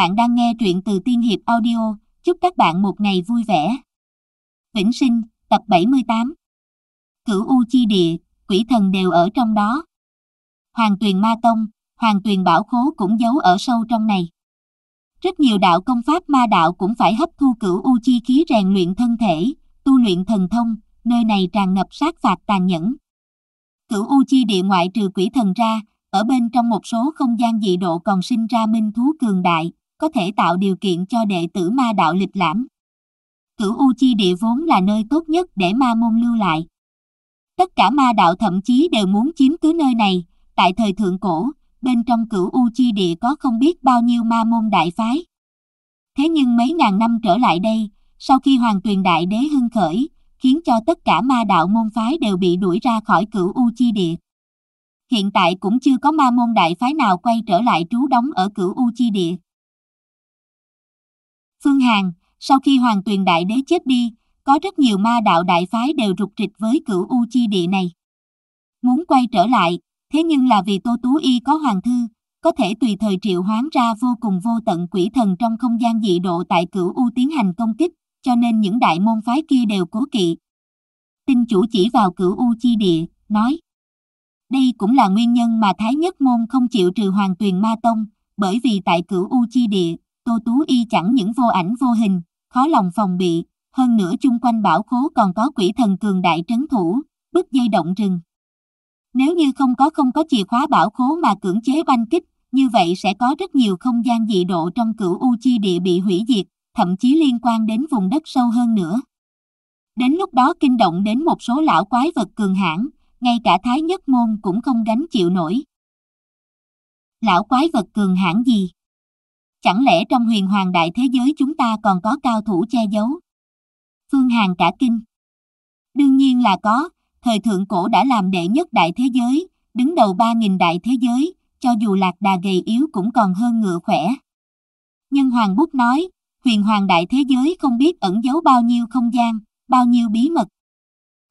bạn đang nghe truyện từ Tiên Hiệp Audio, chúc các bạn một ngày vui vẻ. Vĩnh sinh, tập 78 Cửu U Chi Địa, quỷ thần đều ở trong đó. Hoàng tuyền Ma Tông, Hoàng tuyền Bảo Khố cũng giấu ở sâu trong này. Rất nhiều đạo công pháp ma đạo cũng phải hấp thu cửu U Chi khí rèn luyện thân thể, tu luyện thần thông, nơi này tràn ngập sát phạt tàn nhẫn. Cửu U Chi Địa ngoại trừ quỷ thần ra, ở bên trong một số không gian dị độ còn sinh ra minh thú cường đại, có thể tạo điều kiện cho đệ tử ma đạo lịch lãm. Cửu U Chi Địa vốn là nơi tốt nhất để ma môn lưu lại. Tất cả ma đạo thậm chí đều muốn chiếm cứ nơi này, tại thời thượng cổ, bên trong cửu U Chi Địa có không biết bao nhiêu ma môn đại phái. Thế nhưng mấy ngàn năm trở lại đây, sau khi Hoàng Tuyền Đại Đế hưng khởi, khiến cho tất cả ma đạo môn phái đều bị đuổi ra khỏi cửu U Chi Địa. Hiện tại cũng chưa có ma môn đại phái nào quay trở lại trú đóng ở cửu U Chi Địa. Phương Hàn, sau khi Hoàng Tuyền Đại Đế chết đi, có rất nhiều ma đạo đại phái đều rục rịch với cửu U chi địa này. Muốn quay trở lại, thế nhưng là vì Tô Tú Y có Hoàng Thư, có thể tùy thời triệu hoán ra vô cùng vô tận quỷ thần trong không gian dị độ tại cửu U tiến hành công kích, cho nên những đại môn phái kia đều cố kỵ. Tinh chủ chỉ vào cửu U chi địa, nói. Đây cũng là nguyên nhân mà Thái Nhất Môn không chịu trừ Hoàng Tuyền Ma Tông, bởi vì tại cửu U chi địa, Tô Tú Y chẳng những vô ảnh vô hình, khó lòng phòng bị, hơn nữa chung quanh bảo khố còn có quỷ thần cường đại trấn thủ, bức dây động rừng. Nếu như không có không có chìa khóa bảo khố mà cưỡng chế oanh kích, như vậy sẽ có rất nhiều không gian dị độ trong cửu U chi địa bị hủy diệt, thậm chí liên quan đến vùng đất sâu hơn nữa. Đến lúc đó kinh động đến một số lão quái vật cường hãn, ngay cả thái nhất môn cũng không gánh chịu nổi. Lão quái vật cường hãn gì? Chẳng lẽ trong huyền hoàng đại thế giới chúng ta còn có cao thủ che giấu? Phương Hàn cả kinh. Đương nhiên là có, thời thượng cổ đã làm đệ nhất đại thế giới, đứng đầu 3.000 đại thế giới, cho dù lạc đà gầy yếu cũng còn hơn ngựa khỏe. Nhân Hoàng Bút nói, huyền hoàng đại thế giới không biết ẩn giấu bao nhiêu không gian, bao nhiêu bí mật.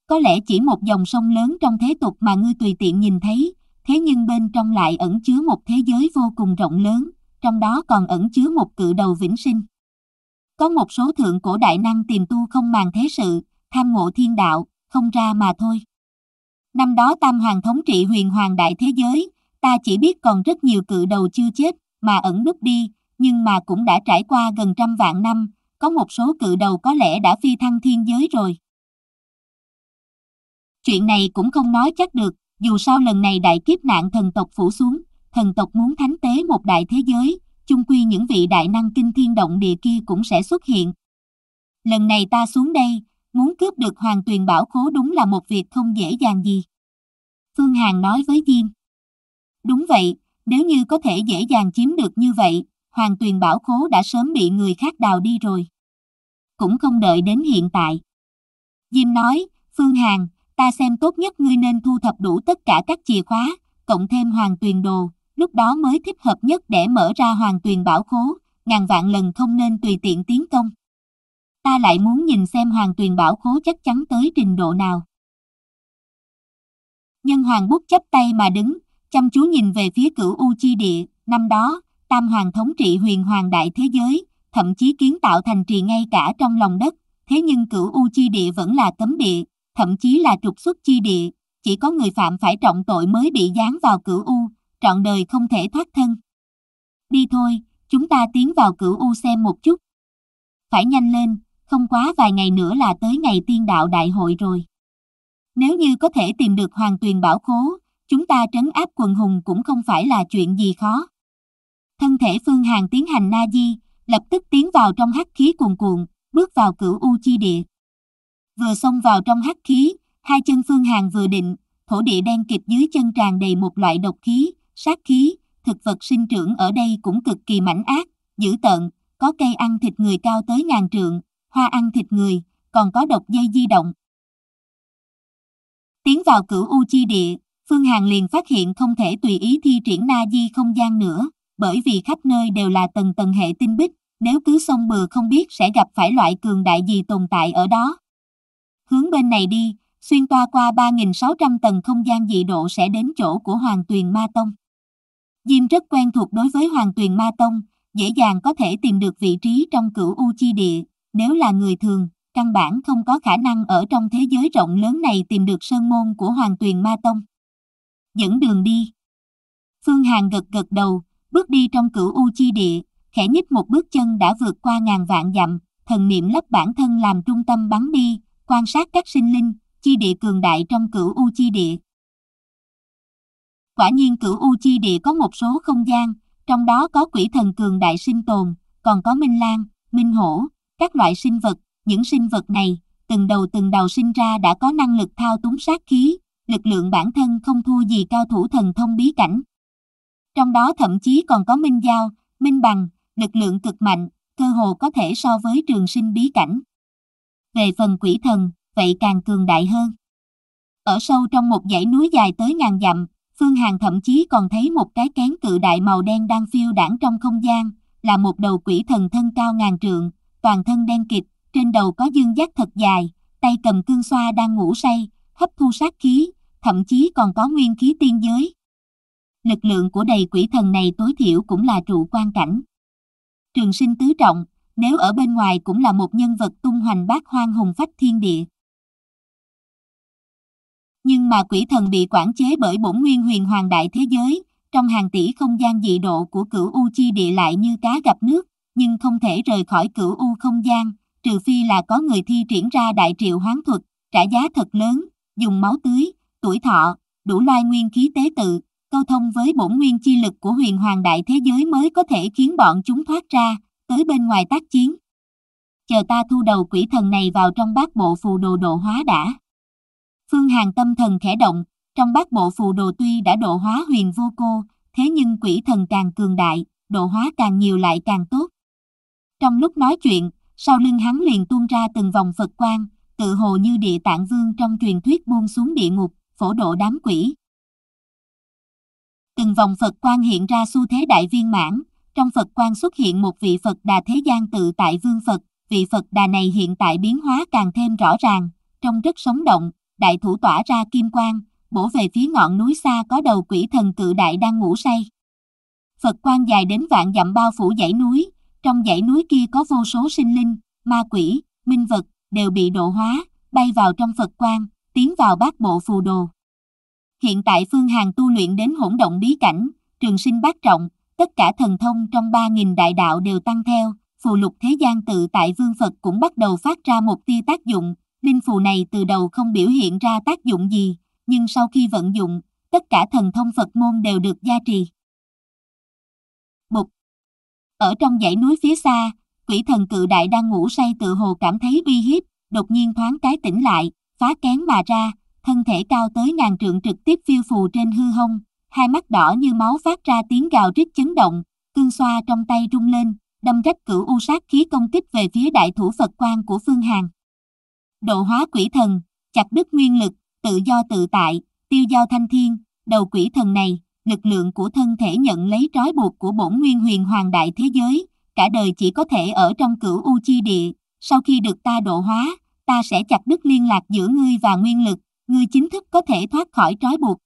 Có lẽ chỉ một dòng sông lớn trong thế tục mà ngươi tùy tiện nhìn thấy, thế nhưng bên trong lại ẩn chứa một thế giới vô cùng rộng lớn, trong đó còn ẩn chứa một cự đầu vĩnh sinh. Có một số thượng cổ đại năng tìm tu không màng thế sự, tham ngộ thiên đạo, không ra mà thôi. Năm đó Tam Hoàng thống trị huyền hoàng đại thế giới, ta chỉ biết còn rất nhiều cự đầu chưa chết, mà ẩn núp đi, nhưng mà cũng đã trải qua gần trăm vạn năm, có một số cự đầu có lẽ đã phi thăng thiên giới rồi. Chuyện này cũng không nói chắc được, dù sao lần này đại kiếp nạn thần tộc phủ xuống thần tộc muốn thánh tế một đại thế giới, chung quy những vị đại năng kinh thiên động địa kia cũng sẽ xuất hiện. Lần này ta xuống đây, muốn cướp được hoàng tuyền bảo khố đúng là một việc không dễ dàng gì. Phương Hàn nói với Diêm. Đúng vậy, nếu như có thể dễ dàng chiếm được như vậy, hoàng tuyền bảo khố đã sớm bị người khác đào đi rồi. Cũng không đợi đến hiện tại. Diêm nói, Phương Hàn, ta xem tốt nhất ngươi nên thu thập đủ tất cả các chìa khóa, cộng thêm hoàng tuyền đồ, lúc đó mới thích hợp nhất để mở ra hoàng tuyền bảo khố, ngàn vạn lần không nên tùy tiện tiến công. Ta lại muốn nhìn xem hoàng tuyền bảo khố chắc chắn tới trình độ nào. Nhân hoàng bút chấp tay mà đứng, chăm chú nhìn về phía cửu U Chi Địa, năm đó, Tam Hoàng thống trị huyền hoàng đại thế giới, thậm chí kiến tạo thành trì ngay cả trong lòng đất, thế nhưng cửu U Chi Địa vẫn là cấm địa, thậm chí là trục xuất chi địa, chỉ có người phạm phải trọng tội mới bị dán vào cửu U, trọn đời không thể thoát thân. Đi thôi, chúng ta tiến vào cửu u xem một chút. Phải nhanh lên, không quá vài ngày nữa là tới ngày tiên đạo đại hội rồi. Nếu như có thể tìm được hoàng tuyền bảo khố, chúng ta trấn áp quần hùng cũng không phải là chuyện gì khó. Thân thể Phương Hàng tiến hành na di, lập tức tiến vào trong hắc khí cuồn cuộn, bước vào cửu u chi địa. Vừa xông vào trong hắc khí, hai chân Phương Hàng vừa định, thổ địa đen kịt dưới chân tràn đầy một loại độc khí, sát khí, thực vật sinh trưởng ở đây cũng cực kỳ mãnh ác, dữ tợn, có cây ăn thịt người cao tới ngàn trượng, hoa ăn thịt người, còn có độc dây di động. Tiến vào cửu U chi địa, Phương Hàn liền phát hiện không thể tùy ý thi triển na di không gian nữa, bởi vì khắp nơi đều là tầng tầng hệ tinh bích, nếu cứ sông bừa không biết sẽ gặp phải loại cường đại gì tồn tại ở đó. Hướng bên này đi, xuyên toa qua 3.600 tầng không gian dị độ sẽ đến chỗ của Hoàng Tuyền Ma Tông. Diêm rất quen thuộc đối với Hoàng Tuyền Ma Tông, dễ dàng có thể tìm được vị trí trong cửu U Chi Địa, nếu là người thường, căn bản không có khả năng ở trong thế giới rộng lớn này tìm được sơn môn của Hoàng Tuyền Ma Tông. Dẫn đường đi. Phương Hàn gật gật đầu, bước đi trong cửu U Chi Địa, khẽ nhích một bước chân đã vượt qua ngàn vạn dặm, thần niệm lấp bản thân làm trung tâm bắn đi, quan sát các sinh linh, chi địa cường đại trong cửu U Chi Địa. Quả nhiên cửu U Chi Địa có một số không gian, trong đó có quỷ thần cường đại sinh tồn, còn có minh lan, minh hổ, các loại sinh vật, những sinh vật này, từng đầu từng đầu sinh ra đã có năng lực thao túng sát khí, lực lượng bản thân không thua gì cao thủ thần thông bí cảnh. Trong đó thậm chí còn có minh giao, minh bằng, lực lượng cực mạnh, cơ hồ có thể so với trường sinh bí cảnh. Về phần quỷ thần, vậy càng cường đại hơn. Ở sâu trong một dãy núi dài tới ngàn dặm, Phương Hằng thậm chí còn thấy một cái kén cự đại màu đen đang phiêu đảng trong không gian, là một đầu quỷ thần thân cao ngàn trượng, toàn thân đen kịt, trên đầu có dương giác thật dài, tay cầm cương xoa đang ngủ say, hấp thu sát khí, thậm chí còn có nguyên khí tiên giới. Lực lượng của đầy quỷ thần này tối thiểu cũng là trụ quan cảnh. Trường sinh tứ trọng, nếu ở bên ngoài cũng là một nhân vật tung hoành bát hoang hùng phách thiên địa nhưng mà quỷ thần bị quản chế bởi bổn nguyên huyền hoàng đại thế giới, trong hàng tỷ không gian dị độ của cửu U chi địa lại như cá gặp nước, nhưng không thể rời khỏi cửu U không gian, trừ phi là có người thi triển ra đại triệu hoán thuật, trả giá thật lớn, dùng máu tưới, tuổi thọ, đủ loài nguyên khí tế tự, câu thông với bổn nguyên chi lực của huyền hoàng đại thế giới mới có thể khiến bọn chúng thoát ra, tới bên ngoài tác chiến. Chờ ta thu đầu quỷ thần này vào trong bát bộ phù đồ độ hóa đã. Phương Hàn tâm thần khẽ động, trong bát bộ phù đồ tuy đã độ hóa huyền vô cô, thế nhưng quỷ thần càng cường đại, độ hóa càng nhiều lại càng tốt. Trong lúc nói chuyện, sau lưng hắn liền tuôn ra từng vòng Phật quan tự hồ như địa tạng vương trong truyền thuyết buông xuống địa ngục, phổ độ đám quỷ. Từng vòng Phật quan hiện ra xu thế đại viên mãn, trong Phật quan xuất hiện một vị Phật đà thế gian tự tại vương Phật, vị Phật đà này hiện tại biến hóa càng thêm rõ ràng, trông rất sống động, đại thủ tỏa ra kim quang, bổ về phía ngọn núi xa có đầu quỷ thần cự đại đang ngủ say. Phật quang dài đến vạn dặm bao phủ dãy núi, trong dãy núi kia có vô số sinh linh, ma quỷ, minh vật, đều bị độ hóa, bay vào trong Phật quang, tiến vào bát bộ phù đồ. Hiện tại Phương hàng tu luyện đến hỗn động bí cảnh, trường sinh bát trọng, tất cả thần thông trong 3.000 đại đạo đều tăng theo, phù lục thế gian tự tại vương Phật cũng bắt đầu phát ra một tia tác dụng, Linh phù này từ đầu không biểu hiện ra tác dụng gì, nhưng sau khi vận dụng, tất cả thần thông Phật môn đều được gia trì. Bục Ở trong dãy núi phía xa, quỷ thần cự đại đang ngủ say tự hồ cảm thấy bi hiếp, đột nhiên thoáng cái tỉnh lại, phá kén mà ra, thân thể cao tới ngàn trượng trực tiếp phiêu phù trên hư không, hai mắt đỏ như máu phát ra tiếng gào rít chấn động, cương xoa trong tay rung lên, đâm rách cửu u sát khí công kích về phía đại thủ Phật quan của Phương Hàn độ hóa quỷ thần, chặt đứt nguyên lực, tự do tự tại, tiêu giao thanh thiên, đầu quỷ thần này, lực lượng của thân thể nhận lấy trói buộc của bổn nguyên huyền hoàng đại thế giới, cả đời chỉ có thể ở trong cửu u chi địa, sau khi được ta độ hóa, ta sẽ chặt đứt liên lạc giữa ngươi và nguyên lực, ngươi chính thức có thể thoát khỏi trói buộc.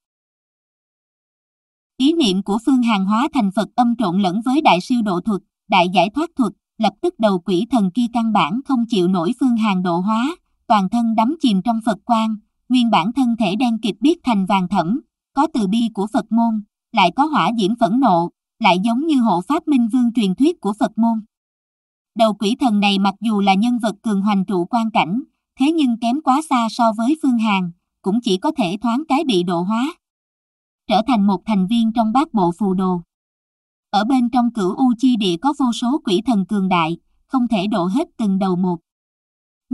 Ý niệm của Phương Hàng hóa thành Phật âm trộn lẫn với đại siêu độ thuật, đại giải thoát thuật, lập tức đầu quỷ thần kia căn bản không chịu nổi Phương Hàng độ hóa, toàn thân đắm chìm trong Phật quang, nguyên bản thân thể đen kịt biết thành vàng thẫm, có từ bi của Phật môn, lại có hỏa diễm phẫn nộ, lại giống như hộ pháp minh vương truyền thuyết của Phật môn. Đầu quỷ thần này mặc dù là nhân vật cường hoành trụ quan cảnh, thế nhưng kém quá xa so với Phương hàng, cũng chỉ có thể thoáng cái bị độ hóa. Trở thành một thành viên trong bát bộ phù đồ. Ở bên trong cửu U Chi Địa có vô số quỷ thần cường đại, không thể độ hết từng đầu một.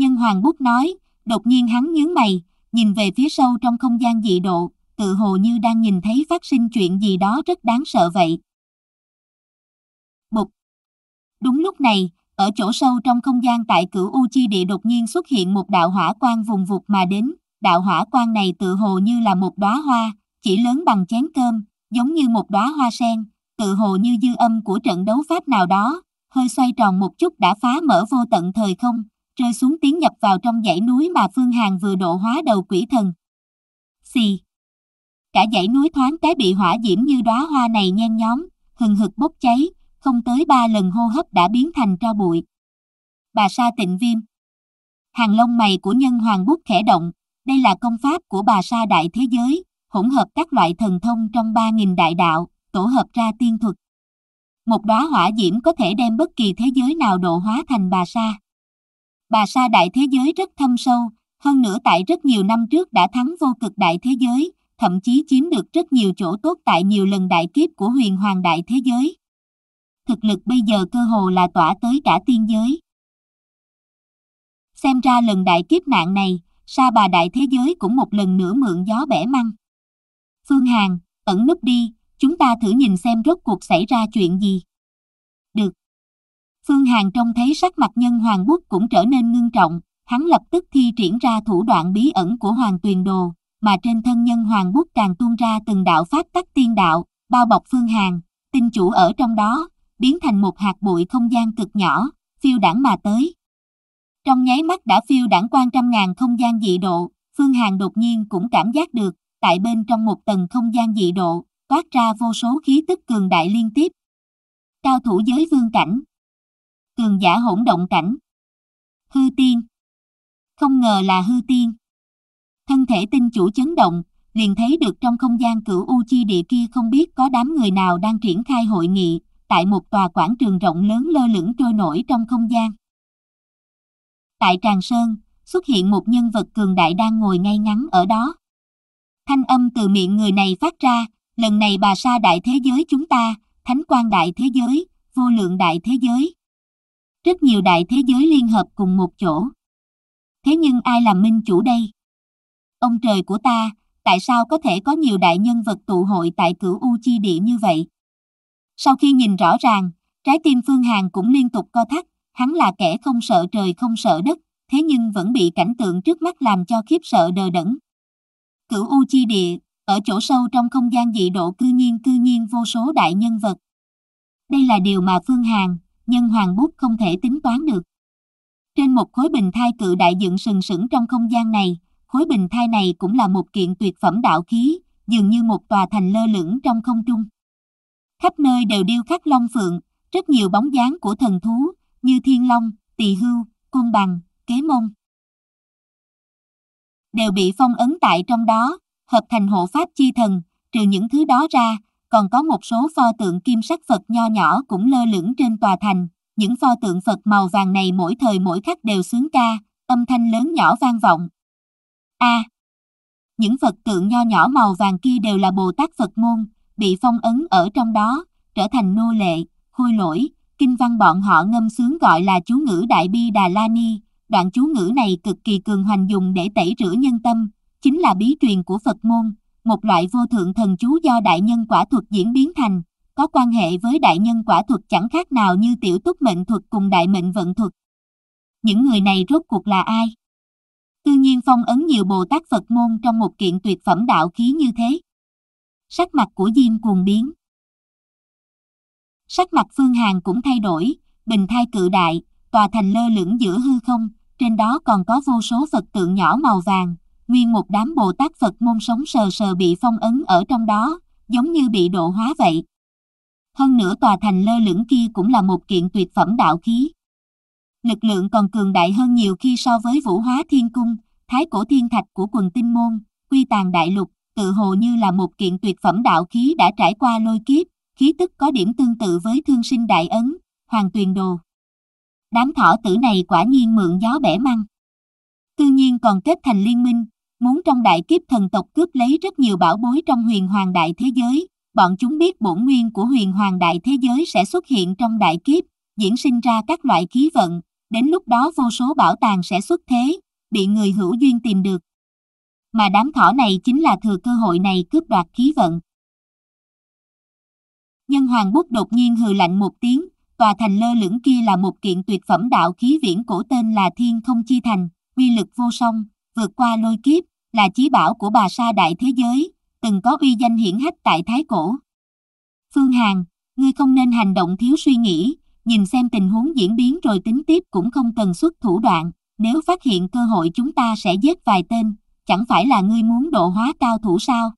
Nhưng Hoàng Bút nói, đột nhiên hắn nhướng mày, nhìn về phía sâu trong không gian dị độ, tự hồ như đang nhìn thấy phát sinh chuyện gì đó rất đáng sợ vậy. Bục Đúng lúc này, ở chỗ sâu trong không gian tại cửu U Chi Địa đột nhiên xuất hiện một đạo hỏa quang vùng vụt mà đến, đạo hỏa quang này tự hồ như là một đóa hoa, chỉ lớn bằng chén cơm, giống như một đóa hoa sen, tự hồ như dư âm của trận đấu pháp nào đó, hơi xoay tròn một chút đã phá mở vô tận thời không, rơi xuống tiến nhập vào trong dãy núi mà Phương Hằng vừa độ hóa đầu quỷ thần. Xì. Cả dãy núi thoáng cái bị hỏa diễm như đóa hoa này nhen nhóm, hừng hực bốc cháy, không tới ba lần hô hấp đã biến thành tro bụi. Bà Sa Tịnh Viêm Hàng lông mày của nhân hoàng bút khẽ động, đây là công pháp của bà Sa Đại Thế Giới, hỗn hợp các loại thần thông trong 3.000 đại đạo, tổ hợp ra tiên thuật. Một đóa hỏa diễm có thể đem bất kỳ thế giới nào độ hóa thành bà Sa bà sa đại thế giới rất thâm sâu, hơn nữa tại rất nhiều năm trước đã thắng vô cực đại thế giới, thậm chí chiếm được rất nhiều chỗ tốt tại nhiều lần đại kiếp của huyền hoàng đại thế giới. Thực lực bây giờ cơ hồ là tỏa tới cả tiên giới. Xem ra lần đại kiếp nạn này, sa bà đại thế giới cũng một lần nữa mượn gió bẻ măng. Phương Hàn, ẩn núp đi, chúng ta thử nhìn xem rốt cuộc xảy ra chuyện gì. Được. Phương Hàn trông thấy sắc mặt nhân hoàng bút cũng trở nên ngưng trọng, hắn lập tức thi triển ra thủ đoạn bí ẩn của hoàng tuyền đồ, mà trên thân nhân hoàng bút càng tuôn ra từng đạo phát tắc tiên đạo, bao bọc Phương Hàn, tinh chủ ở trong đó, biến thành một hạt bụi không gian cực nhỏ, phiêu đảng mà tới. Trong nháy mắt đã phiêu đảng quan trăm ngàn không gian dị độ, Phương Hàn đột nhiên cũng cảm giác được, tại bên trong một tầng không gian dị độ, toát ra vô số khí tức cường đại liên tiếp. Cao thủ giới vương cảnh, cường giả hỗn động cảnh. Hư tiên. Không ngờ là hư tiên. Thân thể tinh chủ chấn động, liền thấy được trong không gian cửu U chi địa kia không biết có đám người nào đang triển khai hội nghị, tại một tòa quảng trường rộng lớn lơ lửng trôi nổi trong không gian. Tại Tràng Sơn, xuất hiện một nhân vật cường đại đang ngồi ngay ngắn ở đó. Thanh âm từ miệng người này phát ra, lần này bà sa đại thế giới chúng ta, thánh quan đại thế giới, vô lượng đại thế giới rất nhiều đại thế giới liên hợp cùng một chỗ. Thế nhưng ai làm minh chủ đây? Ông trời của ta, tại sao có thể có nhiều đại nhân vật tụ hội tại cửu U Chi Địa như vậy? Sau khi nhìn rõ ràng, trái tim Phương Hàn cũng liên tục co thắt, hắn là kẻ không sợ trời không sợ đất, thế nhưng vẫn bị cảnh tượng trước mắt làm cho khiếp sợ đờ đẫn. Cửu U Chi Địa, ở chỗ sâu trong không gian dị độ cư nhiên cư nhiên vô số đại nhân vật. Đây là điều mà Phương Hàn, nhân hoàng bút không thể tính toán được. Trên một khối bình thai cự đại dựng sừng sững trong không gian này, khối bình thai này cũng là một kiện tuyệt phẩm đạo khí, dường như một tòa thành lơ lửng trong không trung. Khắp nơi đều điêu khắc long phượng, rất nhiều bóng dáng của thần thú, như thiên long, tỳ hưu, côn bằng, kế mông. Đều bị phong ấn tại trong đó, hợp thành hộ pháp chi thần, trừ những thứ đó ra, còn có một số pho tượng kim sắc Phật nho nhỏ cũng lơ lửng trên tòa thành. Những pho tượng Phật màu vàng này mỗi thời mỗi khắc đều sướng ca, âm thanh lớn nhỏ vang vọng. A. À, những Phật tượng nho nhỏ màu vàng kia đều là Bồ Tát Phật môn, bị phong ấn ở trong đó, trở thành nô lệ, hôi lỗi. Kinh văn bọn họ ngâm sướng gọi là chú ngữ Đại Bi Đà La Ni, đoạn chú ngữ này cực kỳ cường hoành dùng để tẩy rửa nhân tâm, chính là bí truyền của Phật môn, một loại vô thượng thần chú do đại nhân quả thuật diễn biến thành, có quan hệ với đại nhân quả thuật chẳng khác nào như tiểu túc mệnh thuật cùng đại mệnh vận thuật. Những người này rốt cuộc là ai? Tư nhiên phong ấn nhiều Bồ Tát Phật môn trong một kiện tuyệt phẩm đạo khí như thế. Sắc mặt của Diêm cuồng biến. Sắc mặt Phương Hàn cũng thay đổi, bình thai cự đại, tòa thành lơ lửng giữa hư không, trên đó còn có vô số Phật tượng nhỏ màu vàng, nguyên một đám Bồ Tát Phật môn sống sờ sờ bị phong ấn ở trong đó, giống như bị độ hóa vậy. Hơn nữa tòa thành lơ lửng kia cũng là một kiện tuyệt phẩm đạo khí. Lực lượng còn cường đại hơn nhiều khi so với Vũ Hóa Thiên Cung, Thái Cổ Thiên Thạch của quần tinh môn, Quy Tàng Đại Lục, tự hồ như là một kiện tuyệt phẩm đạo khí đã trải qua lôi kiếp, khí tức có điểm tương tự với thương sinh đại ấn, hoàng tuyền đồ. Đám thỏ tử này quả nhiên mượn gió bẻ măng. Tự nhiên còn kết thành liên minh, muốn trong đại kiếp thần tộc cướp lấy rất nhiều bảo bối trong huyền hoàng đại thế giới, bọn chúng biết bổn nguyên của huyền hoàng đại thế giới sẽ xuất hiện trong đại kiếp, diễn sinh ra các loại khí vận, đến lúc đó vô số bảo tàng sẽ xuất thế, bị người hữu duyên tìm được. Mà đám thỏ này chính là thừa cơ hội này cướp đoạt khí vận. Nhân hoàng bút đột nhiên hừ lạnh một tiếng, tòa thành lơ lửng kia là một kiện tuyệt phẩm đạo khí viễn cổ tên là Thiên Không Chi Thành, uy lực vô song, vượt qua lôi kiếp, là chí bảo của bà sa đại thế giới, từng có uy danh hiển hách tại Thái Cổ. Phương Hàn, ngươi không nên hành động thiếu suy nghĩ, nhìn xem tình huống diễn biến rồi tính tiếp cũng không cần xuất thủ đoạn, nếu phát hiện cơ hội chúng ta sẽ giết vài tên, chẳng phải là ngươi muốn độ hóa cao thủ sao?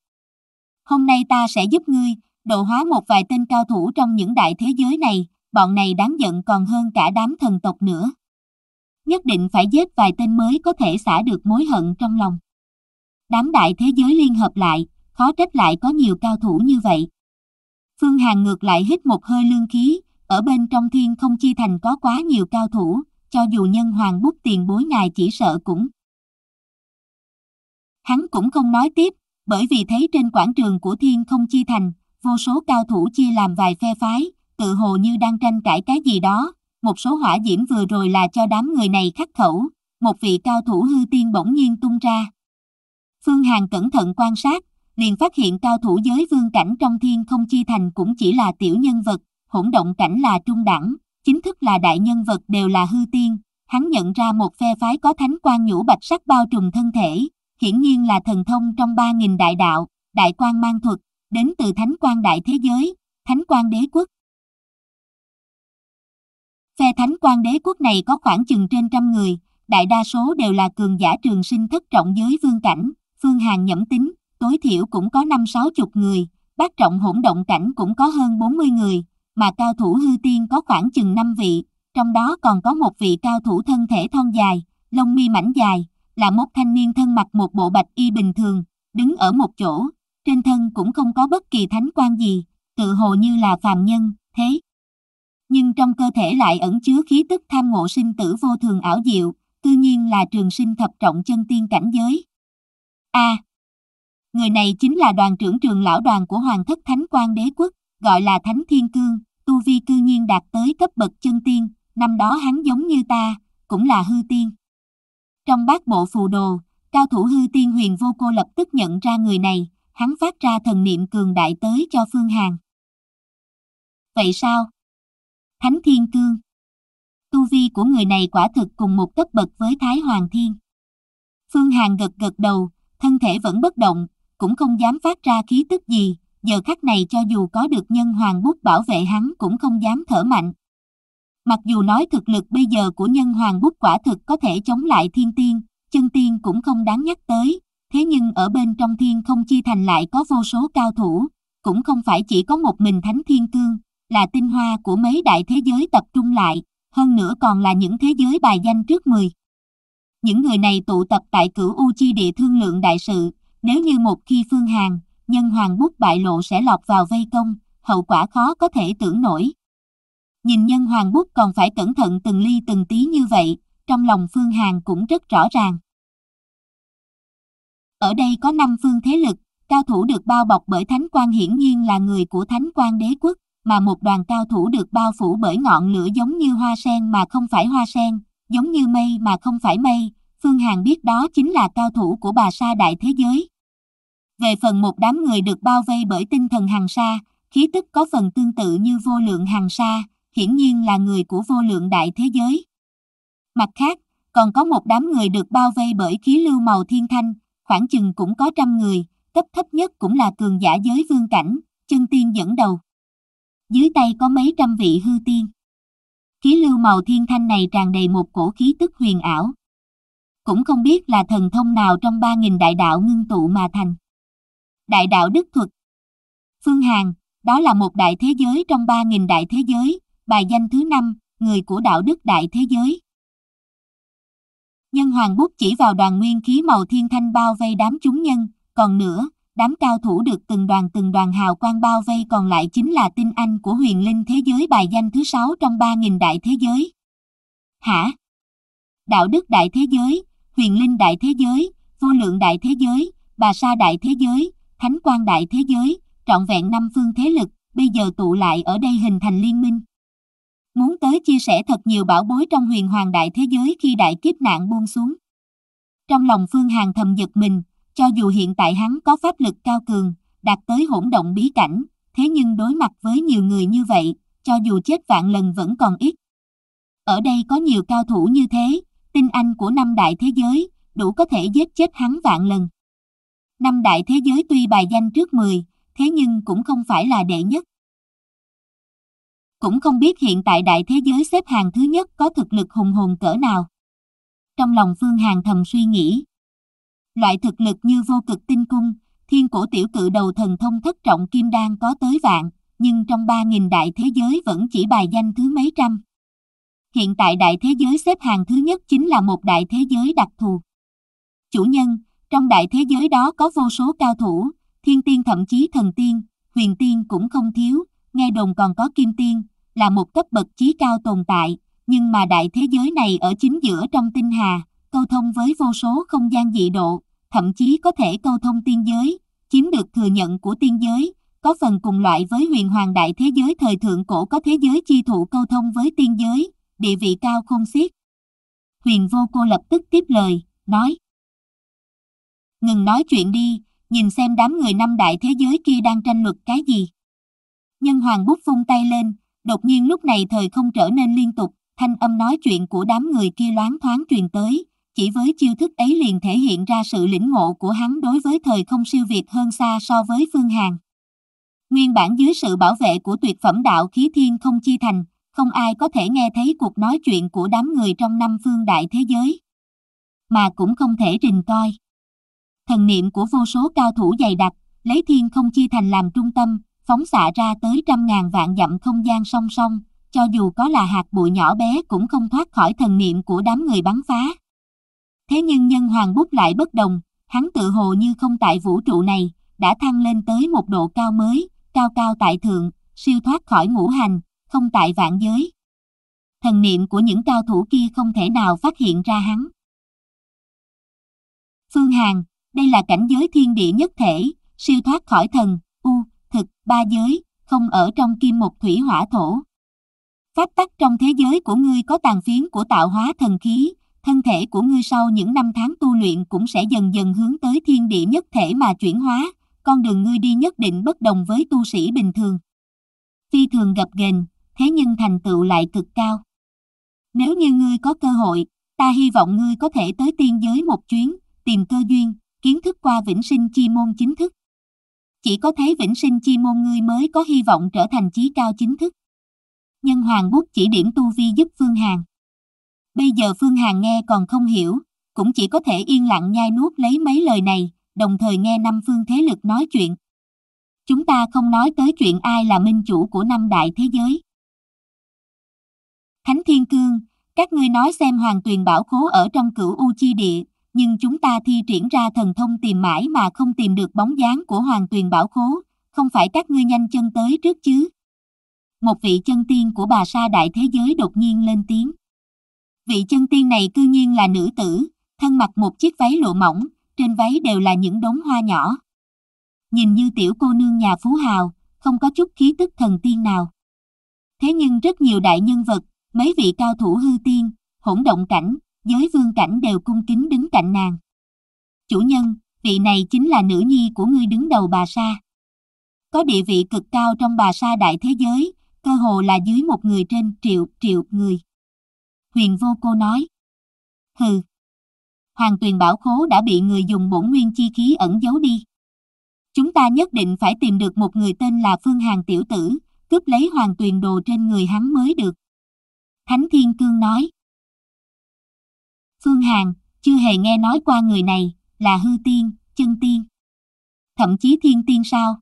Hôm nay ta sẽ giúp ngươi, độ hóa một vài tên cao thủ trong những đại thế giới này, bọn này đáng giận còn hơn cả đám thần tộc nữa. Nhất định phải giết vài tên mới có thể xả được mối hận trong lòng. Đám đại thế giới liên hợp lại, khó trách lại có nhiều cao thủ như vậy. Phương Hằng ngược lại hít một hơi lương khí, ở bên trong thiên không chi thành có quá nhiều cao thủ, cho dù nhân hoàng bút tiền bối ngài chỉ sợ cũng. Hắn cũng không nói tiếp, bởi vì thấy trên quảng trường của thiên không chi thành, vô số cao thủ chia làm vài phe phái, tự hồ như đang tranh cãi cái gì đó, một số hỏa diễm vừa rồi là cho đám người này khắc khẩu, một vị cao thủ hư tiên bỗng nhiên tung ra. Phương Hàn cẩn thận quan sát, liền phát hiện cao thủ giới vương cảnh trong thiên không chi thành cũng chỉ là tiểu nhân vật, hỗn động cảnh là trung đẳng, chính thức là đại nhân vật đều là hư tiên. Hắn nhận ra một phe phái có thánh quan nhũ bạch sắc bao trùm thân thể, hiển nhiên là thần thông trong 3.000 đại đạo, đại quan mang thuật, đến từ thánh quan đại thế giới, thánh quan đế quốc. Phe thánh quan đế quốc này có khoảng chừng trên trăm người, đại đa số đều là cường giả trường sinh thất trọng giới vương cảnh, Phương Hàn nhẫm tính, tối thiểu cũng có 5-60 người, bác trọng hỗn động cảnh cũng có hơn 40 người, mà cao thủ hư tiên có khoảng chừng 5 vị, trong đó còn có một vị cao thủ thân thể thon dài, lông mi mảnh dài, là một thanh niên thân mặc một bộ bạch y bình thường, đứng ở một chỗ, trên thân cũng không có bất kỳ thánh quan gì, tự hồ như là phàm nhân, thế. Nhưng trong cơ thể lại ẩn chứa khí tức tham ngộ sinh tử vô thường ảo diệu, tự nhiên là trường sinh thập trọng chân tiên cảnh giới. A. À, người này chính là đoàn trưởng trường lão đoàn của Hoàng thất Thánh Quang Đế Quốc, gọi là Thánh Thiên Cương, tu vi cư nhiên đạt tới cấp bậc chân tiên, năm đó hắn giống như ta, cũng là hư tiên. Trong bát bộ phù đồ, cao thủ hư tiên huyền vô cô lập tức nhận ra người này, hắn phát ra thần niệm cường đại tới cho Phương Hàn. Vậy sao? Thánh Thiên Cương Tu vi của người này quả thực cùng một cấp bậc với Thái Hoàng Thiên. Phương Hàn gật gật đầu, thân thể vẫn bất động, cũng không dám phát ra khí tức gì, giờ khắc này cho dù có được nhân hoàng bút bảo vệ hắn cũng không dám thở mạnh. Mặc dù nói thực lực bây giờ của nhân hoàng bút quả thực có thể chống lại thiên tiên, chân tiên cũng không đáng nhắc tới, thế nhưng ở bên trong thiên không chi thành lại có vô số cao thủ, cũng không phải chỉ có một mình thánh thiên cương, là tinh hoa của mấy đại thế giới tập trung lại, hơn nữa còn là những thế giới bài danh trước 10. Những người này tụ tập tại cửu U Chi địa thương lượng đại sự, nếu như một khi Phương Hàn, nhân hoàng bút bại lộ sẽ lọt vào vây công, hậu quả khó có thể tưởng nổi. Nhìn nhân hoàng bút còn phải cẩn thận từng ly từng tí như vậy, trong lòng Phương Hàn cũng rất rõ ràng. Ở đây có 5 phương thế lực, cao thủ được bao bọc bởi Thánh quan hiển nhiên là người của Thánh quan đế quốc, mà một đoàn cao thủ được bao phủ bởi ngọn lửa giống như hoa sen mà không phải hoa sen, giống như mây mà không phải mây, Phương Hàn biết đó chính là cao thủ của bà Sa đại thế giới. Về phần một đám người được bao vây bởi tinh thần hàng sa, khí tức có phần tương tự như vô lượng hàng sa, hiển nhiên là người của vô lượng đại thế giới. Mặt khác, còn có một đám người được bao vây bởi khí lưu màu thiên thanh, khoảng chừng cũng có trăm người, cấp thấp nhất cũng là cường giả giới vương cảnh, chân tiên dẫn đầu. Dưới tay có mấy trăm vị hư tiên khí lưu màu thiên thanh này tràn đầy một cổ khí tức huyền ảo. Cũng không biết là thần thông nào trong ba nghìn đại đạo ngưng tụ mà thành. Đại đạo đức thuật Phương Hàn, đó là một đại thế giới trong ba nghìn đại thế giới, bài danh thứ năm người của đạo đức đại thế giới. Nhân hoàng bút chỉ vào đoàn nguyên khí màu thiên thanh bao vây đám chúng nhân, còn nữa, đám cao thủ được từng đoàn từng đoàn hào quang bao vây còn lại chính là tinh anh của huyền linh thế giới bài danh thứ sáu trong ba nghìn đại thế giới. Hả? Đạo đức đại thế giới, huyền linh đại thế giới, vô lượng đại thế giới, bà sa đại thế giới, thánh quan đại thế giới, trọn vẹn năm phương thế lực, bây giờ tụ lại ở đây hình thành liên minh. Muốn tới chia sẻ thật nhiều bảo bối trong huyền hoàng đại thế giới khi đại kiếp nạn buông xuống. Trong lòng Phương Hàng thầm giật mình, cho dù hiện tại hắn có pháp lực cao cường, đạt tới hỗn động bí cảnh, thế nhưng đối mặt với nhiều người như vậy, cho dù chết vạn lần vẫn còn ít. Ở đây có nhiều cao thủ như thế, tinh anh của năm đại thế giới, đủ có thể giết chết hắn vạn lần. Năm đại thế giới tuy bài danh trước 10, thế nhưng cũng không phải là đệ nhất. Cũng không biết hiện tại đại thế giới xếp hàng thứ nhất có thực lực hùng hồn cỡ nào. Trong lòng Phương hàng thầm suy nghĩ, Loại thực lực như vô cực tinh cung, thiên cổ tiểu cự đầu thần thông thất trọng kim đan có tới vạn, nhưng trong 3.000 đại thế giới vẫn chỉ bài danh thứ mấy trăm. Hiện tại đại thế giới xếp hàng thứ nhất chính là một đại thế giới đặc thù. Chủ nhân, trong đại thế giới đó có vô số cao thủ, thiên tiên thậm chí thần tiên, huyền tiên cũng không thiếu, nghe đồn còn có kim tiên, là một cấp bậc chí cao tồn tại, nhưng mà đại thế giới này ở chính giữa trong tinh hà, câu thông với vô số không gian dị độ, thậm chí có thể câu thông tiên giới, chiếm được thừa nhận của tiên giới, có phần cùng loại với huyền hoàng đại thế giới thời thượng cổ có thế giới chi thụ câu thông với tiên giới, địa vị cao không xiết. Huyền vô cô lập tức tiếp lời, nói. Ngừng nói chuyện đi, nhìn xem đám người năm đại thế giới kia đang tranh luật cái gì. Nhân hoàng bút vung tay lên, đột nhiên lúc này thời không trở nên liên tục, thanh âm nói chuyện của đám người kia loáng thoáng truyền tới, chỉ với chiêu thức ấy liền thể hiện ra sự lĩnh ngộ của hắn đối với thời không siêu việt hơn xa so với Phương Hàn. Nguyên bản dưới sự bảo vệ của tuyệt phẩm đạo khí thiên không chi thành, không ai có thể nghe thấy cuộc nói chuyện của đám người trong năm phương đại thế giới. Mà cũng không thể rình coi. Thần niệm của vô số cao thủ dày đặc, lấy thiên không chi thành làm trung tâm, phóng xạ ra tới trăm ngàn vạn dặm không gian song song, cho dù có là hạt bụi nhỏ bé cũng không thoát khỏi thần niệm của đám người bắn phá. Thế nhưng nhân hoàng bút lại bất đồng, hắn tự hồ như không tại vũ trụ này, đã thăng lên tới một độ cao mới, cao cao tại thượng, siêu thoát khỏi ngũ hành, không tại vạn giới. Thần niệm của những cao thủ kia không thể nào phát hiện ra hắn. Phương Hàn, đây là cảnh giới thiên địa nhất thể, siêu thoát khỏi thần, u, thực, ba giới, không ở trong kim một thủy hỏa thổ. Pháp tắc trong thế giới của ngươi có tàn phiến của tạo hóa thần khí, thân thể của ngươi sau những năm tháng tu luyện cũng sẽ dần dần hướng tới thiên địa nhất thể mà chuyển hóa, con đường ngươi đi nhất định bất đồng với tu sĩ bình thường. Phi thường gặp gền thế nhưng thành tựu lại cực cao. Nếu như ngươi có cơ hội, ta hy vọng ngươi có thể tới tiên giới một chuyến, tìm cơ duyên, kiến thức qua vĩnh sinh chi môn chính thức. Chỉ có thấy vĩnh sinh chi môn ngươi mới có hy vọng trở thành chí cao chính thức. Nhân hoàng bút chỉ điểm tu vi giúp Phương hàng Bây giờ Phương Hàn nghe còn không hiểu, cũng chỉ có thể yên lặng nhai nuốt lấy mấy lời này, đồng thời nghe năm phương thế lực nói chuyện. Chúng ta không nói tới chuyện ai là minh chủ của năm đại thế giới. Thánh Thiên Cương, các ngươi nói xem Hoàng Tuyền Bảo Khố ở trong cửu U Chi Địa, nhưng chúng ta thi triển ra thần thông tìm mãi mà không tìm được bóng dáng của Hoàng Tuyền Bảo Khố, không phải các ngươi nhanh chân tới trước chứ. Một vị chân tiên của bà sa đại thế giới đột nhiên lên tiếng. Vị chân tiên này cư nhiên là nữ tử, thân mặc một chiếc váy lộ mỏng, trên váy đều là những đống hoa nhỏ. Nhìn như tiểu cô nương nhà phú hào, không có chút khí tức thần tiên nào. Thế nhưng rất nhiều đại nhân vật, mấy vị cao thủ hư tiên, hỗn động cảnh, giới vương cảnh đều cung kính đứng cạnh nàng. Chủ nhân, vị này chính là nữ nhi của ngươi đứng đầu bà Sa. Có địa vị cực cao trong bà Sa đại thế giới, cơ hồ là dưới một người trên triệu triệu người huyền vô cô nói. Hừ, hoàng tuyền bảo khố đã bị người dùng bổn nguyên chi khí ẩn giấu đi. Chúng ta nhất định phải tìm được một người tên là Phương Hàng Tiểu Tử, cướp lấy hoàng tuyền đồ trên người hắn mới được. Thánh Thiên Cương nói. Phương Hàng, chưa hề nghe nói qua người này, là hư tiên, chân tiên. Thậm chí thiên tiên sao?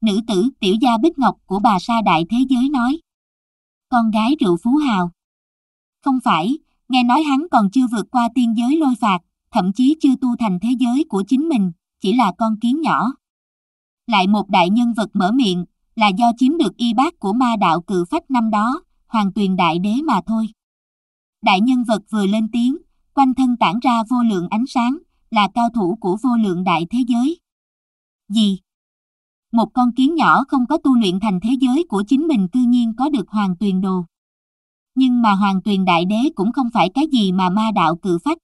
Nữ tử tiểu gia Bích Ngọc của bà Sa Đại Thế Giới nói. Con gái rượu phú hào. Không phải, nghe nói hắn còn chưa vượt qua tiên giới lôi phạt, thậm chí chưa tu thành thế giới của chính mình, chỉ là con kiến nhỏ. Lại một đại nhân vật mở miệng, là do chiếm được y bác của ma đạo cự phách năm đó, hoàng tuyền đại đế mà thôi. Đại nhân vật vừa lên tiếng, quanh thân tản ra vô lượng ánh sáng, là cao thủ của vô lượng đại thế giới. Gì? Một con kiến nhỏ không có tu luyện thành thế giới của chính mình cư nhiên có được hoàng tuyền đồ. Nhưng mà Hoàng Tuyền Đại Đế cũng không phải cái gì mà ma đạo cự phách.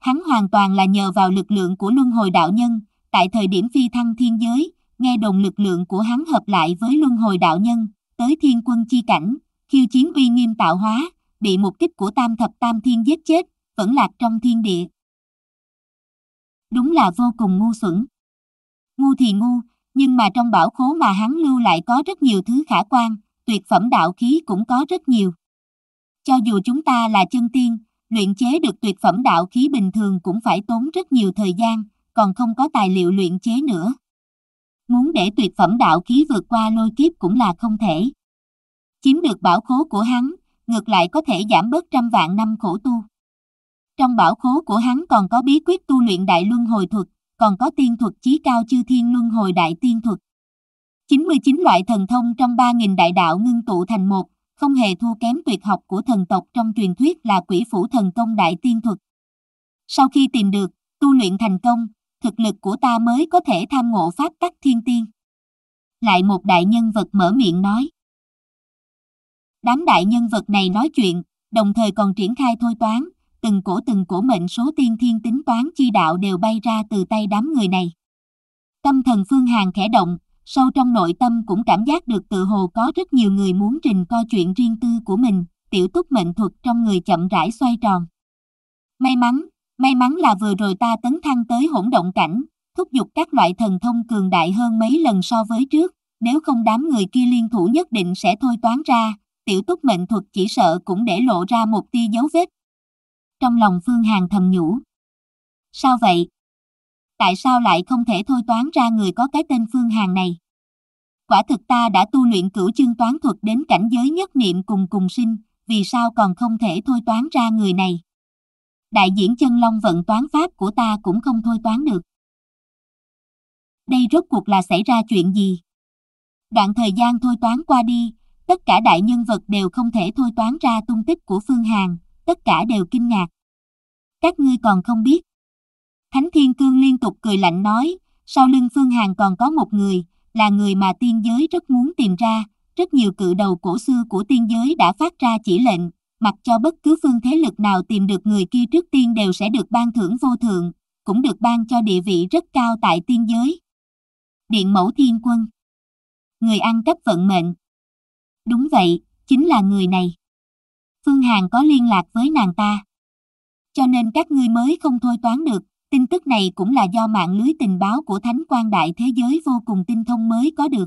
Hắn hoàn toàn là nhờ vào lực lượng của luân hồi đạo nhân, tại thời điểm phi thăng thiên giới, nghe đồng lực lượng của hắn hợp lại với luân hồi đạo nhân, tới thiên quân chi cảnh, khiêu chiến uy nghiêm tạo hóa, bị một kích của tam thập tam thiên giết chết, vẫn lạc trong thiên địa. Đúng là vô cùng ngu xuẩn. Ngu thì ngu, nhưng mà trong bảo khố mà hắn lưu lại có rất nhiều thứ khả quan, tuyệt phẩm đạo khí cũng có rất nhiều. Cho dù chúng ta là chân tiên, luyện chế được tuyệt phẩm đạo khí bình thường cũng phải tốn rất nhiều thời gian, còn không có tài liệu luyện chế nữa. Muốn để tuyệt phẩm đạo khí vượt qua lôi kiếp cũng là không thể. Chiếm được bảo khố của hắn, ngược lại có thể giảm bớt trăm vạn năm khổ tu. Trong bảo khố của hắn còn có bí quyết tu luyện đại luân hồi thuật, còn có tiên thuật chí cao chư thiên luân hồi đại tiên thuật. 99 loại thần thông trong 3.000 đại đạo ngưng tụ thành một, không hề thua kém tuyệt học của thần tộc trong truyền thuyết là quỷ phủ thần công đại tiên thuật. Sau khi tìm được, tu luyện thành công, thực lực của ta mới có thể tham ngộ pháp tắc thiên tiên. Lại một đại nhân vật mở miệng nói. Đám đại nhân vật này nói chuyện, đồng thời còn triển khai thôi toán, từng cổ từng cổ mệnh số tiên thiên tính toán chi đạo đều bay ra từ tay đám người này. Tâm thần Phương hàng khẽ động, sâu trong nội tâm cũng cảm giác được tự hồ có rất nhiều người muốn trình co chuyện riêng tư của mình, tiểu túc mệnh thuật trong người chậm rãi xoay tròn. May mắn, may mắn là vừa rồi ta tấn thăng tới hỗn động cảnh, thúc giục các loại thần thông cường đại hơn mấy lần so với trước, nếu không đám người kia liên thủ nhất định sẽ thôi toán ra, tiểu túc mệnh thuật chỉ sợ cũng để lộ ra một tia dấu vết. Trong lòng Phương Hàn thầm nhủ. Sao vậy, tại sao lại không thể thôi toán ra người có cái tên Phương Hàn này? Quả thực ta đã tu luyện cửu chương toán thuật đến cảnh giới nhất niệm cùng cùng sinh, vì sao còn không thể thôi toán ra người này? Đại diễn chân long vận toán pháp của ta cũng không thôi toán được. Đây rốt cuộc là xảy ra chuyện gì? Đoạn thời gian thôi toán qua đi, tất cả đại nhân vật đều không thể thôi toán ra tung tích của Phương Hàn, tất cả đều kinh ngạc. Các ngươi còn không biết, Thánh Thiên Cương liên tục cười lạnh nói, sau lưng Phương Hàn còn có một người, là người mà tiên giới rất muốn tìm ra, rất nhiều cự đầu cổ xưa của tiên giới đã phát ra chỉ lệnh, mặc cho bất cứ phương thế lực nào tìm được người kia trước tiên đều sẽ được ban thưởng vô thượng, cũng được ban cho địa vị rất cao tại tiên giới. Điện mẫu thiên quân Người ăn cắp vận mệnh Đúng vậy, chính là người này. Phương Hàn có liên lạc với nàng ta. Cho nên các ngươi mới không thôi toán được, Tin tức này cũng là do mạng lưới tình báo của Thánh quan Đại Thế Giới vô cùng tinh thông mới có được.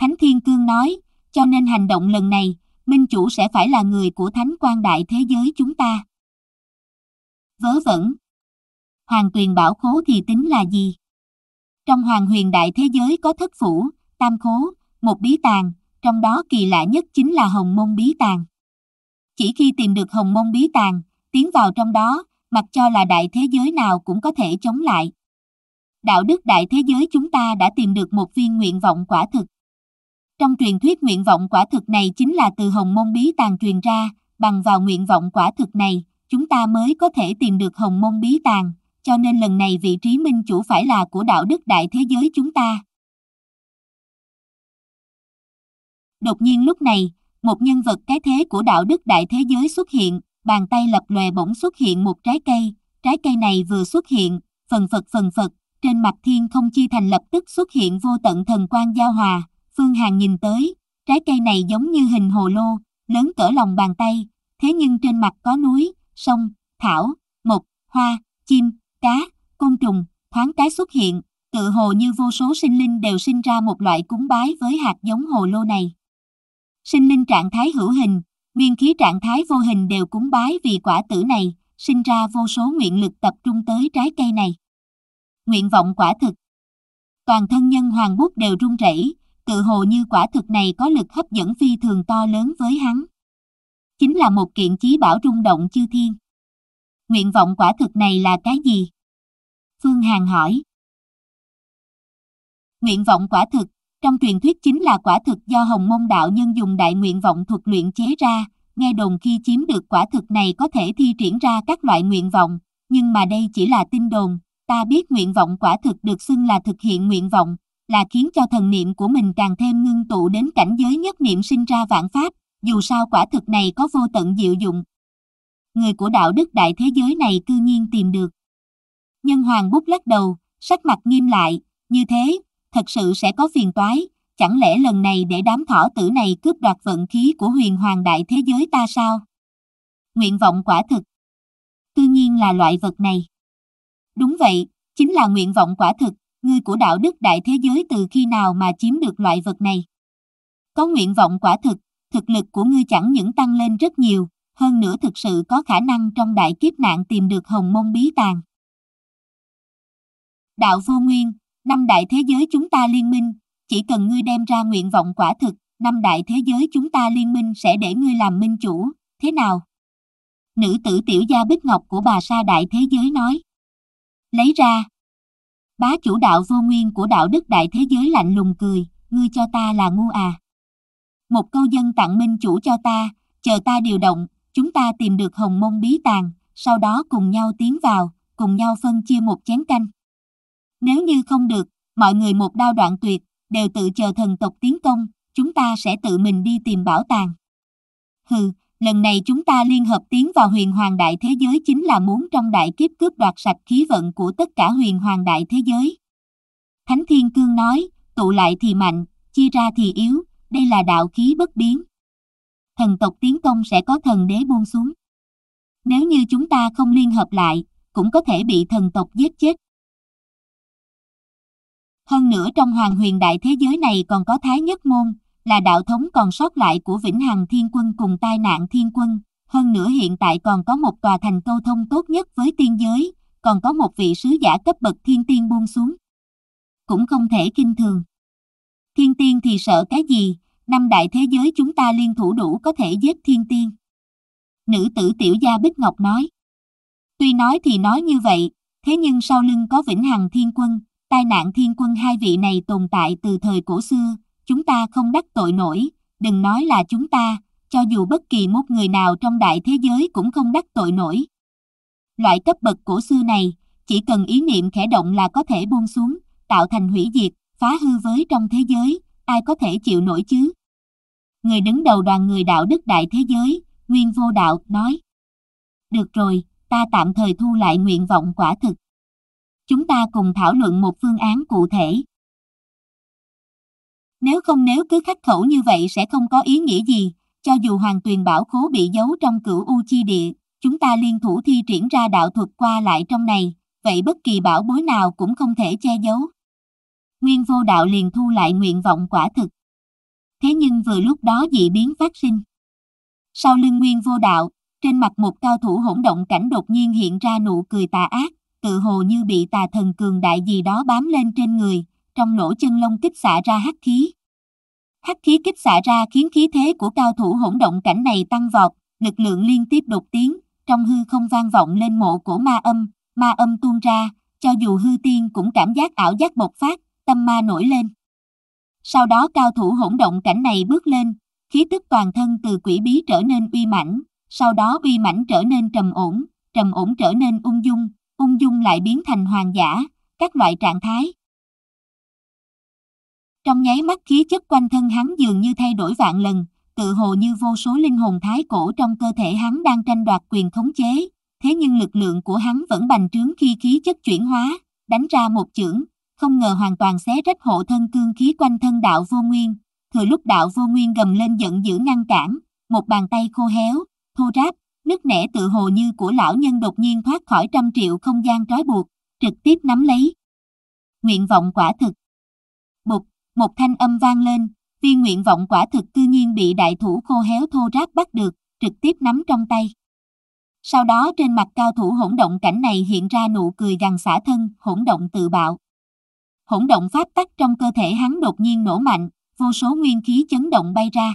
Thánh Thiên Cương nói, cho nên hành động lần này, Minh Chủ sẽ phải là người của Thánh quan Đại Thế Giới chúng ta. Vớ vẩn. Hoàng Tuyền Bảo Khố thì tính là gì? Trong Hoàng Huyền Đại Thế Giới có thất phủ, tam khố, một bí tàng, trong đó kỳ lạ nhất chính là Hồng Môn Bí Tàng. Chỉ khi tìm được Hồng Môn Bí Tàng, tiến vào trong đó, mặc cho là đại thế giới nào cũng có thể chống lại. Đạo đức đại thế giới chúng ta đã tìm được một viên nguyện vọng quả thực. Trong truyền thuyết nguyện vọng quả thực này chính là từ Hồng Môn Bí Tàng truyền ra, bằng vào nguyện vọng quả thực này, chúng ta mới có thể tìm được Hồng Môn Bí Tàng, cho nên lần này vị trí minh chủ phải là của đạo đức đại thế giới chúng ta. Đột nhiên lúc này, một nhân vật cái thế của đạo đức đại thế giới xuất hiện, bàn tay lập lòe bỗng xuất hiện một trái cây, trái cây này vừa xuất hiện, phần phật phần phật, trên mặt thiên không chi thành lập tức xuất hiện vô tận thần quan giao hòa, Phương Hàn nhìn tới, trái cây này giống như hình hồ lô, lớn cỡ lòng bàn tay, thế nhưng trên mặt có núi, sông, thảo, mộc, hoa, chim, cá, côn trùng, thoáng cái xuất hiện, tự hồ như vô số sinh linh đều sinh ra một loại cúng bái với hạt giống hồ lô này. Sinh linh trạng thái hữu hình, biên khí trạng thái vô hình đều cúng bái vì quả tử này, sinh ra vô số nguyện lực tập trung tới trái cây này. Nguyện vọng quả thực Toàn thân nhân hoàng bút đều run rẩy, tự hồ như quả thực này có lực hấp dẫn phi thường to lớn với hắn. Chính là một kiện chí bảo rung động chư thiên. Nguyện vọng quả thực này là cái gì? Phương Hàn hỏi. Nguyện vọng quả thực trong truyền thuyết chính là quả thực do Hồng mông Đạo Nhân dùng đại nguyện vọng thuật luyện chế ra, nghe đồn khi chiếm được quả thực này có thể thi triển ra các loại nguyện vọng, nhưng mà đây chỉ là tin đồn, ta biết nguyện vọng quả thực được xưng là thực hiện nguyện vọng, là khiến cho thần niệm của mình càng thêm ngưng tụ đến cảnh giới nhất niệm sinh ra vạn pháp, dù sao quả thực này có vô tận diệu dụng. Người của đạo đức đại thế giới này cư nhiên tìm được. Nhân hoàng bút lắc đầu, sắc mặt nghiêm lại, như thế, thật sự sẽ có phiền toái, chẳng lẽ lần này để đám thỏ tử này cướp đoạt vận khí của huyền hoàng đại thế giới ta sao? Nguyện vọng quả thực. Tự nhiên là loại vật này. Đúng vậy, chính là nguyện vọng quả thực, người của đạo đức đại thế giới từ khi nào mà chiếm được loại vật này? Có nguyện vọng quả thực, thực lực của ngươi chẳng những tăng lên rất nhiều, hơn nữa thực sự có khả năng trong đại kiếp nạn tìm được hồng môn bí tàng. Đạo vô nguyên, năm đại thế giới chúng ta liên minh, chỉ cần ngươi đem ra nguyện vọng quả thực, năm đại thế giới chúng ta liên minh sẽ để ngươi làm minh chủ, thế nào? Nữ tử tiểu gia Bích Ngọc của bà Sa Đại Thế Giới nói. Lấy ra. Bá chủ đạo vô nguyên của đạo đức đại thế giới lạnh lùng cười, ngươi cho ta là ngu à. Một câu dân tặng minh chủ cho ta, chờ ta điều động, chúng ta tìm được hồng môn bí tàng, sau đó cùng nhau tiến vào, cùng nhau phân chia một chén canh. Nếu như không được, mọi người một đao đoạn tuyệt, đều tự chờ thần tộc tiến công, chúng ta sẽ tự mình đi tìm bảo tàng. Hừ, lần này chúng ta liên hợp tiến vào huyền hoàng đại thế giới chính là muốn trong đại kiếp cướp đoạt sạch khí vận của tất cả huyền hoàng đại thế giới. Thánh Thiên Cương nói, tụ lại thì mạnh, chia ra thì yếu, đây là đạo khí bất biến. Thần tộc tiến công sẽ có thần đế buông xuống. Nếu như chúng ta không liên hợp lại, cũng có thể bị thần tộc giết chết hơn nữa trong hoàng huyền đại thế giới này còn có Thái Nhất Môn, là đạo thống còn sót lại của Vĩnh Hằng Thiên Quân cùng tai nạn Thiên Quân. Hơn nữa hiện tại còn có một tòa thành câu thông tốt nhất với tiên giới, còn có một vị sứ giả cấp bậc thiên tiên buông xuống. Cũng không thể kinh thường. Thiên tiên thì sợ cái gì, năm đại thế giới chúng ta liên thủ đủ có thể giết thiên tiên. Nữ tử tiểu gia Bích Ngọc nói. Tuy nói thì nói như vậy, thế nhưng sau lưng có Vĩnh Hằng Thiên Quân, tai nạn thiên quân hai vị này tồn tại từ thời cổ xưa, chúng ta không đắc tội nổi, đừng nói là chúng ta, cho dù bất kỳ một người nào trong đại thế giới cũng không đắc tội nổi. Loại cấp bậc cổ xưa này, chỉ cần ý niệm khẽ động là có thể buông xuống, tạo thành hủy diệt, phá hư với trong thế giới, ai có thể chịu nổi chứ? Người đứng đầu đoàn người đạo đức đại thế giới, Nguyên Vô Đạo, nói. Được rồi, ta tạm thời thu lại nguyện vọng quả thực chúng ta cùng thảo luận một phương án cụ thể. Nếu không nếu cứ khắc khẩu như vậy sẽ không có ý nghĩa gì, cho dù Hoàng Tuyền Bảo Khố bị giấu trong cửu U Chi Địa, chúng ta liên thủ thi triển ra đạo thuật qua lại trong này, vậy bất kỳ bảo bối nào cũng không thể che giấu. Nguyên vô đạo liền thu lại nguyện vọng quả thực. Thế nhưng vừa lúc đó dị biến phát sinh. Sau lưng nguyên vô đạo, trên mặt một cao thủ hỗn động cảnh đột nhiên hiện ra nụ cười tà ác, tự hồ như bị tà thần cường đại gì đó bám lên trên người, trong lỗ chân lông kích xả ra hắc khí. Hắc khí kích xả ra khiến khí thế của cao thủ hỗn động cảnh này tăng vọt, lực lượng liên tiếp đột tiến, trong hư không vang vọng lên mộ của ma âm, ma âm tuôn ra, cho dù hư tiên cũng cảm giác ảo giác bộc phát, tâm ma nổi lên. Sau đó cao thủ hỗn động cảnh này bước lên, khí tức toàn thân từ quỷ bí trở nên uy mãnh, sau đó uy mãnh trở nên trầm ổn, trầm ổn trở nên ung dung, ung dung lại biến thành hoàng giả, các loại trạng thái. Trong nháy mắt khí chất quanh thân hắn dường như thay đổi vạn lần, tự hồ như vô số linh hồn thái cổ trong cơ thể hắn đang tranh đoạt quyền khống chế, thế nhưng lực lượng của hắn vẫn bành trướng khi khí chất chuyển hóa, đánh ra một chưởng, không ngờ hoàn toàn xé rách hộ thân cương khí quanh thân đạo vô nguyên. Thừa lúc đạo vô nguyên gầm lên giận dữ ngăn cản, một bàn tay khô héo, thô ráp, nứt nẻ tự hồ như của lão nhân đột nhiên thoát khỏi trăm triệu không gian trói buộc, trực tiếp nắm lấy. Nguyện vọng quả thực Bục, một thanh âm vang lên, viên nguyện vọng quả thực cư nhiên bị đại thủ khô héo thô ráp bắt được, trực tiếp nắm trong tay. Sau đó trên mặt cao thủ hỗn động cảnh này hiện ra nụ cười gằn xả thân, hỗn động tự bạo. Hỗn động pháp tắc trong cơ thể hắn đột nhiên nổ mạnh, vô số nguyên khí chấn động bay ra.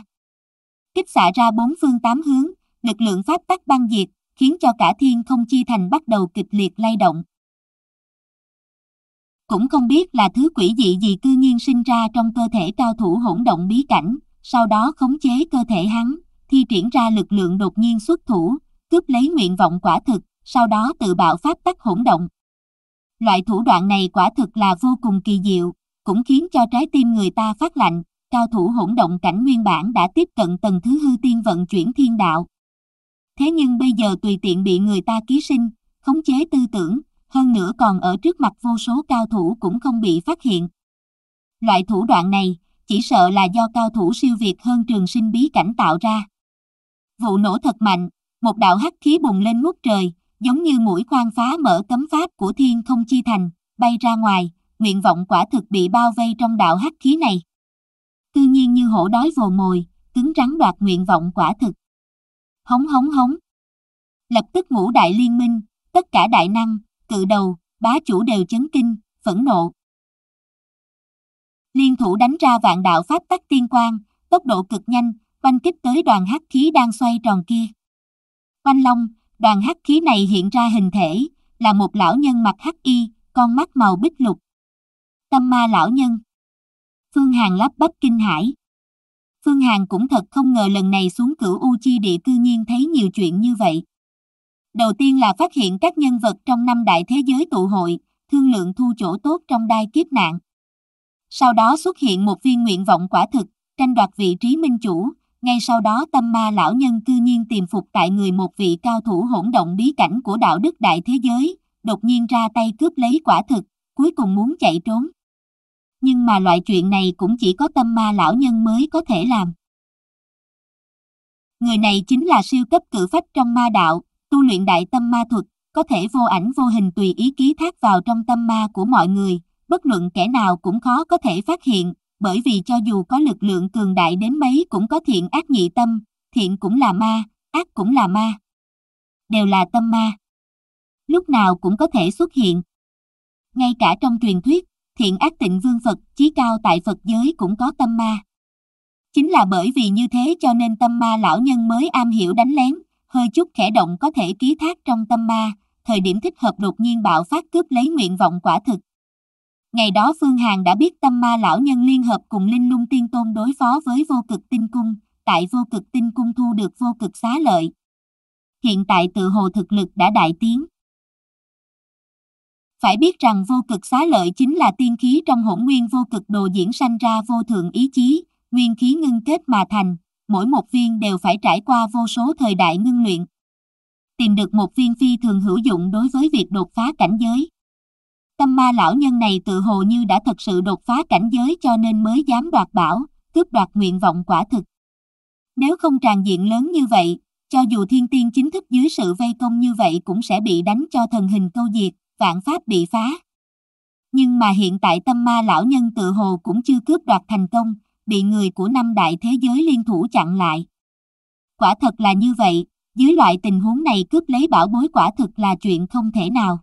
Kích xạ ra bốn phương tám hướng, lực lượng Pháp tắc băng diệt, khiến cho cả thiên không chi thành bắt đầu kịch liệt lay động. Cũng không biết là thứ quỷ dị gì cư nhiên sinh ra trong cơ thể cao thủ hỗn động bí cảnh, sau đó khống chế cơ thể hắn, thi triển ra lực lượng đột nhiên xuất thủ, cướp lấy nguyện vọng quả thực, sau đó tự bạo pháp tắc hỗn động. Loại thủ đoạn này quả thực là vô cùng kỳ diệu, cũng khiến cho trái tim người ta phát lạnh, cao thủ hỗn động cảnh nguyên bản đã tiếp cận tầng thứ hư tiên vận chuyển thiên đạo, thế nhưng bây giờ tùy tiện bị người ta ký sinh, khống chế tư tưởng, hơn nữa còn ở trước mặt vô số cao thủ cũng không bị phát hiện. Loại thủ đoạn này, chỉ sợ là do cao thủ siêu việt hơn trường sinh bí cảnh tạo ra. Vụ nổ thật mạnh, một đạo hắc khí bùng lên ngút trời, giống như mũi khoan phá mở cấm pháp của thiên không chi thành, bay ra ngoài, nguyện vọng quả thực bị bao vây trong đạo hắc khí này. tự nhiên như hổ đói vồ mồi, cứng rắn đoạt nguyện vọng quả thực hống hống hống. Lập tức ngũ đại liên minh, tất cả đại năng, cự đầu, bá chủ đều chấn kinh, phẫn nộ. Liên thủ đánh ra vạn đạo pháp tắc tiên quang, tốc độ cực nhanh, oanh kích tới đoàn hắc khí đang xoay tròn kia. Oanh long, đoàn hắc khí này hiện ra hình thể, là một lão nhân mặc hắc y, con mắt màu bích lục. Tâm ma lão nhân. Phương hàng lắp bắp kinh hải Phương Hằng cũng thật không ngờ lần này xuống cửu U Chi Địa cư nhiên thấy nhiều chuyện như vậy. Đầu tiên là phát hiện các nhân vật trong năm đại thế giới tụ hội, thương lượng thu chỗ tốt trong đai kiếp nạn. Sau đó xuất hiện một viên nguyện vọng quả thực, tranh đoạt vị trí minh chủ, ngay sau đó tâm ma lão nhân cư nhiên tìm phục tại người một vị cao thủ hỗn động bí cảnh của đạo đức đại thế giới, đột nhiên ra tay cướp lấy quả thực, cuối cùng muốn chạy trốn nhưng mà loại chuyện này cũng chỉ có tâm ma lão nhân mới có thể làm. Người này chính là siêu cấp cử phách trong ma đạo, tu luyện đại tâm ma thuật, có thể vô ảnh vô hình tùy ý ký thác vào trong tâm ma của mọi người, bất luận kẻ nào cũng khó có thể phát hiện, bởi vì cho dù có lực lượng cường đại đến mấy cũng có thiện ác nhị tâm, thiện cũng là ma, ác cũng là ma. Đều là tâm ma. Lúc nào cũng có thể xuất hiện. Ngay cả trong truyền thuyết, thiện ác tịnh vương Phật, chí cao tại Phật giới cũng có tâm ma. Chính là bởi vì như thế cho nên tâm ma lão nhân mới am hiểu đánh lén, hơi chút khẽ động có thể ký thác trong tâm ma, thời điểm thích hợp đột nhiên bạo phát cướp lấy nguyện vọng quả thực. Ngày đó Phương Hàn đã biết tâm ma lão nhân liên hợp cùng Linh Lung Tiên Tôn đối phó với vô cực tinh cung, tại vô cực tinh cung thu được vô cực xá lợi. Hiện tại tự hồ thực lực đã đại tiến. Phải biết rằng vô cực xá lợi chính là tiên khí trong hỗn nguyên vô cực đồ diễn sanh ra vô thượng ý chí, nguyên khí ngưng kết mà thành, mỗi một viên đều phải trải qua vô số thời đại ngưng luyện. Tìm được một viên phi thường hữu dụng đối với việc đột phá cảnh giới. Tâm ma lão nhân này tự hồ như đã thật sự đột phá cảnh giới cho nên mới dám đoạt bảo, cướp đoạt nguyện vọng quả thực. Nếu không tràn diện lớn như vậy, cho dù thiên tiên chính thức dưới sự vây công như vậy cũng sẽ bị đánh cho thần hình câu diệt, vạn pháp bị phá. Nhưng mà hiện tại tâm ma lão nhân tự hồ cũng chưa cướp đoạt thành công, bị người của năm đại thế giới liên thủ chặn lại. Quả thật là như vậy, dưới loại tình huống này cướp lấy bảo bối quả thực là chuyện không thể nào.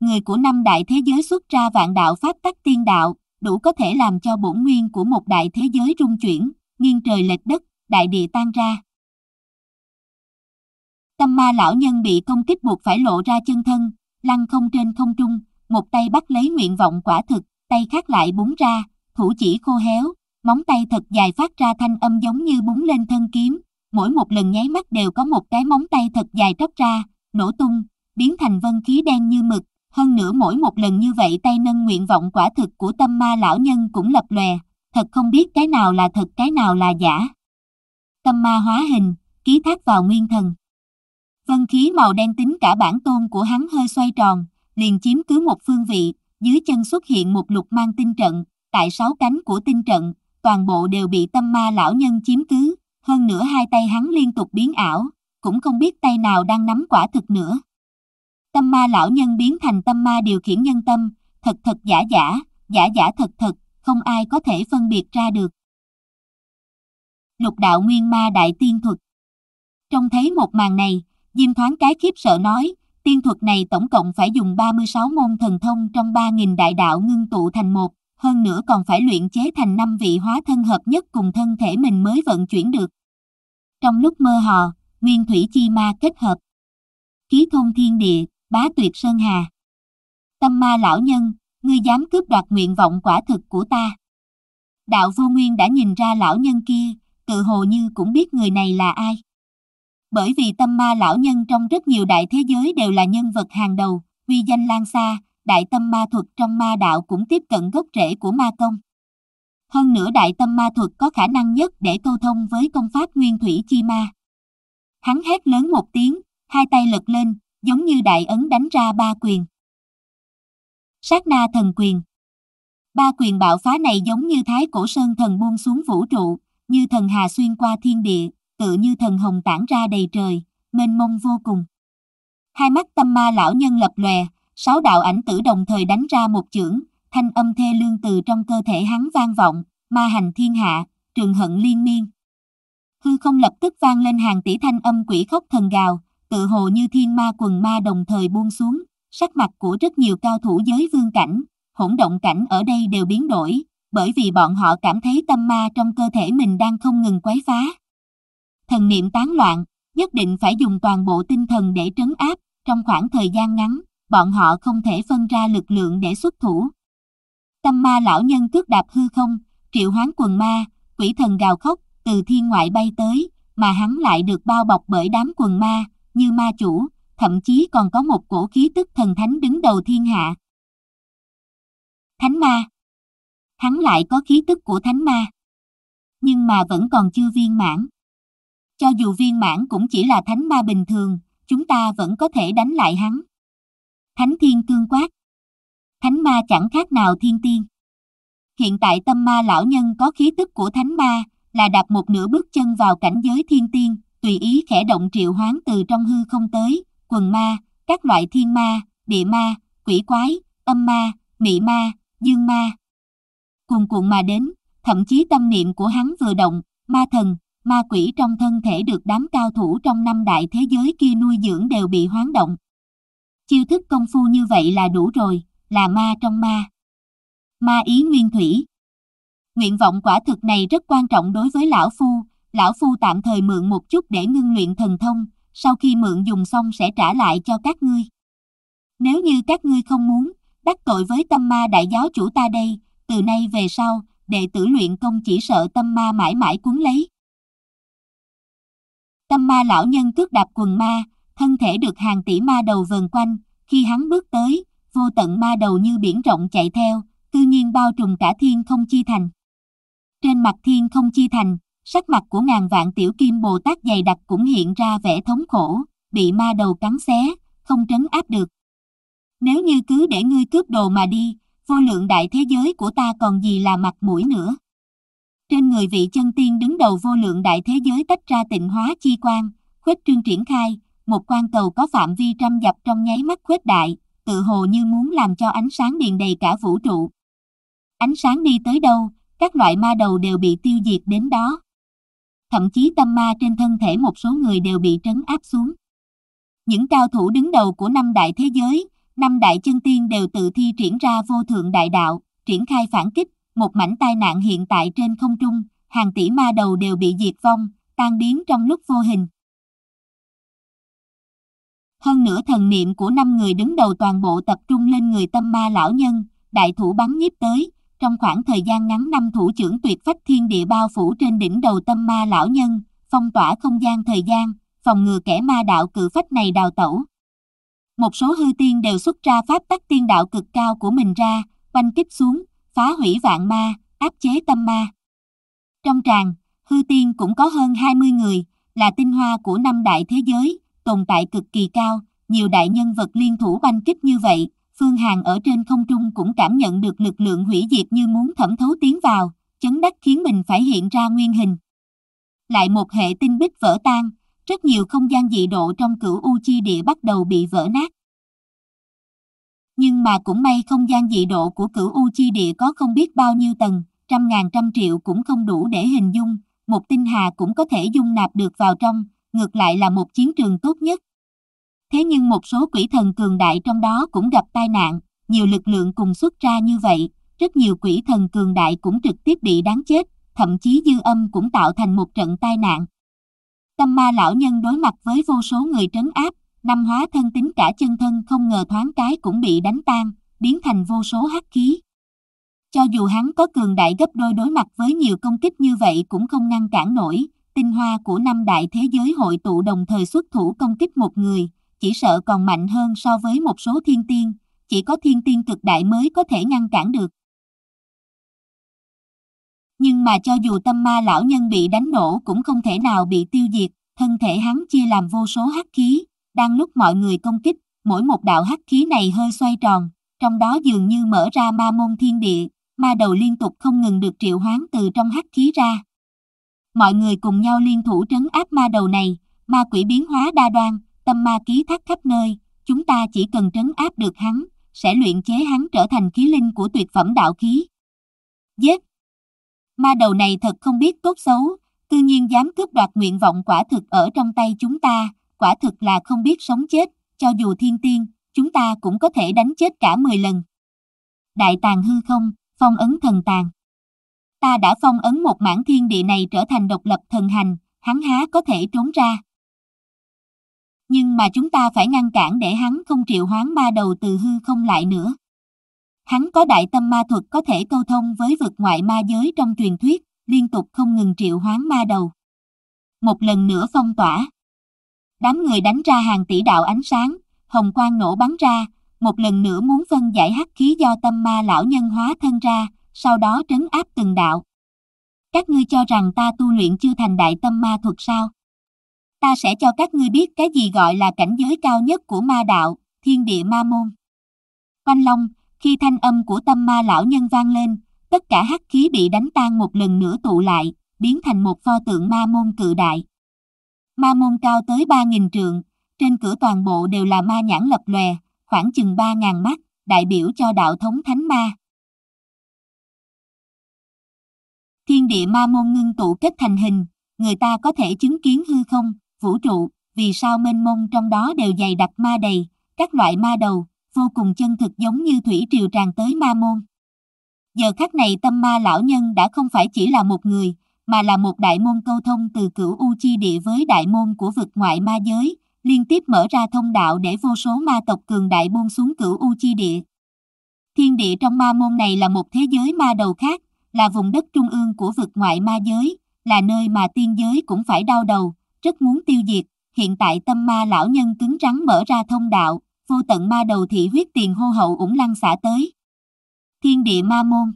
Người của năm đại thế giới xuất ra vạn đạo pháp tắc tiên đạo, đủ có thể làm cho bổn nguyên của một đại thế giới rung chuyển, nghiêng trời lệch đất, đại địa tan ra. Tâm ma lão nhân bị công kích buộc phải lộ ra chân thân, lăng không trên không trung, một tay bắt lấy nguyện vọng quả thực, tay khác lại búng ra, thủ chỉ khô héo, móng tay thật dài phát ra thanh âm giống như búng lên thân kiếm, mỗi một lần nháy mắt đều có một cái móng tay thật dài tróc ra, nổ tung, biến thành vân khí đen như mực, hơn nữa mỗi một lần như vậy tay nâng nguyện vọng quả thực của tâm ma lão nhân cũng lập lòe, thật không biết cái nào là thật cái nào là giả. Tâm ma hóa hình, ký thác vào nguyên thần. Vân khí màu đen tính cả bản tôn của hắn hơi xoay tròn, liền chiếm cứ một phương vị, dưới chân xuất hiện một lục mang tinh trận, tại sáu cánh của tinh trận, toàn bộ đều bị tâm ma lão nhân chiếm cứ, hơn nữa hai tay hắn liên tục biến ảo, cũng không biết tay nào đang nắm quả thực nữa. Tâm ma lão nhân biến thành tâm ma điều khiển nhân tâm, thật thật giả giả, giả giả thật thật, không ai có thể phân biệt ra được. Lục đạo nguyên ma đại tiên thuật trong thấy một màn này, Diêm thoáng cái khiếp sợ nói, tiên thuật này tổng cộng phải dùng 36 môn thần thông trong 3.000 đại đạo ngưng tụ thành một, hơn nữa còn phải luyện chế thành năm vị hóa thân hợp nhất cùng thân thể mình mới vận chuyển được. Trong lúc mơ hò, nguyên thủy chi ma kết hợp. Ký thông thiên địa, bá tuyệt sơn hà. Tâm ma lão nhân, ngươi dám cướp đoạt nguyện vọng quả thực của ta. Đạo vô nguyên đã nhìn ra lão nhân kia, tự hồ như cũng biết người này là ai bởi vì tâm ma lão nhân trong rất nhiều đại thế giới đều là nhân vật hàng đầu, uy danh lan xa, đại tâm ma thuật trong ma đạo cũng tiếp cận gốc rễ của ma công. Hơn nữa đại tâm ma thuật có khả năng nhất để câu thông với công pháp nguyên thủy chi ma. Hắn hét lớn một tiếng, hai tay lật lên, giống như đại ấn đánh ra ba quyền. Sát na thần quyền Ba quyền bạo phá này giống như thái cổ sơn thần buông xuống vũ trụ, như thần hà xuyên qua thiên địa, tựa như thần hồng tản ra đầy trời, mênh mông vô cùng. Hai mắt tâm ma lão nhân lập lòe, sáu đạo ảnh tử đồng thời đánh ra một chưởng, thanh âm thê lương từ trong cơ thể hắn vang vọng, ma hành thiên hạ, trường hận liên miên. Hư không lập tức vang lên hàng tỷ thanh âm quỷ khóc thần gào, tự hồ như thiên ma quần ma đồng thời buông xuống, sắc mặt của rất nhiều cao thủ giới vương cảnh, hỗn động cảnh ở đây đều biến đổi, bởi vì bọn họ cảm thấy tâm ma trong cơ thể mình đang không ngừng quấy phá thần niệm tán loạn, nhất định phải dùng toàn bộ tinh thần để trấn áp, trong khoảng thời gian ngắn, bọn họ không thể phân ra lực lượng để xuất thủ. Tâm ma lão nhân cước đạp hư không, triệu hoán quần ma, quỷ thần gào khóc, từ thiên ngoại bay tới, mà hắn lại được bao bọc bởi đám quần ma, như ma chủ, thậm chí còn có một cổ khí tức thần thánh đứng đầu thiên hạ. Thánh ma Hắn lại có khí tức của thánh ma Nhưng mà vẫn còn chưa viên mãn cho dù viên mãn cũng chỉ là thánh ma bình thường, chúng ta vẫn có thể đánh lại hắn. Thánh thiên cương quát. Thánh ma chẳng khác nào thiên tiên. Hiện tại tâm ma lão nhân có khí tức của thánh ma, là đặt một nửa bước chân vào cảnh giới thiên tiên, tùy ý khẽ động triệu hoán từ trong hư không tới, quần ma, các loại thiên ma, địa ma, quỷ quái, âm ma, mị ma, dương ma. Cuồn cuộn mà đến, thậm chí tâm niệm của hắn vừa động, ma thần, ma quỷ trong thân thể được đám cao thủ trong năm đại thế giới kia nuôi dưỡng đều bị hoán động. Chiêu thức công phu như vậy là đủ rồi, là ma trong ma. Ma ý nguyên thủy. Nguyện vọng quả thực này rất quan trọng đối với lão phu, lão phu tạm thời mượn một chút để ngưng luyện thần thông, sau khi mượn dùng xong sẽ trả lại cho các ngươi. Nếu như các ngươi không muốn, đắc tội với tâm ma đại giáo chủ ta đây, từ nay về sau, đệ tử luyện công chỉ sợ tâm ma mãi mãi cuốn lấy. Tâm ma lão nhân cước đạp quần ma, thân thể được hàng tỷ ma đầu vần quanh, khi hắn bước tới, vô tận ma đầu như biển rộng chạy theo, cư nhiên bao trùm cả thiên không chi thành. Trên mặt thiên không chi thành, sắc mặt của ngàn vạn tiểu kim Bồ Tát dày đặc cũng hiện ra vẻ thống khổ, bị ma đầu cắn xé, không trấn áp được. Nếu như cứ để ngươi cướp đồ mà đi, vô lượng đại thế giới của ta còn gì là mặt mũi nữa. Trên người vị chân tiên đứng đầu vô lượng đại thế giới tách ra tịnh hóa chi quan, khuếch trương triển khai, một quan cầu có phạm vi trăm dập trong nháy mắt khuếch đại, tự hồ như muốn làm cho ánh sáng điền đầy cả vũ trụ. Ánh sáng đi tới đâu, các loại ma đầu đều bị tiêu diệt đến đó. Thậm chí tâm ma trên thân thể một số người đều bị trấn áp xuống. Những cao thủ đứng đầu của năm đại thế giới, năm đại chân tiên đều tự thi triển ra vô thượng đại đạo, triển khai phản kích, một mảnh tai nạn hiện tại trên không trung, hàng tỷ ma đầu đều bị diệt vong, tan biến trong lúc vô hình. Hơn nữa thần niệm của năm người đứng đầu toàn bộ tập trung lên người tâm ma lão nhân, đại thủ bắn nhíp tới, trong khoảng thời gian ngắn năm thủ trưởng tuyệt phách thiên địa bao phủ trên đỉnh đầu tâm ma lão nhân, phong tỏa không gian thời gian, phòng ngừa kẻ ma đạo cự phách này đào tẩu. Một số hư tiên đều xuất ra pháp tắc tiên đạo cực cao của mình ra, quanh kích xuống, phá hủy vạn ma, áp chế tâm ma. Trong tràng, hư tiên cũng có hơn 20 người, là tinh hoa của năm đại thế giới, tồn tại cực kỳ cao, nhiều đại nhân vật liên thủ banh kích như vậy, Phương hàng ở trên không trung cũng cảm nhận được lực lượng hủy diệt như muốn thẩm thấu tiến vào, chấn đắc khiến mình phải hiện ra nguyên hình. Lại một hệ tinh bích vỡ tan, rất nhiều không gian dị độ trong cửu U chi địa bắt đầu bị vỡ nát nhưng mà cũng may không gian dị độ của cửu U Chi Địa có không biết bao nhiêu tầng, trăm ngàn trăm triệu cũng không đủ để hình dung, một tinh hà cũng có thể dung nạp được vào trong, ngược lại là một chiến trường tốt nhất. Thế nhưng một số quỷ thần cường đại trong đó cũng gặp tai nạn, nhiều lực lượng cùng xuất ra như vậy, rất nhiều quỷ thần cường đại cũng trực tiếp bị đáng chết, thậm chí dư âm cũng tạo thành một trận tai nạn. Tâm ma lão nhân đối mặt với vô số người trấn áp, Năm hóa thân tính cả chân thân không ngờ thoáng cái cũng bị đánh tan, biến thành vô số hắc khí. Cho dù hắn có cường đại gấp đôi đối mặt với nhiều công kích như vậy cũng không ngăn cản nổi, tinh hoa của năm đại thế giới hội tụ đồng thời xuất thủ công kích một người, chỉ sợ còn mạnh hơn so với một số thiên tiên, chỉ có thiên tiên cực đại mới có thể ngăn cản được. Nhưng mà cho dù tâm ma lão nhân bị đánh nổ cũng không thể nào bị tiêu diệt, thân thể hắn chia làm vô số hắc khí, đang lúc mọi người công kích, mỗi một đạo hắc khí này hơi xoay tròn, trong đó dường như mở ra ma môn thiên địa, ma đầu liên tục không ngừng được triệu hoán từ trong hắc khí ra. Mọi người cùng nhau liên thủ trấn áp ma đầu này, ma quỷ biến hóa đa đoan, tâm ma ký thác khắp nơi, chúng ta chỉ cần trấn áp được hắn, sẽ luyện chế hắn trở thành khí linh của tuyệt phẩm đạo khí. Giết! Ma đầu này thật không biết tốt xấu, cư nhiên dám cướp đoạt nguyện vọng quả thực ở trong tay chúng ta, quả thực là không biết sống chết, cho dù thiên tiên, chúng ta cũng có thể đánh chết cả 10 lần. Đại tàng hư không, phong ấn thần tàng. Ta đã phong ấn một mảng thiên địa này trở thành độc lập thần hành, hắn há có thể trốn ra. Nhưng mà chúng ta phải ngăn cản để hắn không triệu hoán ba đầu từ hư không lại nữa. Hắn có đại tâm ma thuật có thể câu thông với vực ngoại ma giới trong truyền thuyết, liên tục không ngừng triệu hoán ma đầu. Một lần nữa phong tỏa, Đám người đánh ra hàng tỷ đạo ánh sáng, hồng quang nổ bắn ra, một lần nữa muốn phân giải hắc khí do tâm ma lão nhân hóa thân ra, sau đó trấn áp từng đạo. Các ngươi cho rằng ta tu luyện chưa thành đại tâm ma thuật sao? Ta sẽ cho các ngươi biết cái gì gọi là cảnh giới cao nhất của ma đạo, thiên địa ma môn. Quanh long, khi thanh âm của tâm ma lão nhân vang lên, tất cả hắc khí bị đánh tan một lần nữa tụ lại, biến thành một pho tượng ma môn cự đại ma môn cao tới 3.000 trượng, trên cửa toàn bộ đều là ma nhãn lập lòe, khoảng chừng 3.000 mắt, đại biểu cho đạo thống thánh ma. Thiên địa ma môn ngưng tụ kết thành hình, người ta có thể chứng kiến hư không, vũ trụ, vì sao mênh mông trong đó đều dày đặc ma đầy, các loại ma đầu, vô cùng chân thực giống như thủy triều tràn tới ma môn. Giờ khắc này tâm ma lão nhân đã không phải chỉ là một người, mà là một đại môn câu thông từ cửu U Chi Địa với đại môn của vực ngoại ma giới, liên tiếp mở ra thông đạo để vô số ma tộc cường đại buông xuống cửu U Chi Địa. Thiên địa trong ma môn này là một thế giới ma đầu khác, là vùng đất trung ương của vực ngoại ma giới, là nơi mà tiên giới cũng phải đau đầu, rất muốn tiêu diệt. Hiện tại tâm ma lão nhân cứng rắn mở ra thông đạo, vô tận ma đầu thị huyết tiền hô hậu ủng lăng xả tới. Thiên địa ma môn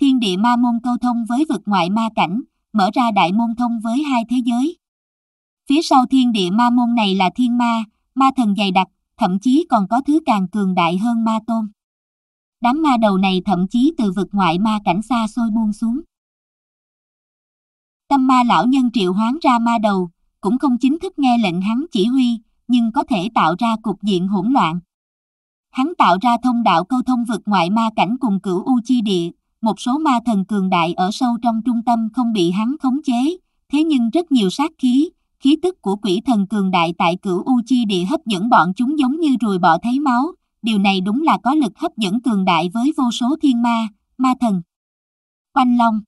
thiên địa ma môn câu thông với vực ngoại ma cảnh, mở ra đại môn thông với hai thế giới. Phía sau thiên địa ma môn này là thiên ma, ma thần dày đặc, thậm chí còn có thứ càng cường đại hơn ma tôn. Đám ma đầu này thậm chí từ vực ngoại ma cảnh xa xôi buông xuống. Tâm ma lão nhân triệu hoán ra ma đầu, cũng không chính thức nghe lệnh hắn chỉ huy, nhưng có thể tạo ra cục diện hỗn loạn. Hắn tạo ra thông đạo câu thông vực ngoại ma cảnh cùng cửu U chi địa, một số ma thần cường đại ở sâu trong trung tâm không bị hắn khống chế, thế nhưng rất nhiều sát khí, khí tức của quỷ thần cường đại tại cửu U Chi địa hấp dẫn bọn chúng giống như rùi bọ thấy máu, điều này đúng là có lực hấp dẫn cường đại với vô số thiên ma, ma thần. quanh Long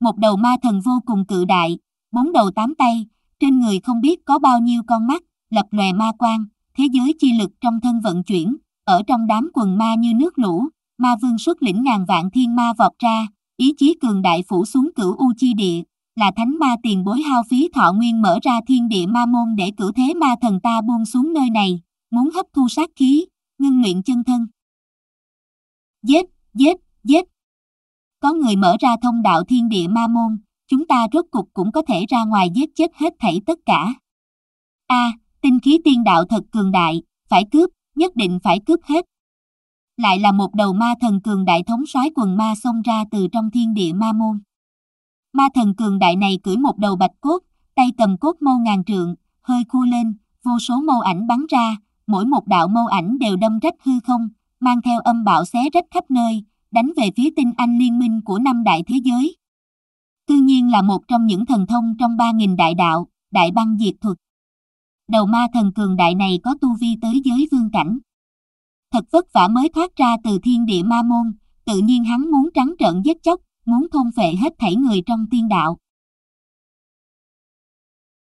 Một đầu ma thần vô cùng cự đại, bốn đầu tám tay, trên người không biết có bao nhiêu con mắt, lập lòe ma quang, thế giới chi lực trong thân vận chuyển, ở trong đám quần ma như nước lũ, Ma vương xuất lĩnh ngàn vạn thiên ma vọt ra, ý chí cường đại phủ xuống cửu U chi địa, là thánh ma tiền bối hao phí thọ nguyên mở ra thiên địa ma môn để cử thế ma thần ta buông xuống nơi này, muốn hấp thu sát khí, ngưng luyện chân thân. Giết, giết, giết. Có người mở ra thông đạo thiên địa ma môn, chúng ta rốt cục cũng có thể ra ngoài giết chết hết thảy tất cả. A, tinh khí tiên đạo thật cường đại, phải cướp, nhất định phải cướp hết lại là một đầu ma thần cường đại thống soái quần ma xông ra từ trong thiên địa ma môn. Ma thần cường đại này cưỡi một đầu bạch cốt, tay cầm cốt mâu ngàn trượng, hơi khu lên, vô số mâu ảnh bắn ra, mỗi một đạo mâu ảnh đều đâm rách hư không, mang theo âm bạo xé rách khắp nơi, đánh về phía tinh anh liên minh của năm đại thế giới. Tuy nhiên là một trong những thần thông trong 3.000 đại đạo, đại băng diệt thuật. Đầu ma thần cường đại này có tu vi tới giới vương cảnh thật vất vả mới thoát ra từ thiên địa ma môn, tự nhiên hắn muốn trắng trợn giết chóc, muốn thôn phệ hết thảy người trong tiên đạo.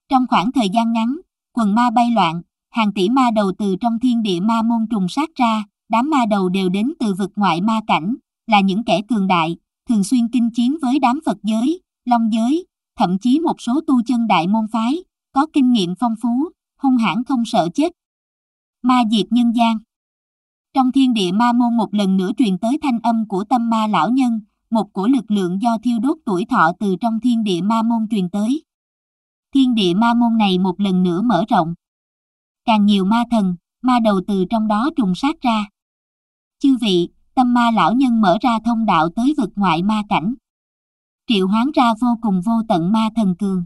Trong khoảng thời gian ngắn, quần ma bay loạn, hàng tỷ ma đầu từ trong thiên địa ma môn trùng sát ra, đám ma đầu đều đến từ vực ngoại ma cảnh, là những kẻ cường đại, thường xuyên kinh chiến với đám Phật giới, Long giới, thậm chí một số tu chân đại môn phái, có kinh nghiệm phong phú, hung hãn không sợ chết. Ma diệt nhân gian trong thiên địa ma môn một lần nữa truyền tới thanh âm của tâm ma lão nhân, một của lực lượng do thiêu đốt tuổi thọ từ trong thiên địa ma môn truyền tới. Thiên địa ma môn này một lần nữa mở rộng. Càng nhiều ma thần, ma đầu từ trong đó trùng sát ra. Chư vị, tâm ma lão nhân mở ra thông đạo tới vực ngoại ma cảnh. Triệu hoán ra vô cùng vô tận ma thần cường.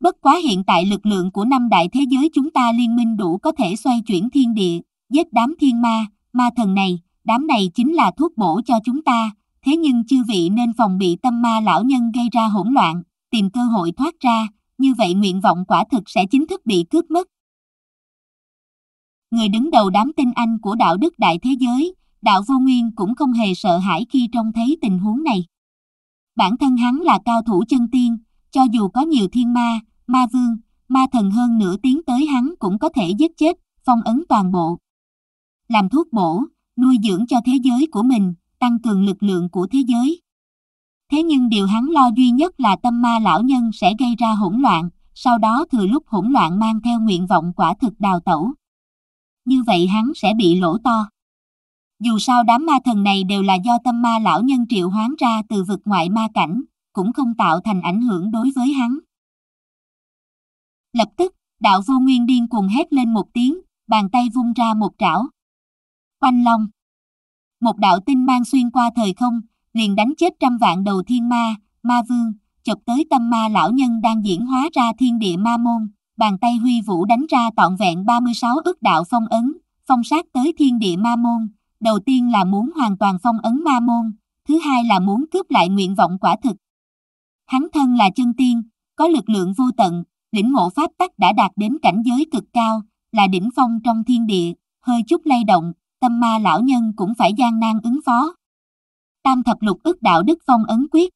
Bất quá hiện tại lực lượng của năm đại thế giới chúng ta liên minh đủ có thể xoay chuyển thiên địa, giết đám thiên ma, ma thần này, đám này chính là thuốc bổ cho chúng ta, thế nhưng chư vị nên phòng bị tâm ma lão nhân gây ra hỗn loạn, tìm cơ hội thoát ra, như vậy nguyện vọng quả thực sẽ chính thức bị cướp mất. Người đứng đầu đám tinh anh của đạo đức đại thế giới, đạo vô nguyên cũng không hề sợ hãi khi trông thấy tình huống này. Bản thân hắn là cao thủ chân tiên, cho dù có nhiều thiên ma, ma vương, ma thần hơn nửa tiếng tới hắn cũng có thể giết chết, phong ấn toàn bộ làm thuốc bổ, nuôi dưỡng cho thế giới của mình, tăng cường lực lượng của thế giới. Thế nhưng điều hắn lo duy nhất là tâm ma lão nhân sẽ gây ra hỗn loạn, sau đó thừa lúc hỗn loạn mang theo nguyện vọng quả thực đào tẩu. Như vậy hắn sẽ bị lỗ to. Dù sao đám ma thần này đều là do tâm ma lão nhân triệu hoán ra từ vực ngoại ma cảnh, cũng không tạo thành ảnh hưởng đối với hắn. Lập tức, đạo vô nguyên điên cuồng hét lên một tiếng, bàn tay vung ra một trảo, Oanh Long Một đạo tinh mang xuyên qua thời không, liền đánh chết trăm vạn đầu thiên ma, ma vương, chụp tới tâm ma lão nhân đang diễn hóa ra thiên địa ma môn, bàn tay huy vũ đánh ra trọn vẹn 36 ước đạo phong ấn, phong sát tới thiên địa ma môn, đầu tiên là muốn hoàn toàn phong ấn ma môn, thứ hai là muốn cướp lại nguyện vọng quả thực. Hắn thân là chân tiên, có lực lượng vô tận, lĩnh ngộ pháp tắc đã đạt đến cảnh giới cực cao, là đỉnh phong trong thiên địa, hơi chút lay động, tâm ma lão nhân cũng phải gian nan ứng phó. Tam thập lục ức đạo đức phong ấn quyết.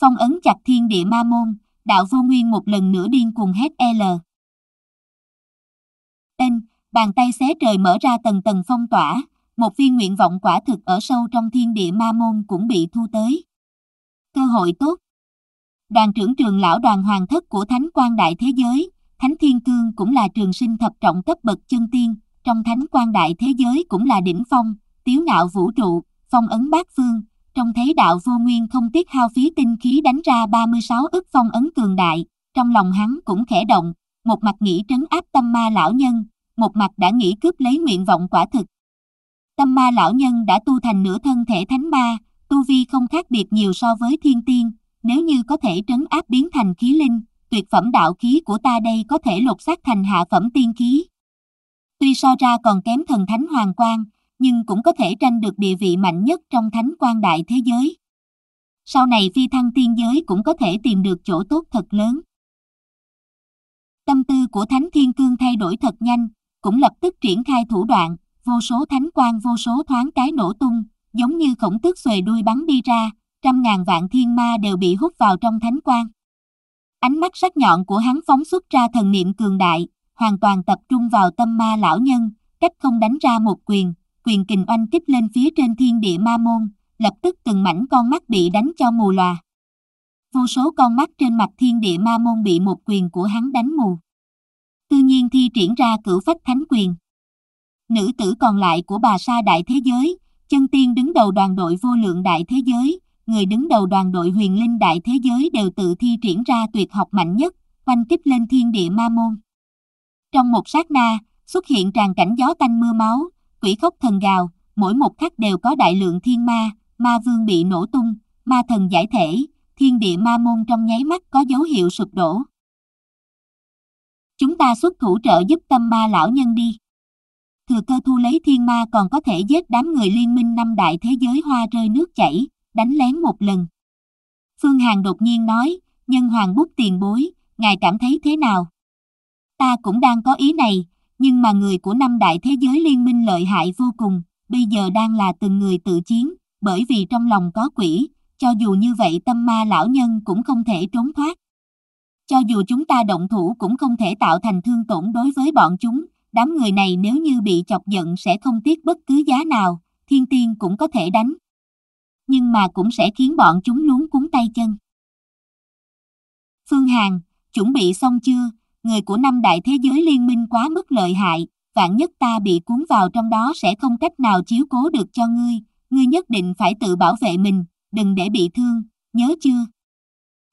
Phong ấn chặt thiên địa ma môn, đạo vô nguyên một lần nữa điên cuồng hét e L. Tên, bàn tay xé trời mở ra tầng tầng phong tỏa, một viên nguyện vọng quả thực ở sâu trong thiên địa ma môn cũng bị thu tới. Cơ hội tốt. Đoàn trưởng trường lão đoàn hoàng thất của Thánh quan Đại Thế Giới, Thánh Thiên Cương cũng là trường sinh thập trọng cấp bậc chân tiên, trong thánh quan đại thế giới cũng là đỉnh phong, tiếu ngạo vũ trụ, phong ấn bát phương, trong thế đạo vô nguyên không tiếc hao phí tinh khí đánh ra 36 ức phong ấn cường đại, trong lòng hắn cũng khẽ động, một mặt nghĩ trấn áp tâm ma lão nhân, một mặt đã nghĩ cướp lấy nguyện vọng quả thực. Tâm ma lão nhân đã tu thành nửa thân thể thánh ma, tu vi không khác biệt nhiều so với thiên tiên, nếu như có thể trấn áp biến thành khí linh, tuyệt phẩm đạo khí của ta đây có thể lột xác thành hạ phẩm tiên khí, Tuy so ra còn kém thần thánh hoàng quang, nhưng cũng có thể tranh được địa vị mạnh nhất trong thánh quan đại thế giới. Sau này phi thăng tiên giới cũng có thể tìm được chỗ tốt thật lớn. Tâm tư của Thánh Thiên Cương thay đổi thật nhanh, cũng lập tức triển khai thủ đoạn, vô số thánh quan vô số thoáng cái nổ tung, giống như khổng tước xuề đuôi bắn đi ra, trăm ngàn vạn thiên ma đều bị hút vào trong thánh quan. Ánh mắt sắc nhọn của hắn phóng xuất ra thần niệm cường đại, hoàn toàn tập trung vào tâm ma lão nhân, cách không đánh ra một quyền, quyền kình oanh kích lên phía trên thiên địa ma môn, lập tức từng mảnh con mắt bị đánh cho mù lòa. Vô số con mắt trên mặt thiên địa ma môn bị một quyền của hắn đánh mù. tự nhiên thi triển ra cửu phách thánh quyền. Nữ tử còn lại của bà sa đại thế giới, chân tiên đứng đầu đoàn đội vô lượng đại thế giới, người đứng đầu đoàn đội huyền linh đại thế giới đều tự thi triển ra tuyệt học mạnh nhất, oanh kích lên thiên địa ma môn. Trong một sát na, xuất hiện tràn cảnh gió tanh mưa máu, quỷ khóc thần gào, mỗi một khắc đều có đại lượng thiên ma, ma vương bị nổ tung, ma thần giải thể, thiên địa ma môn trong nháy mắt có dấu hiệu sụp đổ. Chúng ta xuất thủ trợ giúp tâm ma lão nhân đi. Thừa cơ thu lấy thiên ma còn có thể giết đám người liên minh năm đại thế giới hoa rơi nước chảy, đánh lén một lần. Phương Hàn đột nhiên nói, nhân hoàng bút tiền bối, ngài cảm thấy thế nào? Ta cũng đang có ý này, nhưng mà người của năm đại thế giới liên minh lợi hại vô cùng, bây giờ đang là từng người tự chiến, bởi vì trong lòng có quỷ, cho dù như vậy tâm ma lão nhân cũng không thể trốn thoát. Cho dù chúng ta động thủ cũng không thể tạo thành thương tổn đối với bọn chúng, đám người này nếu như bị chọc giận sẽ không tiếc bất cứ giá nào, thiên tiên cũng có thể đánh. Nhưng mà cũng sẽ khiến bọn chúng luống cuốn tay chân. Phương Hàn, chuẩn bị xong chưa? người của năm đại thế giới liên minh quá mức lợi hại, vạn nhất ta bị cuốn vào trong đó sẽ không cách nào chiếu cố được cho ngươi, ngươi nhất định phải tự bảo vệ mình, đừng để bị thương, nhớ chưa?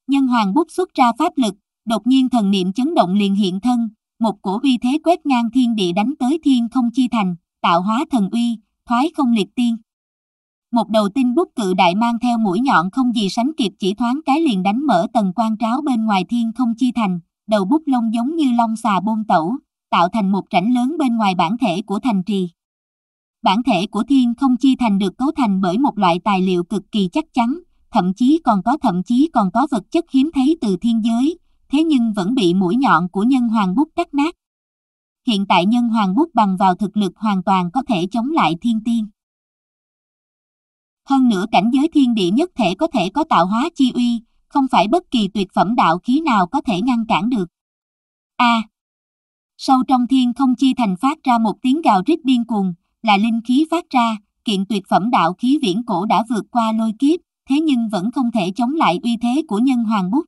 Nhân hoàng bút xuất ra pháp lực, đột nhiên thần niệm chấn động liền hiện thân, một cổ uy thế quét ngang thiên địa đánh tới thiên không chi thành, tạo hóa thần uy, thoái không liệt tiên. Một đầu tinh bút cự đại mang theo mũi nhọn không gì sánh kịp chỉ thoáng cái liền đánh mở tầng quan tráo bên ngoài thiên không chi thành, đầu bút lông giống như long xà bôn tẩu, tạo thành một rãnh lớn bên ngoài bản thể của thành trì. Bản thể của thiên không chi thành được cấu thành bởi một loại tài liệu cực kỳ chắc chắn, thậm chí còn có thậm chí còn có vật chất hiếm thấy từ thiên giới, thế nhưng vẫn bị mũi nhọn của nhân hoàng bút cắt nát. Hiện tại nhân hoàng bút bằng vào thực lực hoàn toàn có thể chống lại thiên tiên. Hơn nữa cảnh giới thiên địa nhất thể có thể có tạo hóa chi uy, không phải bất kỳ tuyệt phẩm đạo khí nào có thể ngăn cản được. A. À, sâu trong thiên không chi thành phát ra một tiếng gào rít điên cuồng, là linh khí phát ra, kiện tuyệt phẩm đạo khí viễn cổ đã vượt qua lôi kiếp, thế nhưng vẫn không thể chống lại uy thế của nhân hoàng bút.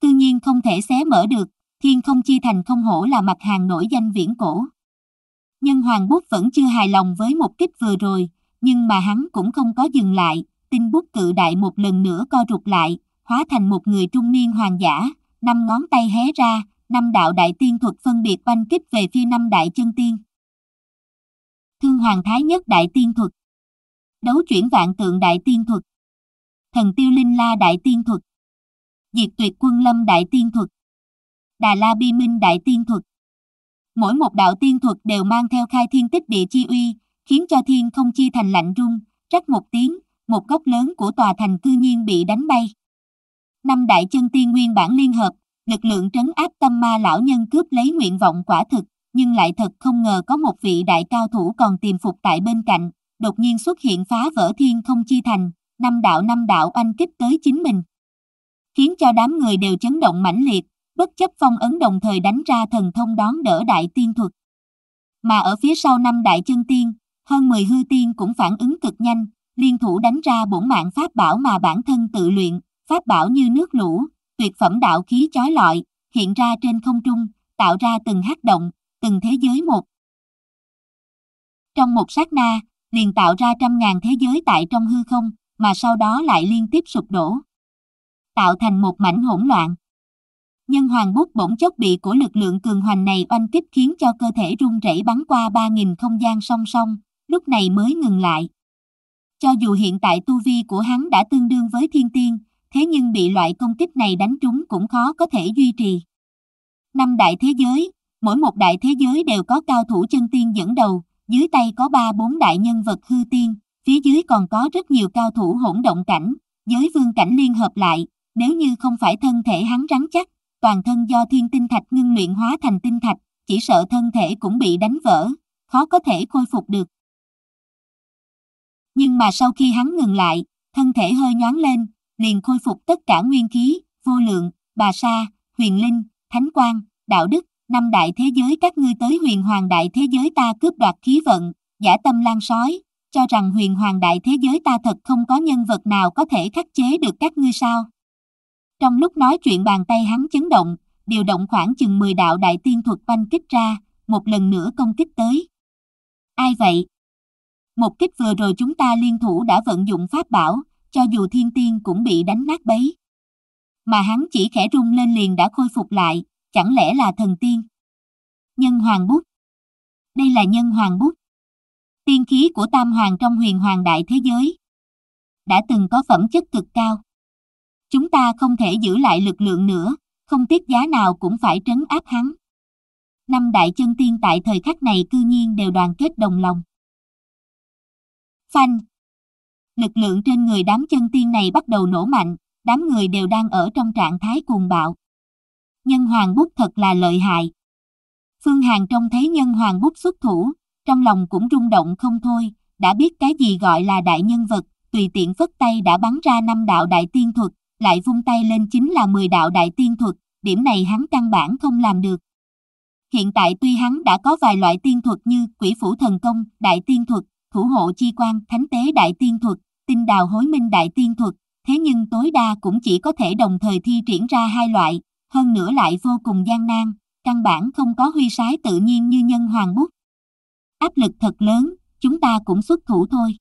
Tự nhiên không thể xé mở được, thiên không chi thành không hổ là mặt hàng nổi danh viễn cổ. Nhân hoàng bút vẫn chưa hài lòng với một kích vừa rồi, nhưng mà hắn cũng không có dừng lại, tinh bút cự đại một lần nữa co rụt lại, hóa thành một người trung niên hoàng giả, năm ngón tay hé ra, năm đạo đại tiên thuật phân biệt banh kích về phi năm đại chân tiên. Thương Hoàng Thái Nhất Đại Tiên Thuật Đấu chuyển vạn tượng Đại Tiên Thuật Thần Tiêu Linh La Đại Tiên Thuật Diệt tuyệt quân lâm Đại Tiên Thuật Đà La Bi Minh Đại Tiên Thuật Mỗi một đạo tiên thuật đều mang theo khai thiên tích địa chi uy, khiến cho thiên không chi thành lạnh rung, rắc một tiếng, một góc lớn của tòa thành cư nhiên bị đánh bay năm đại chân tiên nguyên bản liên hợp, lực lượng trấn áp tâm ma lão nhân cướp lấy nguyện vọng quả thực, nhưng lại thật không ngờ có một vị đại cao thủ còn tiềm phục tại bên cạnh, đột nhiên xuất hiện phá vỡ thiên không chi thành, năm đạo năm đạo oanh kích tới chính mình. Khiến cho đám người đều chấn động mãnh liệt, bất chấp phong ấn đồng thời đánh ra thần thông đón đỡ đại tiên thuật. Mà ở phía sau năm đại chân tiên, hơn 10 hư tiên cũng phản ứng cực nhanh, liên thủ đánh ra bổn mạng pháp bảo mà bản thân tự luyện, pháp bảo như nước lũ, tuyệt phẩm đạo khí chói lọi, hiện ra trên không trung, tạo ra từng hắc động, từng thế giới một. Trong một sát na, liền tạo ra trăm ngàn thế giới tại trong hư không, mà sau đó lại liên tiếp sụp đổ. Tạo thành một mảnh hỗn loạn. Nhân hoàng bút bỗng chốc bị của lực lượng cường hoành này oanh kích khiến cho cơ thể rung rẩy bắn qua 3.000 không gian song song, lúc này mới ngừng lại. Cho dù hiện tại tu vi của hắn đã tương đương với thiên tiên, thế nhưng bị loại công kích này đánh trúng cũng khó có thể duy trì. Năm đại thế giới, mỗi một đại thế giới đều có cao thủ chân tiên dẫn đầu, dưới tay có 3-4 đại nhân vật hư tiên, phía dưới còn có rất nhiều cao thủ hỗn động cảnh, giới vương cảnh liên hợp lại, nếu như không phải thân thể hắn rắn chắc, toàn thân do thiên tinh thạch ngưng luyện hóa thành tinh thạch, chỉ sợ thân thể cũng bị đánh vỡ, khó có thể khôi phục được. Nhưng mà sau khi hắn ngừng lại, thân thể hơi nhoáng lên, liền khôi phục tất cả nguyên khí, vô lượng, bà sa, huyền linh, thánh quang, đạo đức, năm đại thế giới các ngươi tới huyền hoàng đại thế giới ta cướp đoạt khí vận, giả tâm lan sói, cho rằng huyền hoàng đại thế giới ta thật không có nhân vật nào có thể khắc chế được các ngươi sao. Trong lúc nói chuyện bàn tay hắn chấn động, điều động khoảng chừng 10 đạo đại tiên thuật banh kích ra, một lần nữa công kích tới. Ai vậy? Một kích vừa rồi chúng ta liên thủ đã vận dụng pháp bảo, cho dù thiên tiên cũng bị đánh nát bấy. Mà hắn chỉ khẽ rung lên liền đã khôi phục lại, chẳng lẽ là thần tiên? Nhân hoàng bút. Đây là nhân hoàng bút. Tiên khí của tam hoàng trong huyền hoàng đại thế giới. Đã từng có phẩm chất cực cao. Chúng ta không thể giữ lại lực lượng nữa, không tiếc giá nào cũng phải trấn áp hắn. Năm đại chân tiên tại thời khắc này cư nhiên đều đoàn kết đồng lòng. Phanh, Lực lượng trên người đám chân tiên này bắt đầu nổ mạnh, đám người đều đang ở trong trạng thái cuồng bạo. Nhân hoàng bút thật là lợi hại. Phương Hàn trông thấy nhân hoàng bút xuất thủ, trong lòng cũng rung động không thôi, đã biết cái gì gọi là đại nhân vật, tùy tiện phất tay đã bắn ra năm đạo đại tiên thuật, lại vung tay lên chính là 10 đạo đại tiên thuật, điểm này hắn căn bản không làm được. Hiện tại tuy hắn đã có vài loại tiên thuật như quỷ phủ thần công, đại tiên thuật, thủ hộ chi quan thánh tế đại tiên thuật, tinh đào hối minh đại tiên thuật, thế nhưng tối đa cũng chỉ có thể đồng thời thi triển ra hai loại, hơn nữa lại vô cùng gian nan, căn bản không có huy sái tự nhiên như nhân hoàng bút. Áp lực thật lớn, chúng ta cũng xuất thủ thôi.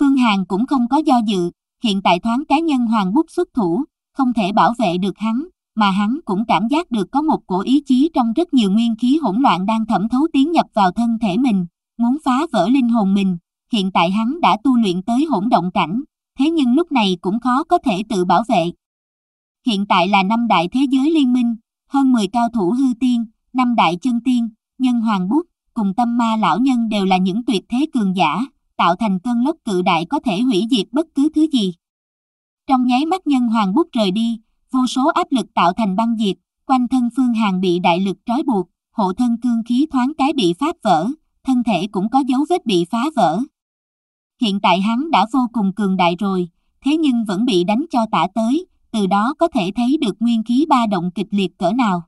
Phương Hàn cũng không có do dự, hiện tại thoáng cá nhân hoàng bút xuất thủ, không thể bảo vệ được hắn, mà hắn cũng cảm giác được có một cổ ý chí trong rất nhiều nguyên khí hỗn loạn đang thẩm thấu tiến nhập vào thân thể mình, muốn phá vỡ linh hồn mình, hiện tại hắn đã tu luyện tới hỗn động cảnh, thế nhưng lúc này cũng khó có thể tự bảo vệ. Hiện tại là năm đại thế giới liên minh, hơn 10 cao thủ hư tiên, năm đại chân tiên, nhân hoàng bút, cùng tâm ma lão nhân đều là những tuyệt thế cường giả, tạo thành cơn lốc cự đại có thể hủy diệt bất cứ thứ gì. Trong nháy mắt nhân hoàng bút rời đi, vô số áp lực tạo thành băng diệt, quanh thân phương hàng bị đại lực trói buộc, hộ thân cương khí thoáng cái bị phát vỡ, thân thể cũng có dấu vết bị phá vỡ. Hiện tại hắn đã vô cùng cường đại rồi, thế nhưng vẫn bị đánh cho tả tới, từ đó có thể thấy được nguyên khí ba động kịch liệt cỡ nào.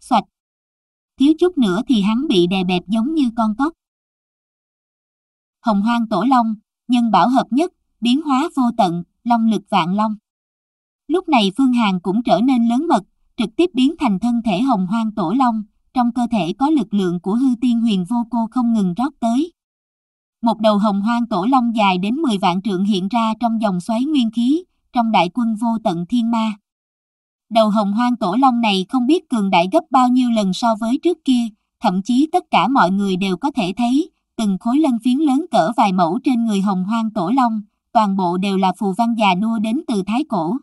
Xoạch! Thiếu chút nữa thì hắn bị đè bẹp giống như con cóc. Hồng hoang tổ long, nhân bảo hợp nhất, biến hóa vô tận, long lực vạn long. Lúc này Phương Hàn cũng trở nên lớn mật, trực tiếp biến thành thân thể hồng hoang tổ long, trong cơ thể có lực lượng của hư tiên huyền vô cô không ngừng rót tới. Một đầu hồng hoang tổ long dài đến 10 vạn trượng hiện ra trong dòng xoáy nguyên khí, trong đại quân vô tận thiên ma. Đầu hồng hoang tổ long này không biết cường đại gấp bao nhiêu lần so với trước kia, thậm chí tất cả mọi người đều có thể thấy, từng khối lân phiến lớn cỡ vài mẫu trên người hồng hoang tổ long, toàn bộ đều là phù văn già nua đến từ thái cổ.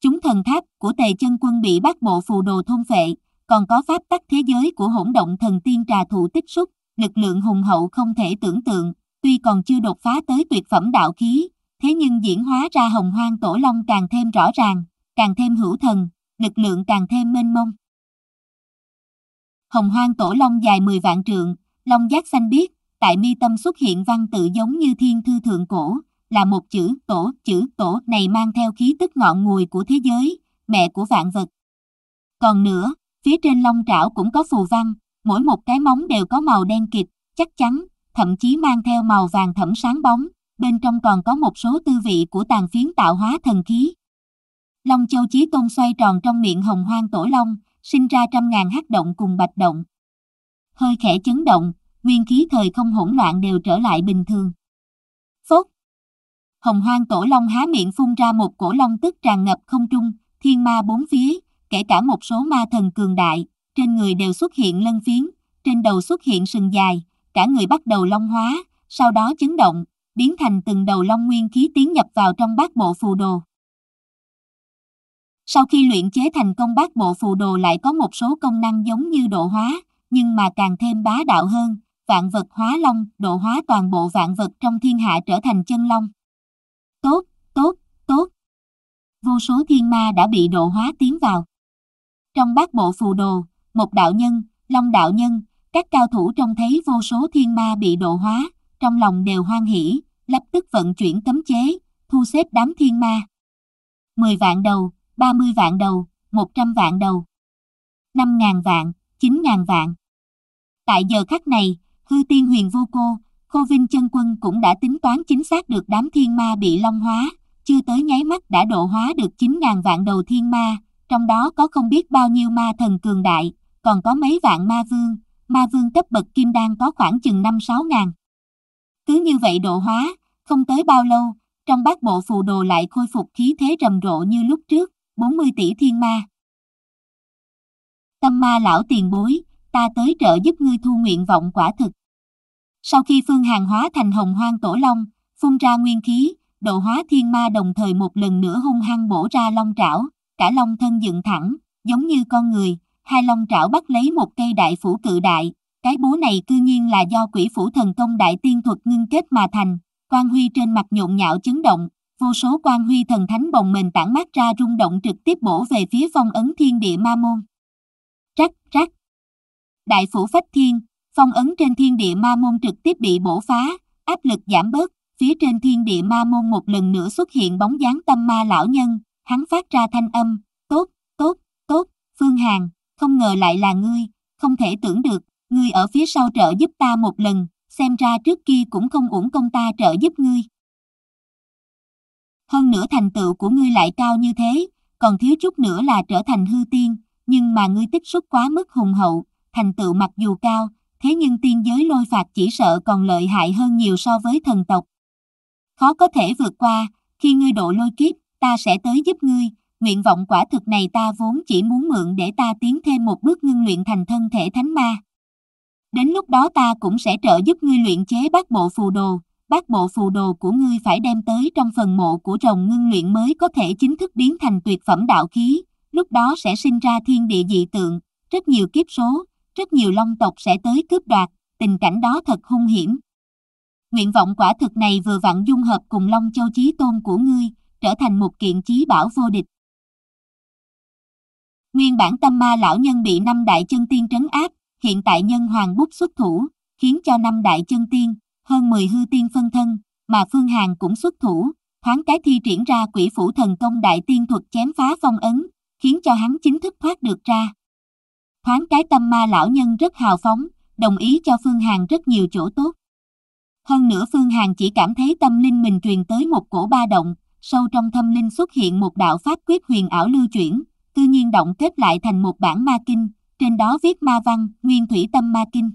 Chúng thần tháp của tề chân quân bị bắt bộ phù đồ thôn phệ, còn có pháp tắc thế giới của hỗn động thần tiên trà thụ tích xúc, lực lượng hùng hậu không thể tưởng tượng, tuy còn chưa đột phá tới tuyệt phẩm đạo khí, thế nhưng diễn hóa ra hồng hoang tổ long càng thêm rõ ràng, càng thêm hữu thần, lực lượng càng thêm mênh mông. Hồng hoang tổ long dài 10 vạn trượng, long giác xanh biếc, tại mi tâm xuất hiện văn tự giống như thiên thư thượng cổ, là một chữ tổ, chữ tổ này mang theo khí tức ngọn nguồn của thế giới, mẹ của vạn vật. Còn nữa, Phía trên lông trảo cũng có phù văn, mỗi một cái móng đều có màu đen kịt, chắc chắn, thậm chí mang theo màu vàng thẫm sáng bóng, bên trong còn có một số tư vị của tàn phiến tạo hóa thần khí. Long Châu Chí Tôn xoay tròn trong miệng hồng hoang tổ long, sinh ra trăm ngàn hắc động cùng bạch động. Hơi khẽ chấn động, nguyên khí thời không hỗn loạn đều trở lại bình thường. Phốt! Hồng hoang tổ long há miệng phun ra một cổ long tức tràn ngập không trung, thiên ma bốn phía, kể cả một số ma thần cường đại, trên người đều xuất hiện lân phiến, trên đầu xuất hiện sừng dài, cả người bắt đầu long hóa, sau đó chấn động, biến thành từng đầu long nguyên khí tiến nhập vào trong bát bộ phù đồ. Sau khi luyện chế thành công bát bộ phù đồ lại có một số công năng giống như độ hóa, nhưng mà càng thêm bá đạo hơn, vạn vật hóa long, độ hóa toàn bộ vạn vật trong thiên hạ trở thành chân long. Tốt, tốt, tốt. Vô số thiên ma đã bị độ hóa tiến vào. Trong bát bộ phù đồ, một đạo nhân, long đạo nhân, các cao thủ trông thấy vô số thiên ma bị độ hóa, trong lòng đều hoan hỉ lập tức vận chuyển cấm chế, thu xếp đám thiên ma. 10 vạn đầu, 30 vạn đầu, 100 vạn đầu, 5.000 vạn, 9.000 vạn. Tại giờ khắc này, hư tiên huyền vô cô, Khô Vinh chân quân cũng đã tính toán chính xác được đám thiên ma bị long hóa, chưa tới nháy mắt đã độ hóa được 9.000 vạn đầu thiên ma, trong đó có không biết bao nhiêu ma thần cường đại, còn có mấy vạn ma vương, ma vương cấp bậc kim đan có khoảng chừng 5-6 ngàn. Cứ như vậy độ hóa, không tới bao lâu, trong bát bộ phù đồ lại khôi phục khí thế rầm rộ như lúc trước, 40 tỷ thiên ma. Tâm ma lão tiền bối, ta tới trợ giúp ngươi thu nguyện vọng quả thực. Sau khi Phương Hàng hóa thành hồng hoang tổ long, phun ra nguyên khí, độ hóa thiên ma đồng thời một lần nữa hung hăng bổ ra long trảo, cả long thân dựng thẳng, giống như con người, hai long trảo bắt lấy một cây đại phủ cự đại, cái búa này cư nhiên là do quỷ phủ thần công đại tiên thuật ngưng kết mà thành, quan huy trên mặt nhộn nhạo chấn động, vô số quan huy thần thánh bồng mình tản mát ra rung động trực tiếp bổ về phía phong ấn thiên địa ma môn. Rắc, rắc. Đại phủ phách thiên, phong ấn trên thiên địa ma môn trực tiếp bị bổ phá, áp lực giảm bớt, phía trên thiên địa ma môn một lần nữa xuất hiện bóng dáng tâm ma lão nhân, hắn phát ra thanh âm, tốt, tốt, tốt, Phương Hàn, không ngờ lại là ngươi, không thể tưởng được, ngươi ở phía sau trợ giúp ta một lần, xem ra trước kia cũng không uổng công ta trợ giúp ngươi. Hơn nữa thành tựu của ngươi lại cao như thế, còn thiếu chút nữa là trở thành hư tiên, nhưng mà ngươi tích xúc quá mức hùng hậu, thành tựu mặc dù cao, thế nhưng tiên giới lôi phạt chỉ sợ còn lợi hại hơn nhiều so với thần tộc. Khó có thể vượt qua, khi ngươi độ lôi kiếp, ta sẽ tới giúp ngươi, nguyện vọng quả thực này ta vốn chỉ muốn mượn để ta tiến thêm một bước ngưng luyện thành thân thể thánh ma. Đến lúc đó ta cũng sẽ trợ giúp ngươi luyện chế bát bộ phù đồ, bát bộ phù đồ của ngươi phải đem tới trong phần mộ của rồng ngưng luyện mới có thể chính thức biến thành tuyệt phẩm đạo khí, lúc đó sẽ sinh ra thiên địa dị tượng, rất nhiều kiếp số, rất nhiều long tộc sẽ tới cướp đoạt, tình cảnh đó thật hung hiểm. Nguyện vọng quả thực này vừa vặn dung hợp cùng Long Châu Chí Tôn của ngươi, trở thành một kiện chí bảo vô địch. Nguyên bản tâm ma lão nhân bị năm đại chân tiên trấn áp, hiện tại nhân hoàng bút xuất thủ, khiến cho năm đại chân tiên, hơn 10 hư tiên phân thân, mà Phương Hàn cũng xuất thủ, thoáng cái thi triển ra quỷ phủ thần công đại tiên thuật chém phá phong ấn, khiến cho hắn chính thức thoát được ra. Thoáng cái tâm ma lão nhân rất hào phóng, đồng ý cho Phương Hàn rất nhiều chỗ tốt. Hơn nữa Phương Hàn chỉ cảm thấy tâm linh mình truyền tới một cổ ba động, sâu trong thâm linh xuất hiện một đạo pháp quyết huyền ảo lưu chuyển, cư nhiên động kết lại thành một bản ma kinh, trên đó viết ma văn, nguyên thủy tâm ma kinh.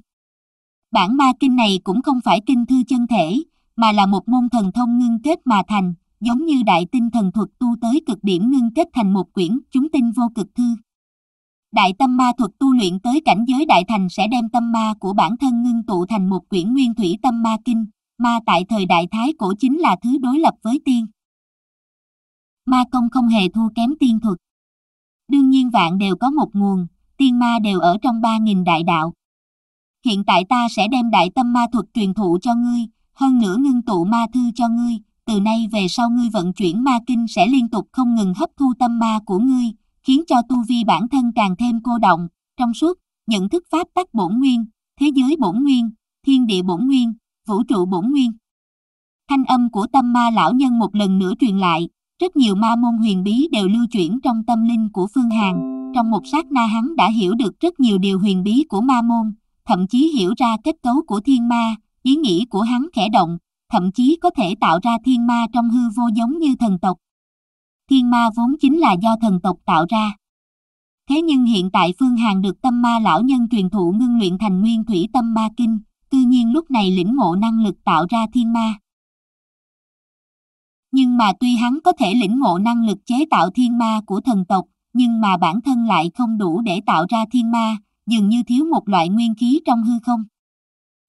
Bản ma kinh này cũng không phải kinh thư chân thể, mà là một môn thần thông ngưng kết mà thành, giống như đại tinh thần thuật tu tới cực điểm ngưng kết thành một quyển chúng tinh vô cực thư. Đại tâm ma thuật tu luyện tới cảnh giới đại thành sẽ đem tâm ma của bản thân ngưng tụ thành một quyển nguyên thủy tâm ma kinh, ma tại thời đại thái cổ chính là thứ đối lập với tiên ma công không hề thua kém tiên thuật. Đương nhiên vạn đều có một nguồn, tiên ma đều ở trong ba nghìn đại đạo. Hiện tại ta sẽ đem đại tâm ma thuật truyền thụ cho ngươi, hơn nữa ngưng tụ ma thư cho ngươi, từ nay về sau ngươi vận chuyển ma kinh sẽ liên tục không ngừng hấp thu tâm ma của ngươi, khiến cho tu vi bản thân càng thêm cô động, trong suốt, nhận thức pháp tắc bổn nguyên, thế giới bổn nguyên, thiên địa bổn nguyên, vũ trụ bổn nguyên. Thanh âm của tâm ma lão nhân một lần nữa truyền lại, rất nhiều ma môn huyền bí đều lưu chuyển trong tâm linh của Phương Hàn. Trong một sát na hắn đã hiểu được rất nhiều điều huyền bí của ma môn, thậm chí hiểu ra kết cấu của thiên ma, ý nghĩ của hắn khẽ động, thậm chí có thể tạo ra thiên ma trong hư vô giống như thần tộc. Thiên ma vốn chính là do thần tộc tạo ra. Thế nhưng hiện tại Phương Hàn được tâm ma lão nhân truyền thụ ngưng luyện thành nguyên thủy tâm ma kinh, tự nhiên lúc này lĩnh ngộ năng lực tạo ra thiên ma. Nhưng mà tuy hắn có thể lĩnh ngộ năng lực chế tạo thiên ma của thần tộc, nhưng mà bản thân lại không đủ để tạo ra thiên ma, dường như thiếu một loại nguyên khí trong hư không.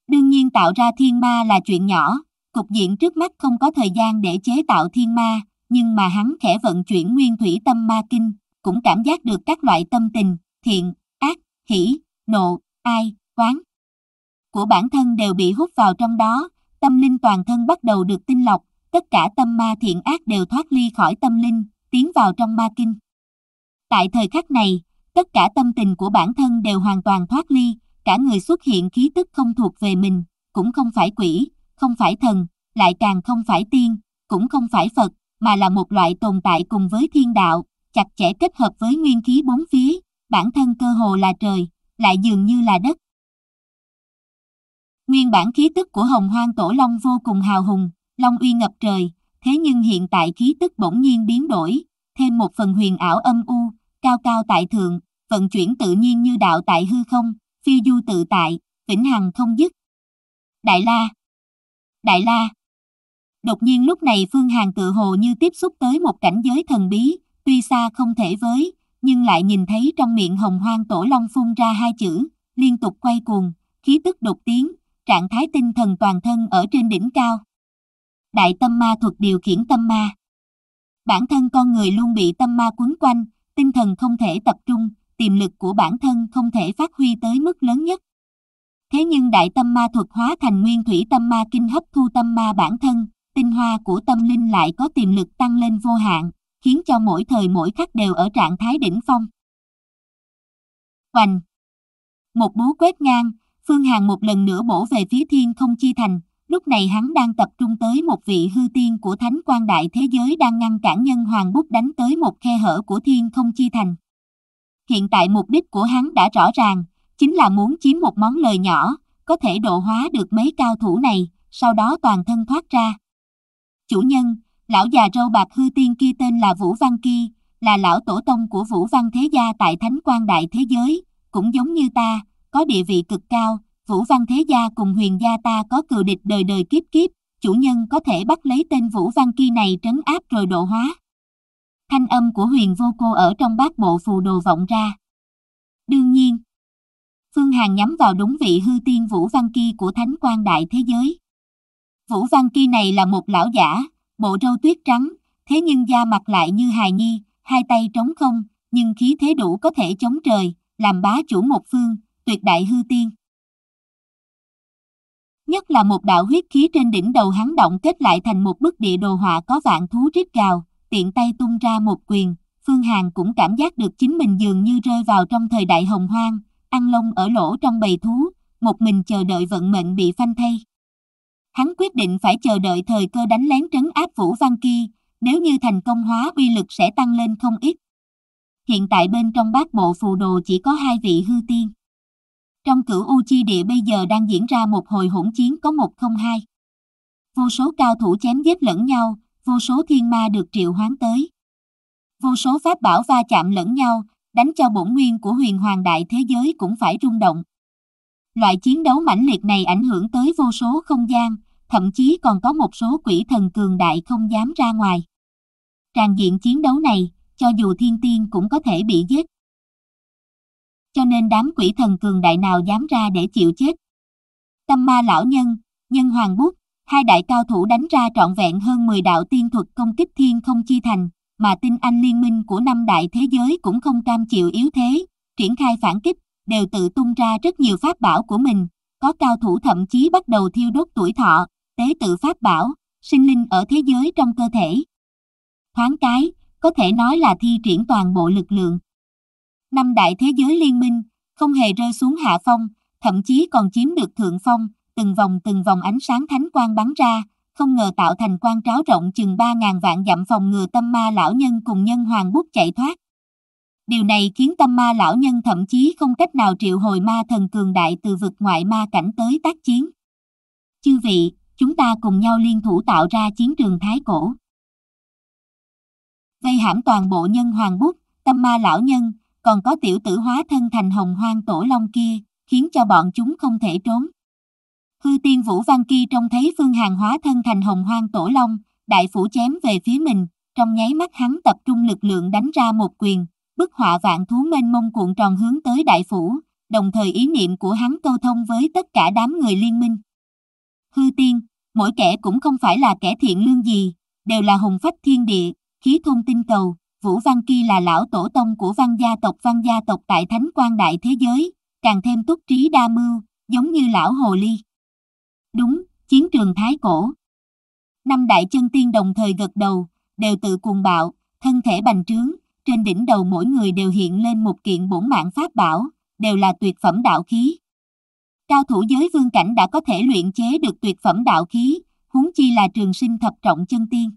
Đương nhiên tạo ra thiên ma là chuyện nhỏ, cục diện trước mắt không có thời gian để chế tạo thiên ma, nhưng mà hắn khẽ vận chuyển nguyên thủy tâm ma kinh, cũng cảm giác được các loại tâm tình, thiện, ác, hỷ, nộ, ai, oán của bản thân đều bị hút vào trong đó, tâm linh toàn thân bắt đầu được tinh lọc, tất cả tâm ma thiện ác đều thoát ly khỏi tâm linh, tiến vào trong ma kinh. Tại thời khắc này, tất cả tâm tình của bản thân đều hoàn toàn thoát ly, cả người xuất hiện khí tức không thuộc về mình, cũng không phải quỷ, không phải thần, lại càng không phải tiên, cũng không phải Phật, mà là một loại tồn tại cùng với thiên đạo, chặt chẽ kết hợp với nguyên khí bốn phía, bản thân cơ hồ là trời, lại dường như là đất. Nguyên bản khí tức của Hồng Hoang Tổ Long vô cùng hào hùng, Long uy ngập trời, thế nhưng hiện tại khí tức bỗng nhiên biến đổi, thêm một phần huyền ảo âm u, cao cao tại thượng, vận chuyển tự nhiên như đạo tại hư không, phi du tự tại, vĩnh hằng không dứt. Đại La Đại La Đột nhiên lúc này Phương Hàng tự hồ như tiếp xúc tới một cảnh giới thần bí, tuy xa không thể với, nhưng lại nhìn thấy trong miệng hồng hoang tổ long phun ra hai chữ, liên tục quay cuồng, khí tức đột tiến, trạng thái tinh thần toàn thân ở trên đỉnh cao đại tâm ma thuật điều khiển tâm ma. Bản thân con người luôn bị tâm ma quấn quanh, tinh thần không thể tập trung, tiềm lực của bản thân không thể phát huy tới mức lớn nhất. Thế nhưng đại tâm ma thuật hóa thành nguyên thủy tâm ma kinh hấp thu tâm ma bản thân, tinh hoa của tâm linh lại có tiềm lực tăng lên vô hạn, khiến cho mỗi thời mỗi khắc đều ở trạng thái đỉnh phong. Hoành Một bú quét ngang, Phương Hàng một lần nữa bổ về phía thiên không chi thành, Lúc này hắn đang tập trung tới một vị hư tiên của thánh quan đại thế giới đang ngăn cản nhân hoàng bút đánh tới một khe hở của thiên không chi thành. Hiện tại mục đích của hắn đã rõ ràng, chính là muốn chiếm một món lời nhỏ, có thể độ hóa được mấy cao thủ này, sau đó toàn thân thoát ra. Chủ nhân, lão già râu bạc hư tiên kia tên là Vũ Văn Kỳ, là lão tổ tông của Vũ Văn Thế Gia tại Thánh Quan Đại Thế Giới, cũng giống như ta, có địa vị cực cao, Vũ Văn Thế Gia cùng huyền gia ta có cừu địch đời đời kiếp kiếp, chủ nhân có thể bắt lấy tên Vũ Văn Kỳ này trấn áp rồi độ hóa. Thanh âm của huyền vô cô ở trong bát bộ phù đồ vọng ra. Đương nhiên, Phương Hàn nhắm vào đúng vị hư tiên Vũ Văn Kỳ của Thánh quan Đại Thế Giới. Vũ Văn Kỳ này là một lão giả, bộ râu tuyết trắng, thế nhưng da mặt lại như hài nhi, hai tay trống không, nhưng khí thế đủ có thể chống trời, làm bá chủ một phương, tuyệt đại hư tiên nhất là một đạo huyết khí trên đỉnh đầu hắn động kết lại thành một bức địa đồ họa có vạn thú rít gào, tiện tay tung ra một quyền, Phương Hàn cũng cảm giác được chính mình dường như rơi vào trong thời đại hồng hoang, ăn lông ở lỗ trong bầy thú, một mình chờ đợi vận mệnh bị phanh thay. Hắn quyết định phải chờ đợi thời cơ đánh lén trấn áp Vũ Văn Kỳ, nếu như thành công hóa uy lực sẽ tăng lên không ít. Hiện tại bên trong bát bộ phù đồ chỉ có hai vị hư tiên. Trong cửu U chi địa bây giờ đang diễn ra một hồi hỗn chiến có một không hai. Vô số cao thủ chém giết lẫn nhau, vô số thiên ma được triệu hoán tới. Vô số pháp bảo va chạm lẫn nhau, đánh cho bổn nguyên của huyền hoàng đại thế giới cũng phải rung động. Loại chiến đấu mãnh liệt này ảnh hưởng tới vô số không gian, thậm chí còn có một số quỷ thần cường đại không dám ra ngoài. Tràn diện chiến đấu này, cho dù thiên tiên cũng có thể bị giết cho nên đám quỷ thần cường đại nào dám ra để chịu chết. Tâm ma lão nhân, nhân hoàng bút, hai đại cao thủ đánh ra trọn vẹn hơn 10 đạo tiên thuật công kích thiên không chi thành, mà tinh anh liên minh của năm đại thế giới cũng không cam chịu yếu thế, triển khai phản kích, đều tự tung ra rất nhiều pháp bảo của mình, có cao thủ thậm chí bắt đầu thiêu đốt tuổi thọ, tế tự pháp bảo, sinh linh ở thế giới trong cơ thể. Thoáng cái, có thể nói là thi triển toàn bộ lực lượng, năm đại thế giới liên minh, không hề rơi xuống hạ phong, thậm chí còn chiếm được thượng phong, từng vòng từng vòng ánh sáng thánh quang bắn ra, không ngờ tạo thành quan tráo rộng chừng 3.000 vạn dặm phòng ngừa tâm ma lão nhân cùng nhân hoàng bút chạy thoát. Điều này khiến tâm ma lão nhân thậm chí không cách nào triệu hồi ma thần cường đại từ vực ngoại ma cảnh tới tác chiến. Chư vị, chúng ta cùng nhau liên thủ tạo ra chiến trường thái cổ. Vây hãm toàn bộ nhân hoàng bút, tâm ma lão nhân, còn có tiểu tử hóa thân thành hồng hoang tổ long kia, khiến cho bọn chúng không thể trốn. Hư tiên Vũ Văn Kỳ trông thấy Phương Hàng hóa thân thành hồng hoang tổ long, đại phủ chém về phía mình, trong nháy mắt hắn tập trung lực lượng đánh ra một quyền, bức họa vạn thú mênh mông cuộn tròn hướng tới đại phủ, đồng thời ý niệm của hắn câu thông với tất cả đám người liên minh. Hư tiên, mỗi kẻ cũng không phải là kẻ thiện lương gì, đều là hùng phách thiên địa, khí thông tinh cầu, Vũ Văn Kỳ là lão tổ tông của văn gia tộc văn gia tộc tại Thánh quan Đại Thế Giới, càng thêm túc trí đa mưu, giống như lão Hồ Ly. Đúng, chiến trường Thái Cổ. Năm đại chân tiên đồng thời gật đầu, đều tự cuồng bạo, thân thể bành trướng, trên đỉnh đầu mỗi người đều hiện lên một kiện bổn mạng pháp bảo, đều là tuyệt phẩm đạo khí. Cao thủ giới vương cảnh đã có thể luyện chế được tuyệt phẩm đạo khí, huống chi là trường sinh thập trọng chân tiên.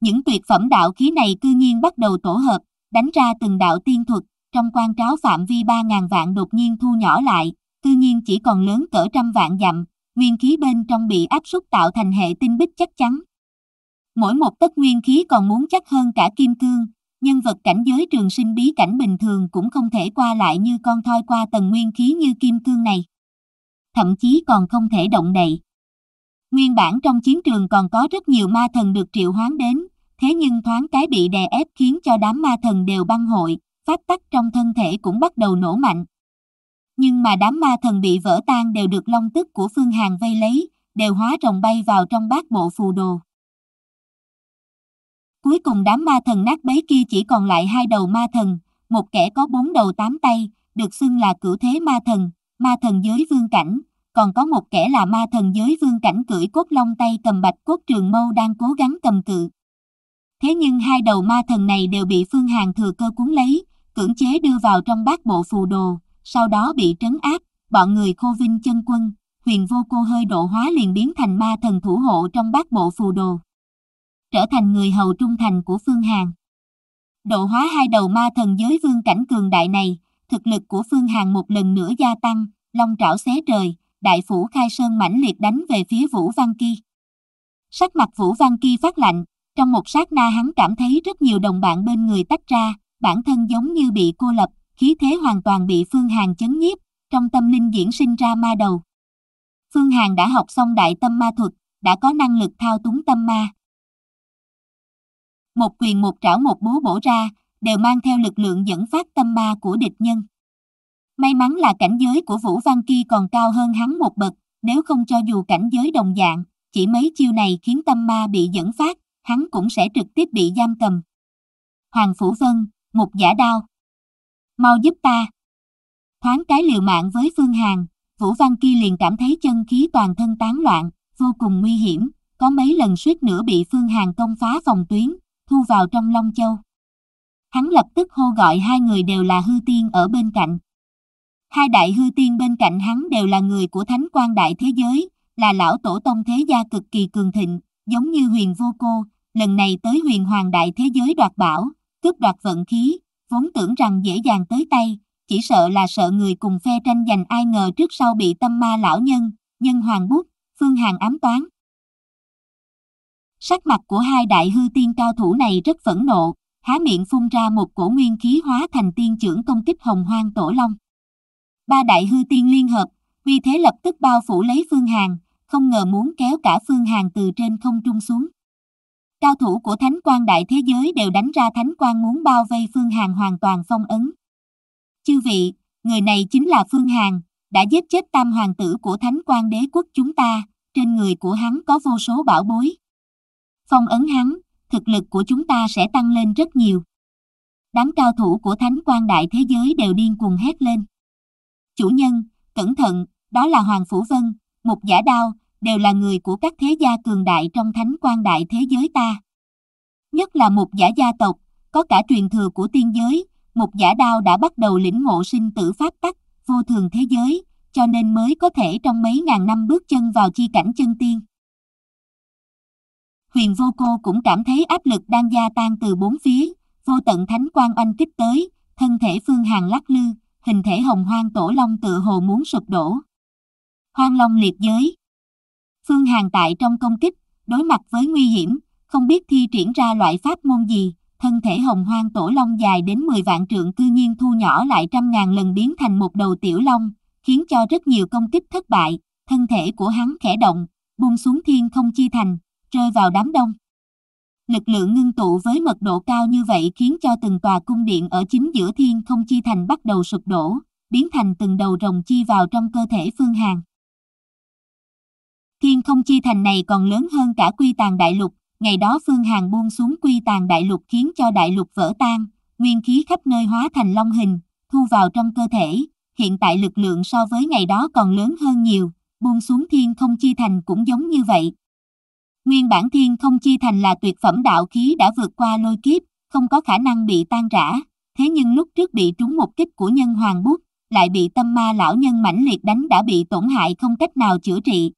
Những tuyệt phẩm đạo khí này cư nhiên bắt đầu tổ hợp, đánh ra từng đạo tiên thuật, trong quan tráo phạm vi 3.000 vạn đột nhiên thu nhỏ lại, cư nhiên chỉ còn lớn cỡ trăm vạn dặm, nguyên khí bên trong bị áp suất tạo thành hệ tinh bích chắc chắn. Mỗi một tấc nguyên khí còn muốn chắc hơn cả kim cương, nhân vật cảnh giới trường sinh bí cảnh bình thường cũng không thể qua lại như con thoi qua tầng nguyên khí như kim cương này. Thậm chí còn không thể động đậy. Nguyên bản trong chiến trường còn có rất nhiều ma thần được triệu hoán đến, thế nhưng thoáng cái bị đè ép khiến cho đám ma thần đều băng hội, pháp tắc trong thân thể cũng bắt đầu nổ mạnh. Nhưng mà đám ma thần bị vỡ tan đều được long tức của Phương Hàng vây lấy, đều hóa rồng bay vào trong bát bộ phù đồ. Cuối cùng đám ma thần nát bấy kia chỉ còn lại hai đầu ma thần, một kẻ có bốn đầu tám tay, được xưng là cửu thế ma thần, ma thần giới vương cảnh, còn có một kẻ là ma thần giới vương cảnh cưỡi cốt long tay cầm bạch cốt trường mâu đang cố gắng cầm cự. Thế nhưng hai đầu ma thần này đều bị Phương Hàng thừa cơ cuốn lấy, cưỡng chế đưa vào trong bát bộ phù đồ, sau đó bị trấn áp, bọn người khô vinh chân quân, huyền vô cô hơi độ hóa liền biến thành ma thần thủ hộ trong bát bộ phù đồ. Trở thành người hầu trung thành của Phương Hàng. Độ hóa hai đầu ma thần giới vương cảnh cường đại này, thực lực của Phương Hàng một lần nữa gia tăng, long trảo xé trời, đại phủ khai sơn mãnh liệt đánh về phía Vũ Văn Kỳ. Sắc mặt Vũ Văn Kỳ phát lạnh, trong một sát na hắn cảm thấy rất nhiều đồng bạn bên người tách ra, bản thân giống như bị cô lập, khí thế hoàn toàn bị Phương Hàn chấn nhiếp, trong tâm linh diễn sinh ra ma đầu. Phương Hàn đã học xong đại tâm ma thuật, đã có năng lực thao túng tâm ma. Một quyền một trảo một búa bổ ra, đều mang theo lực lượng dẫn phát tâm ma của địch nhân. May mắn là cảnh giới của Vũ Văn Kỳ còn cao hơn hắn một bậc, nếu không cho dù cảnh giới đồng dạng, chỉ mấy chiêu này khiến tâm ma bị dẫn phát, hắn cũng sẽ trực tiếp bị giam cầm. Hoàng Phủ Vân, một giả đao. Mau giúp ta. Thoáng cái liều mạng với Phương Hàn, Vũ Văn Kỳ liền cảm thấy chân khí toàn thân tán loạn, vô cùng nguy hiểm, có mấy lần suýt nữa bị Phương Hàn công phá phòng tuyến, thu vào trong Long Châu. Hắn lập tức hô gọi hai người đều là hư tiên ở bên cạnh. Hai đại hư tiên bên cạnh hắn đều là người của thánh quan đại thế giới, là lão tổ tông thế gia cực kỳ cường thịnh, giống như huyền vô cô, lần này tới huyền hoàng đại thế giới đoạt bảo, cướp đoạt vận khí, vốn tưởng rằng dễ dàng tới tay, chỉ sợ là sợ người cùng phe tranh giành ai ngờ trước sau bị tâm ma lão nhân, nhân hoàng bút, phương hàng ám toán. Sắc mặt của hai đại hư tiên cao thủ này rất phẫn nộ, há miệng phun ra một cổ nguyên khí hóa thành tiên trưởng công kích hồng hoang tổ long. Ba đại hư tiên liên hợp, vì thế lập tức bao phủ lấy phương hàng, không ngờ muốn kéo cả phương hàng từ trên không trung xuống. Cao thủ của thánh quan đại thế giới đều đánh ra thánh quan muốn bao vây Phương Hàn hoàn toàn phong ấn. Chư vị, người này chính là Phương Hàn, đã giết chết tam hoàng tử của thánh quan đế quốc chúng ta, trên người của hắn có vô số bảo bối. Phong ấn hắn, thực lực của chúng ta sẽ tăng lên rất nhiều. Đám cao thủ của thánh quan đại thế giới đều điên cuồng hét lên. Chủ nhân, cẩn thận, đó là Hoàng Phủ Vân, một giả đao, đều là người của các thế gia cường đại trong thánh quan đại thế giới ta. Nhất là một giả gia tộc, có cả truyền thừa của tiên giới, một giả đao đã bắt đầu lĩnh ngộ sinh tử pháp tắc, vô thường thế giới, cho nên mới có thể trong mấy ngàn năm bước chân vào chi cảnh chân tiên. Huyền vô cô cũng cảm thấy áp lực đang gia tan từ bốn phía, vô tận thánh quan oanh kích tới, thân thể phương hàng lắc lư, hình thể hồng hoang tổ long tự hồ muốn sụp đổ. Hoang long liệt giới, Phương Hàn tại trong công kích, đối mặt với nguy hiểm, không biết thi triển ra loại pháp môn gì, thân thể hồng hoang tổ long dài đến 10 vạn trượng cư nhiên thu nhỏ lại trăm ngàn lần biến thành một đầu tiểu long, khiến cho rất nhiều công kích thất bại, thân thể của hắn khẽ động, buông xuống thiên không chi thành, rơi vào đám đông. Lực lượng ngưng tụ với mật độ cao như vậy khiến cho từng tòa cung điện ở chính giữa thiên không chi thành bắt đầu sụp đổ, biến thành từng đầu rồng chi vào trong cơ thể Phương Hàn thiên không chi thành này còn lớn hơn cả quy tàng đại lục, ngày đó Phương Hàn buông xuống quy tàng đại lục khiến cho đại lục vỡ tan, nguyên khí khắp nơi hóa thành long hình, thu vào trong cơ thể, hiện tại lực lượng so với ngày đó còn lớn hơn nhiều, buông xuống thiên không chi thành cũng giống như vậy. Nguyên bản thiên không chi thành là tuyệt phẩm đạo khí đã vượt qua lôi kiếp, không có khả năng bị tan rã, thế nhưng lúc trước bị trúng một kích của nhân hoàng bút, lại bị tâm ma lão nhân mãnh liệt đánh đã bị tổn hại không cách nào chữa trị,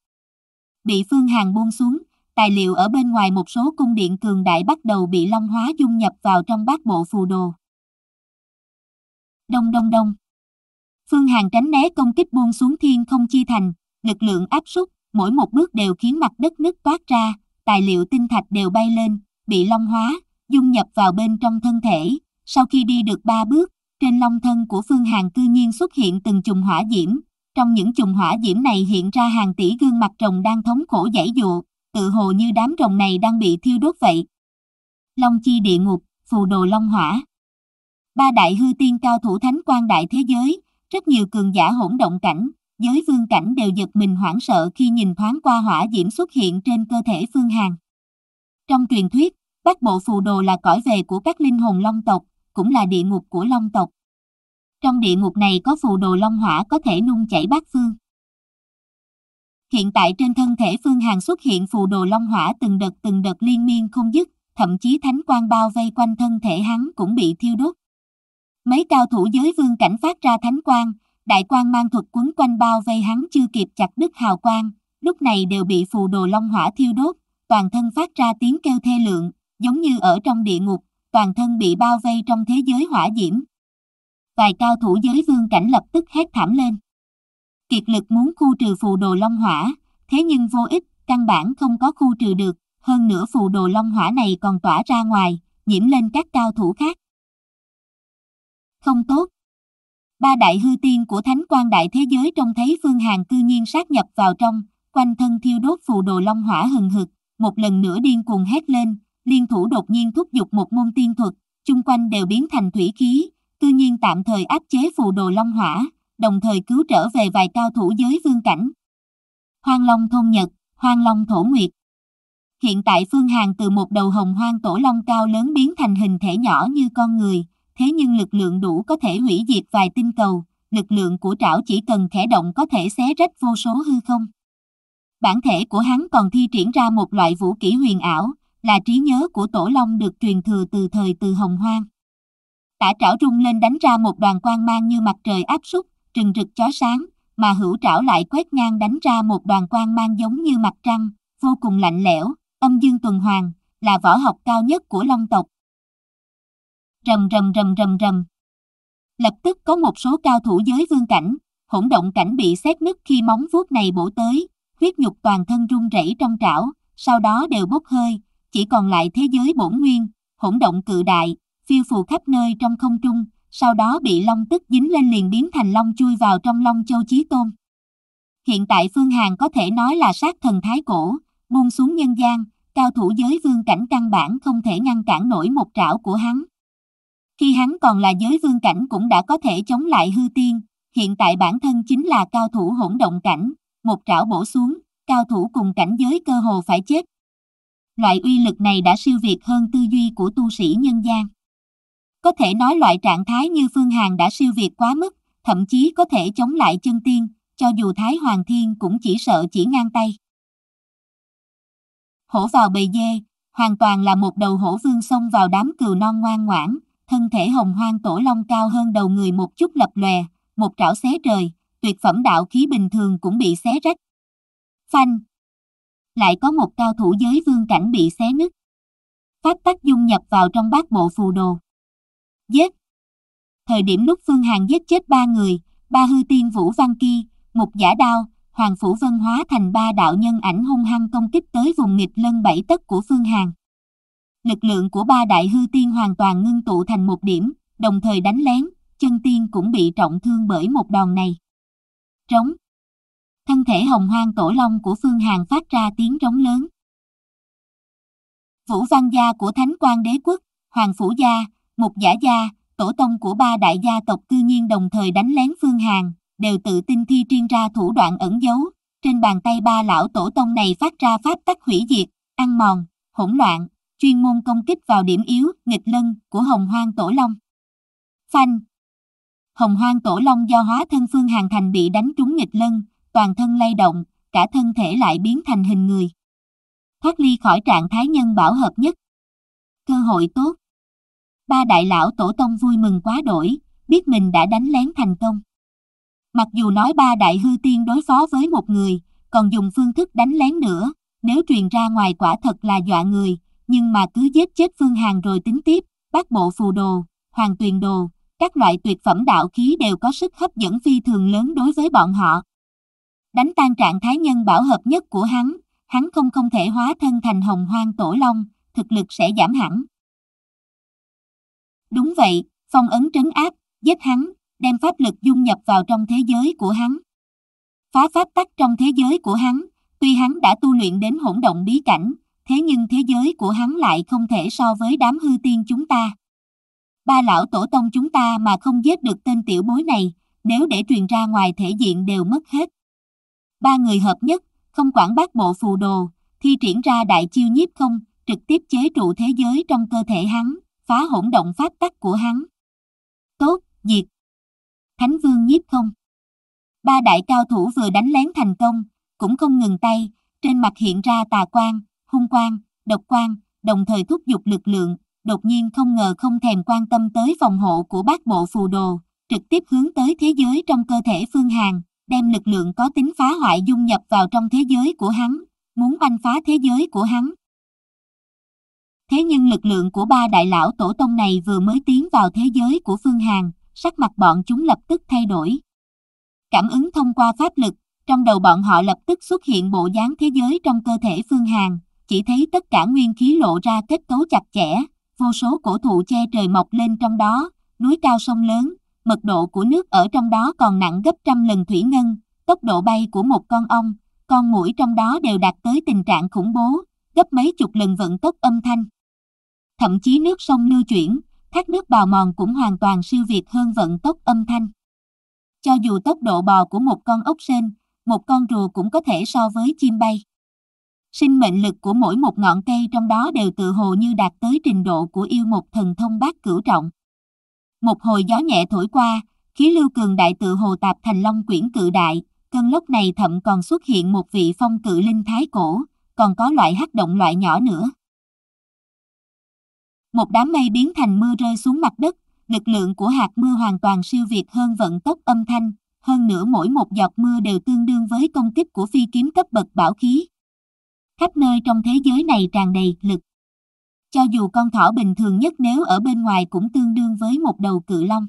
bị Phương Hàn buông xuống, tài liệu ở bên ngoài một số cung điện cường đại bắt đầu bị Long Hóa dung nhập vào trong bát bộ phù đồ. Đông đông đông. Phương Hàn tránh né công kích buông xuống thiên không chi thành, lực lượng áp súc, mỗi một bước đều khiến mặt đất nứt toát ra, tài liệu tinh thạch đều bay lên, bị long hóa, dung nhập vào bên trong thân thể. Sau khi đi được ba bước, trên long thân của Phương Hàn cư nhiên xuất hiện từng chùm hỏa diễm, trong những chùm hỏa diễm này hiện ra hàng tỷ gương mặt rồng đang thống khổ giải dụ, tự hồ như đám rồng này đang bị thiêu đốt vậy. Long chi địa ngục, phù đồ long hỏa. Ba đại hư tiên cao thủ thánh quan đại thế giới, rất nhiều cường giả hỗn động cảnh, giới vương cảnh đều giật mình hoảng sợ khi nhìn thoáng qua hỏa diễm xuất hiện trên cơ thể Phương hàng Trong truyền thuyết, Bắc Bộ Phù Đồ là cõi về của các linh hồn long tộc, cũng là địa ngục của long tộc. Trong địa ngục này có phù đồ long hỏa có thể nung chảy bát phương. Hiện tại trên thân thể Phương Hàn xuất hiện phù đồ long hỏa từng đợt từng đợt liên miên không dứt, thậm chí thánh quan bao vây quanh thân thể hắn cũng bị thiêu đốt. Mấy cao thủ giới vương cảnh phát ra thánh quan, đại quan mang thuật quấn quanh bao vây hắn chưa kịp chặt đứt hào quang, lúc này đều bị phù đồ long hỏa thiêu đốt, toàn thân phát ra tiếng kêu thê lượng, giống như ở trong địa ngục, toàn thân bị bao vây trong thế giới hỏa diễm, vài cao thủ giới vương cảnh lập tức hét thảm lên. Kiệt lực muốn khu trừ phù đồ long hỏa, thế nhưng vô ích, căn bản không có khu trừ được, hơn nữa phù đồ long hỏa này còn tỏa ra ngoài, nhiễm lên các cao thủ khác. Không tốt. Ba đại hư tiên của thánh quan đại thế giới trông thấy Phương Hàng cư nhiên sát nhập vào trong, quanh thân thiêu đốt phù đồ long hỏa hừng hực, một lần nữa điên cuồng hét lên, liên thủ đột nhiên thúc giục một môn tiên thuật, chung quanh đều biến thành thủy khí, Tư nhiên tạm thời áp chế phù đồ Long Hỏa, đồng thời cứu trở về vài cao thủ giới vương cảnh. Hoang Long Thôn Nhật, Hoang Long Thổ Nguyệt Hiện tại Phương Hàng từ một đầu hồng hoang tổ long cao lớn biến thành hình thể nhỏ như con người, thế nhưng lực lượng đủ có thể hủy diệt vài tinh cầu, lực lượng của trảo chỉ cần khẽ động có thể xé rách vô số hư không. Bản thể của hắn còn thi triển ra một loại vũ kỹ huyền ảo, là trí nhớ của tổ long được truyền thừa từ thời từ hồng hoang. Tả trảo rung lên đánh ra một đoàn quang mang như mặt trời áp súc, trừng rực chói sáng, mà hữu trảo lại quét ngang đánh ra một đoàn quang mang giống như mặt trăng, vô cùng lạnh lẽo, âm dương tuần hoàn, là võ học cao nhất của Long tộc. Rầm rầm rầm rầm rầm. Lập tức có một số cao thủ giới vương cảnh, hỗn động cảnh bị xét nứt khi móng vuốt này bổ tới, huyết nhục toàn thân rung rẩy trong trảo, sau đó đều bốc hơi, chỉ còn lại thế giới bổn nguyên, hỗn động cự đại, phiêu phù khắp nơi trong không trung, sau đó bị long tức dính lên liền biến thành long chui vào trong long châu Chí Tôn. Hiện tại Phương Hàn có thể nói là sát thần thái cổ, buông xuống nhân gian, cao thủ giới vương cảnh căn bản không thể ngăn cản nổi một trảo của hắn. Khi hắn còn là giới vương cảnh cũng đã có thể chống lại hư tiên, hiện tại bản thân chính là cao thủ hỗn động cảnh, một trảo bổ xuống, cao thủ cùng cảnh giới cơ hồ phải chết. Loại uy lực này đã siêu việt hơn tư duy của tu sĩ nhân gian. Có thể nói loại trạng thái như Phương Hàn đã siêu việt quá mức, thậm chí có thể chống lại chân tiên, cho dù Thái Hoàng Thiên cũng chỉ sợ chỉ ngang tay. Hổ vào bầy dê, hoàn toàn là một đầu hổ vương xông vào đám cừu non ngoan ngoãn, thân thể hồng hoang tổ long cao hơn đầu người một chút lập lòe, một trảo xé trời, tuyệt phẩm đạo khí bình thường cũng bị xé rách. Phanh! Lại có một cao thủ giới vương cảnh bị xé nứt. Pháp tắc dung nhập vào trong bát bộ phù đồ giết. Thời điểm lúc Phương Hàn giết chết ba người, ba hư tiên Vũ Văn Kỳ, Mục Giả Đao, Hoàng Phủ Vân hóa thành ba đạo nhân ảnh hung hăng công kích tới vùng nghịch lân bảy tấc của Phương Hàn. Lực lượng của ba đại hư tiên hoàn toàn ngưng tụ thành một điểm, đồng thời đánh lén, chân tiên cũng bị trọng thương bởi một đòn này. Trống Thân thể hồng hoang tổ long của Phương Hàn phát ra tiếng trống lớn. Vũ văn gia của Thánh quan đế quốc, Hoàng Phủ gia, một giả gia, tổ tông của ba đại gia tộc cư nhiên đồng thời đánh lén Phương Hàn, đều tự tin thi triển ra thủ đoạn ẩn giấu. Trên bàn tay ba lão tổ tông này phát ra pháp tắc hủy diệt, ăn mòn, hỗn loạn, chuyên môn công kích vào điểm yếu, nghịch lân của hồng hoang tổ long. Phanh Hồng hoang tổ long do hóa thân Phương Hàn Thành bị đánh trúng nghịch lân, toàn thân lay động, cả thân thể lại biến thành hình người. Thoát ly khỏi trạng thái nhân bảo hợp nhất. Cơ hội tốt ba đại lão tổ tông vui mừng quá đổi, biết mình đã đánh lén thành công. Mặc dù nói ba đại hư tiên đối phó với một người, còn dùng phương thức đánh lén nữa, nếu truyền ra ngoài quả thật là dọa người, nhưng mà cứ giết chết Phương Hàn rồi tính tiếp, bác bộ phù đồ, hoàng tuyền đồ, các loại tuyệt phẩm đạo khí đều có sức hấp dẫn phi thường lớn đối với bọn họ. Đánh tan trạng thái nhân bảo hợp nhất của hắn, hắn không không thể hóa thân thành hồng hoang tổ long, thực lực sẽ giảm hẳn. Đúng vậy, phong ấn trấn áp, giết hắn, đem pháp lực dung nhập vào trong thế giới của hắn. Phá pháp tắc trong thế giới của hắn, tuy hắn đã tu luyện đến hỗn động bí cảnh, thế nhưng thế giới của hắn lại không thể so với đám hư tiên chúng ta. Ba lão tổ tông chúng ta mà không giết được tên tiểu bối này, nếu để truyền ra ngoài thể diện đều mất hết. Ba người hợp nhất, không quản bác bộ phù đồ, thi triển ra đại chiêu nhiếp không, trực tiếp chế trụ thế giới trong cơ thể hắn, phá hỗn động pháp tắc của hắn. Tốt, diệt. Thánh vương nhiếp không. Ba đại cao thủ vừa đánh lén thành công, cũng không ngừng tay, trên mặt hiện ra tà quan, hung quan, độc quan, đồng thời thúc giục lực lượng, đột nhiên không ngờ không thèm quan tâm tới phòng hộ của bác bộ phù đồ, trực tiếp hướng tới thế giới trong cơ thể Phương hàng đem lực lượng có tính phá hoại dung nhập vào trong thế giới của hắn, muốn banh phá thế giới của hắn, Thế nhưng lực lượng của ba đại lão tổ tông này vừa mới tiến vào thế giới của Phương Hàn, sắc mặt bọn chúng lập tức thay đổi. Cảm ứng thông qua pháp lực, trong đầu bọn họ lập tức xuất hiện bộ dáng thế giới trong cơ thể Phương Hàn, chỉ thấy tất cả nguyên khí lộ ra kết cấu chặt chẽ, vô số cổ thụ che trời mọc lên trong đó, núi cao sông lớn, mật độ của nước ở trong đó còn nặng gấp trăm lần thủy ngân, tốc độ bay của một con ong, con mũi trong đó đều đạt tới tình trạng khủng bố, gấp mấy chục lần vận tốc âm thanh thậm chí nước sông lưu chuyển, thác nước bào mòn cũng hoàn toàn siêu việt hơn vận tốc âm thanh. Cho dù tốc độ bò của một con ốc sên, một con rùa cũng có thể so với chim bay. Sinh mệnh lực của mỗi một ngọn cây trong đó đều tự hồ như đạt tới trình độ của yêu một thần thông bát cửu trọng. Một hồi gió nhẹ thổi qua, khí lưu cường đại tự hồ tạp thành long quyển cự đại, cơn lốc này thậm còn xuất hiện một vị phong cự linh thái cổ, còn có loại hắc động loại nhỏ nữa. Một đám mây biến thành mưa rơi xuống mặt đất, lực lượng của hạt mưa hoàn toàn siêu việt hơn vận tốc âm thanh, hơn nữa mỗi một giọt mưa đều tương đương với công kích của phi kiếm cấp bậc bảo khí. Khắp nơi trong thế giới này tràn đầy lực. Cho dù con thỏ bình thường nhất nếu ở bên ngoài cũng tương đương với một đầu cự long.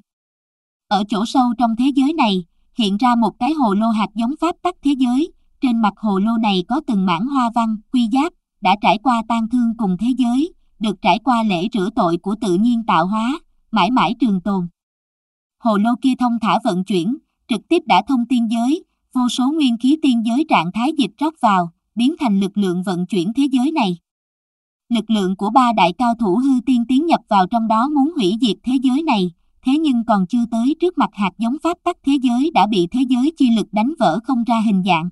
Ở chỗ sâu trong thế giới này, hiện ra một cái hồ lô hạt giống pháp tắc thế giới, trên mặt hồ lô này có từng mảng hoa văn, quy giáp, đã trải qua tan thương cùng thế giới, được trải qua lễ rửa tội của tự nhiên tạo hóa, mãi mãi trường tồn. Hồ lô kia thông thả vận chuyển, trực tiếp đã thông tiên giới, vô số nguyên khí tiên giới trạng thái dịch rót vào, biến thành lực lượng vận chuyển thế giới này. Lực lượng của ba đại cao thủ hư tiên tiến nhập vào trong đó muốn hủy diệt thế giới này, thế nhưng còn chưa tới trước mặt hạt giống pháp tắc thế giới đã bị thế giới chi lực đánh vỡ không ra hình dạng.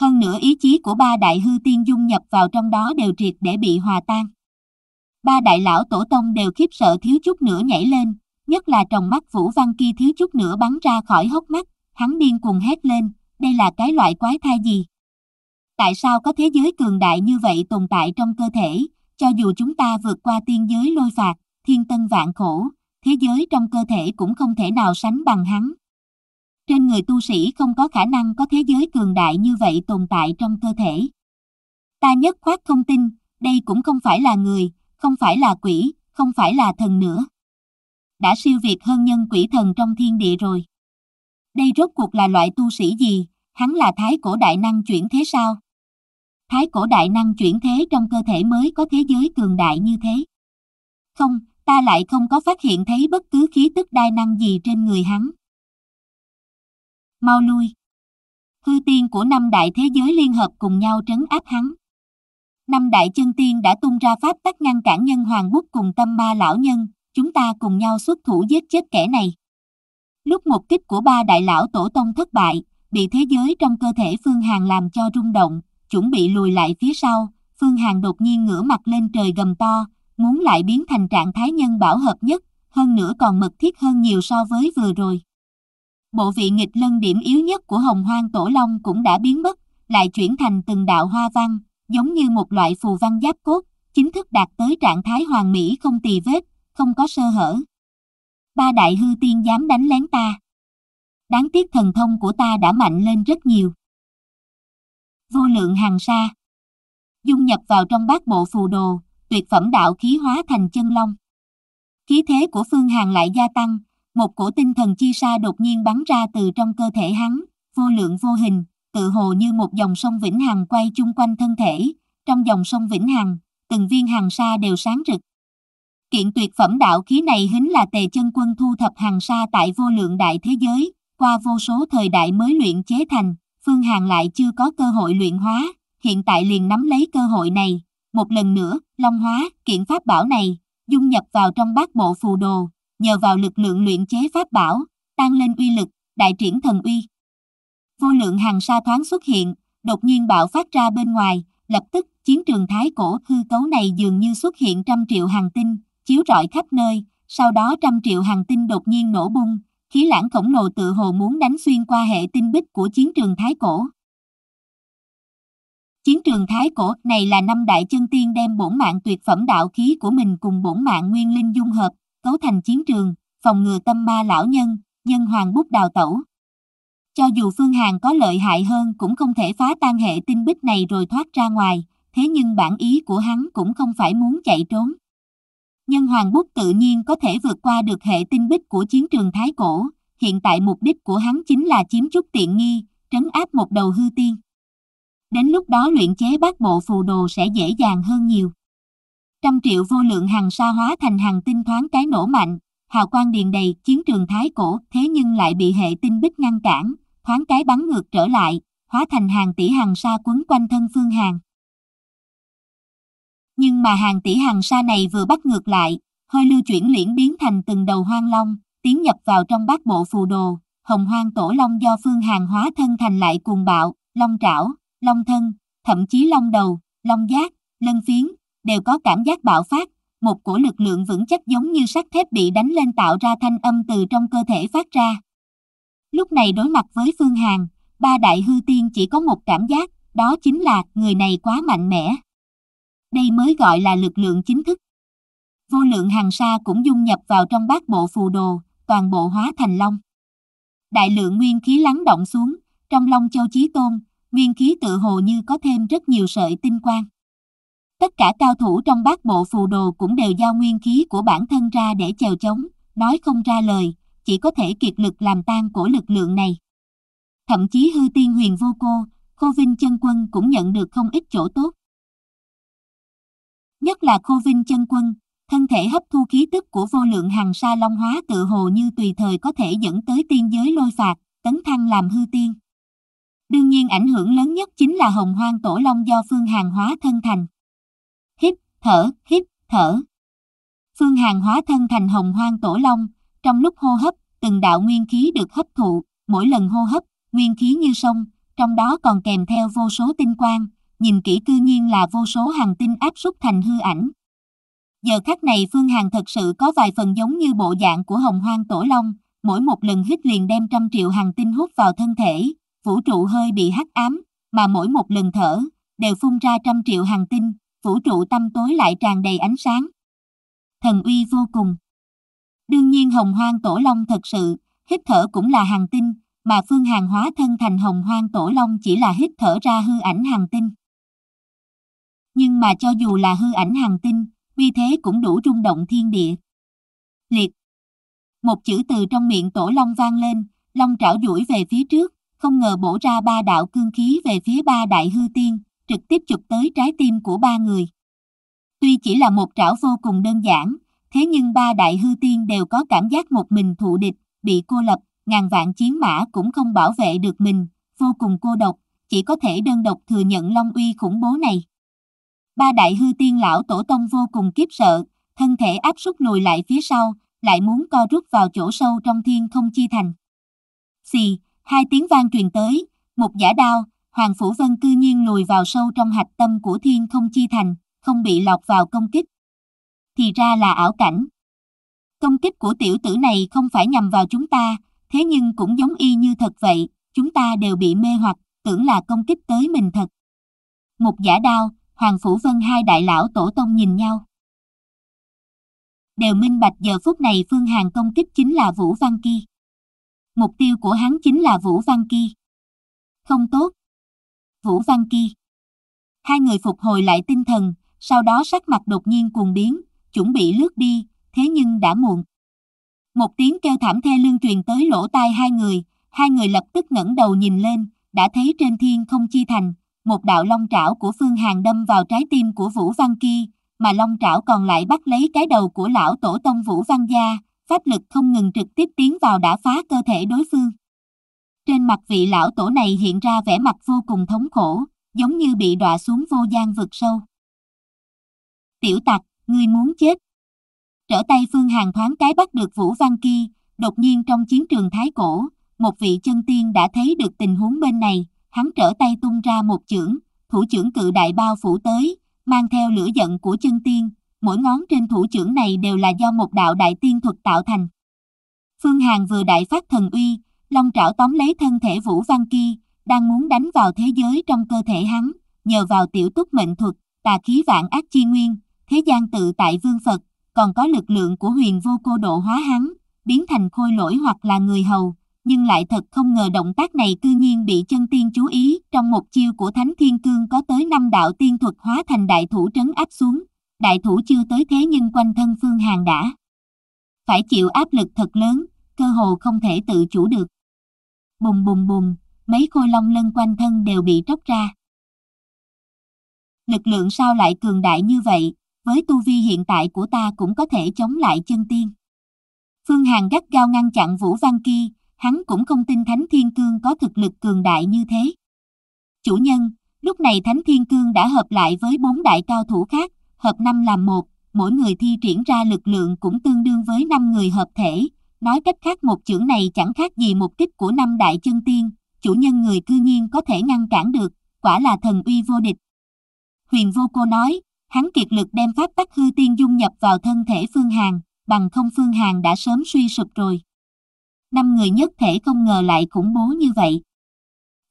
Hơn nữa ý chí của ba đại hư tiên dung nhập vào trong đó đều triệt để bị hòa tan. Ba đại lão tổ tông đều khiếp sợ thiếu chút nữa nhảy lên, nhất là trong mắt Vũ Văn kia thiếu chút nữa bắn ra khỏi hốc mắt, hắn điên cuồng hét lên, đây là cái loại quái thai gì? Tại sao có thế giới cường đại như vậy tồn tại trong cơ thể, cho dù chúng ta vượt qua tiên giới lôi phạt, thiên tân vạn khổ, thế giới trong cơ thể cũng không thể nào sánh bằng hắn, trên người tu sĩ không có khả năng có thế giới cường đại như vậy tồn tại trong cơ thể. Ta nhất khoát không tin, đây cũng không phải là người, không phải là quỷ, không phải là thần nữa. Đã siêu việt hơn nhân quỷ thần trong thiên địa rồi. Đây rốt cuộc là loại tu sĩ gì, hắn là thái cổ đại năng chuyển thế sao? Thái cổ đại năng chuyển thế trong cơ thể mới có thế giới cường đại như thế. Không, ta lại không có phát hiện thấy bất cứ khí tức đai năng gì trên người hắn mau lui. Hư tiên của năm đại thế giới liên hợp cùng nhau trấn áp hắn. Năm đại chân tiên đã tung ra pháp tắc ngăn cản nhân hoàng bút cùng tâm ma lão nhân, chúng ta cùng nhau xuất thủ giết chết kẻ này. Lúc một kích của ba đại lão tổ tông thất bại, bị thế giới trong cơ thể Phương hàng làm cho rung động, chuẩn bị lùi lại phía sau, Phương hàng đột nhiên ngửa mặt lên trời gầm to, muốn lại biến thành trạng thái nhân bảo hợp nhất, hơn nữa còn mật thiết hơn nhiều so với vừa rồi bộ vị nghịch lân điểm yếu nhất của hồng hoang tổ long cũng đã biến mất, lại chuyển thành từng đạo hoa văn, giống như một loại phù văn giáp cốt, chính thức đạt tới trạng thái hoàn mỹ không tì vết, không có sơ hở. Ba đại hư tiên dám đánh lén ta. Đáng tiếc thần thông của ta đã mạnh lên rất nhiều. Vô lượng hàng sa. Dung nhập vào trong bát bộ phù đồ, tuyệt phẩm đạo khí hóa thành chân long. Khí thế của Phương Hàng lại gia tăng, một cổ tinh thần chi sa đột nhiên bắn ra từ trong cơ thể hắn, vô lượng vô hình, tự hồ như một dòng sông Vĩnh Hằng quay chung quanh thân thể. Trong dòng sông Vĩnh Hằng, từng viên hàng sa đều sáng rực. Kiện tuyệt phẩm đạo khí này hính là tề chân quân thu thập hàng sa tại vô lượng đại thế giới, qua vô số thời đại mới luyện chế thành, Phương hàng lại chưa có cơ hội luyện hóa, hiện tại liền nắm lấy cơ hội này. Một lần nữa, Long Hóa, kiện pháp bảo này, dung nhập vào trong bát bộ phù đồ, nhờ vào lực lượng luyện chế pháp bảo, tăng lên uy lực, đại triển thần uy. Vô lượng hàng sa thoáng xuất hiện, đột nhiên bạo phát ra bên ngoài, lập tức chiến trường thái cổ hư cấu này dường như xuất hiện trăm triệu hàng tinh, chiếu rọi khắp nơi, sau đó trăm triệu hàng tinh đột nhiên nổ bung, khí lãng khổng lồ tự hồ muốn đánh xuyên qua hệ tinh bích của chiến trường thái cổ. Chiến trường thái cổ này là năm đại chân tiên đem bổn mạng tuyệt phẩm đạo khí của mình cùng bổn mạng nguyên linh dung hợp, cấu thành chiến trường, phòng ngừa tâm ma lão nhân, dân hoàng bút đào tẩu. Cho dù Phương Hàn có lợi hại hơn cũng không thể phá tan hệ tinh bích này rồi thoát ra ngoài, thế nhưng bản ý của hắn cũng không phải muốn chạy trốn. Nhân hoàng bút tự nhiên có thể vượt qua được hệ tinh bích của chiến trường Thái Cổ, hiện tại mục đích của hắn chính là chiếm chút tiện nghi, trấn áp một đầu hư tiên. Đến lúc đó luyện chế bát bộ phù đồ sẽ dễ dàng hơn nhiều. Trăm triệu vô lượng hàng sa hóa thành hàng tinh thoáng cái nổ mạnh, hào quang điền đầy chiến trường thái cổ thế nhưng lại bị hệ tinh bích ngăn cản, thoáng cái bắn ngược trở lại, hóa thành hàng tỷ hàng sa quấn quanh thân Phương hàng Nhưng mà hàng tỷ hàng sa này vừa bắt ngược lại, hơi lưu chuyển liễn biến thành từng đầu hoang long, tiến nhập vào trong bát bộ phù đồ, hồng hoang tổ long do Phương hàng hóa thân thành lại cuồng bạo, long trảo, long thân, thậm chí long đầu, long giác, lân phiến, đều có cảm giác bạo phát, một của lực lượng vững chắc giống như sắt thép bị đánh lên tạo ra thanh âm từ trong cơ thể phát ra. Lúc này đối mặt với Phương Hàn, ba đại hư tiên chỉ có một cảm giác, đó chính là người này quá mạnh mẽ. Đây mới gọi là lực lượng chính thức. Vô lượng hàng sa cũng dung nhập vào trong bát bộ phù đồ, toàn bộ hóa thành long. Đại lượng nguyên khí lắng động xuống, trong long châu chí tôn, nguyên khí tự hồ như có thêm rất nhiều sợi tinh quang. Tất cả cao thủ trong bát bộ phù đồ cũng đều giao nguyên khí của bản thân ra để chèo chống, nói không ra lời, chỉ có thể kiệt lực làm tan của lực lượng này. Thậm chí hư tiên huyền vô cô, Khô Vinh Chân Quân cũng nhận được không ít chỗ tốt. Nhất là Khô Vinh Chân Quân, thân thể hấp thu khí tức của vô lượng hàng sa long hóa tự hồ như tùy thời có thể dẫn tới tiên giới lôi phạt, tấn thăng làm hư tiên. Đương nhiên ảnh hưởng lớn nhất chính là hồng hoang tổ long do phương hàng hóa thân thành thở, hít, thở. Phương Hàn hóa thân thành hồng hoang tổ long, trong lúc hô hấp, từng đạo nguyên khí được hấp thụ, mỗi lần hô hấp, nguyên khí như sông, trong đó còn kèm theo vô số tinh quang, nhìn kỹ cư nhiên là vô số hàng tinh áp xúc thành hư ảnh. Giờ khắc này Phương Hàn thật sự có vài phần giống như bộ dạng của hồng hoang tổ long, mỗi một lần hít liền đem trăm triệu hàng tinh hút vào thân thể, vũ trụ hơi bị hắc ám, mà mỗi một lần thở, đều phun ra trăm triệu hàng tinh, vũ trụ tâm tối lại tràn đầy ánh sáng. Thần uy vô cùng. Đương nhiên hồng hoang tổ long thật sự, hít thở cũng là hàng tinh, mà phương hàng hóa thân thành hồng hoang tổ long chỉ là hít thở ra hư ảnh hàng tinh. Nhưng mà cho dù là hư ảnh hàng tinh, uy thế cũng đủ rung động thiên địa. Liệt. Một chữ từ trong miệng tổ long vang lên, long trảo duỗi về phía trước, không ngờ bổ ra ba đạo cương khí về phía ba đại hư tiên, trực tiếp chụp tới trái tim của ba người. Tuy chỉ là một trảo vô cùng đơn giản, thế nhưng ba đại hư tiên đều có cảm giác một mình thụ địch, bị cô lập, ngàn vạn chiến mã cũng không bảo vệ được mình, vô cùng cô độc, chỉ có thể đơn độc thừa nhận long uy khủng bố này. Ba đại hư tiên lão tổ tông vô cùng kiếp sợ, thân thể áp sút lùi lại phía sau, lại muốn co rút vào chỗ sâu trong thiên không chi thành. Xì, hai tiếng vang truyền tới, một giả đao, Hàng Phủ Vân cư nhiên lùi vào sâu trong hạch tâm của thiên không chi thành, không bị lọt vào công kích. Thì ra là ảo cảnh. Công kích của tiểu tử này không phải nhằm vào chúng ta, thế nhưng cũng giống y như thật vậy, chúng ta đều bị mê hoặc, tưởng là công kích tới mình thật. Một giả đao, Hoàng Phủ Vân hai đại lão tổ tông nhìn nhau. Đều minh bạch giờ phút này Phương Hàng công kích chính là Vũ Văn Kỳ. Mục tiêu của hắn chính là Vũ Văn Kỳ. Không tốt, Vũ Văn Kỳ. Hai người phục hồi lại tinh thần, sau đó sắc mặt đột nhiên cuồng biến, chuẩn bị lướt đi, thế nhưng đã muộn. Một tiếng kêu thảm thê lương truyền tới lỗ tai hai người, hai người lập tức ngẩng đầu nhìn lên, đã thấy trên thiên không chi thành, một đạo long trảo của Phương Hàng đâm vào trái tim của Vũ Văn Kỳ, mà long trảo còn lại bắt lấy cái đầu của lão tổ tông Vũ Văn Gia, pháp lực không ngừng trực tiếp tiến vào đã phá cơ thể đối phương. Trên mặt vị lão tổ này hiện ra vẻ mặt vô cùng thống khổ, giống như bị đọa xuống vô gian vực sâu. Tiểu tặc, ngươi muốn chết. Trở tay Phương Hàng thoáng cái bắt được Vũ Văn Kỳ, đột nhiên trong chiến trường Thái Cổ, một vị chân tiên đã thấy được tình huống bên này, hắn trở tay tung ra một chưởng, thủ trưởng cự đại bao phủ tới, mang theo lửa giận của chân tiên, mỗi ngón trên thủ trưởng này đều là do một đạo đại tiên thuật tạo thành. Phương Hàng vừa đại phát thần uy, Long trảo tóm lấy thân thể Vũ Văn Kỳ, đang muốn đánh vào thế giới trong cơ thể hắn, nhờ vào tiểu túc mệnh thuật, tà khí vạn ác chi nguyên, thế gian tự tại vương Phật, còn có lực lượng của huyền vô cô độ hóa hắn, biến thành khôi lỗi hoặc là người hầu, nhưng lại thật không ngờ động tác này cư nhiên bị chân tiên chú ý, trong một chiêu của Thánh Thiên Cương có tới năm đạo tiên thuật hóa thành đại thủ trấn áp xuống, đại thủ chưa tới thế nhưng quanh thân Phương Hàng đã. Phải chịu áp lực thật lớn, cơ hồ không thể tự chủ được bùm bùm bùm, mấy khôi long lân quanh thân đều bị tróc ra. Lực lượng sao lại cường đại như vậy, với tu vi hiện tại của ta cũng có thể chống lại chân tiên. Phương Hàn gắt gao ngăn chặn Vũ Văn Ki, hắn cũng không tin Thánh Thiên Cương có thực lực cường đại như thế. Chủ nhân, lúc này Thánh Thiên Cương đã hợp lại với bốn đại cao thủ khác, hợp năm làm một, mỗi người thi triển ra lực lượng cũng tương đương với năm người hợp thể, Nói cách khác một chưởng này chẳng khác gì một kích của năm đại chân tiên, chủ nhân người cư nhiên có thể ngăn cản được, quả là thần uy vô địch. Huyền vô cô nói, hắn kiệt lực đem pháp tắc hư tiên dung nhập vào thân thể Phương Hàn, bằng không Phương Hàn đã sớm suy sụp rồi. Năm người nhất thể không ngờ lại khủng bố như vậy.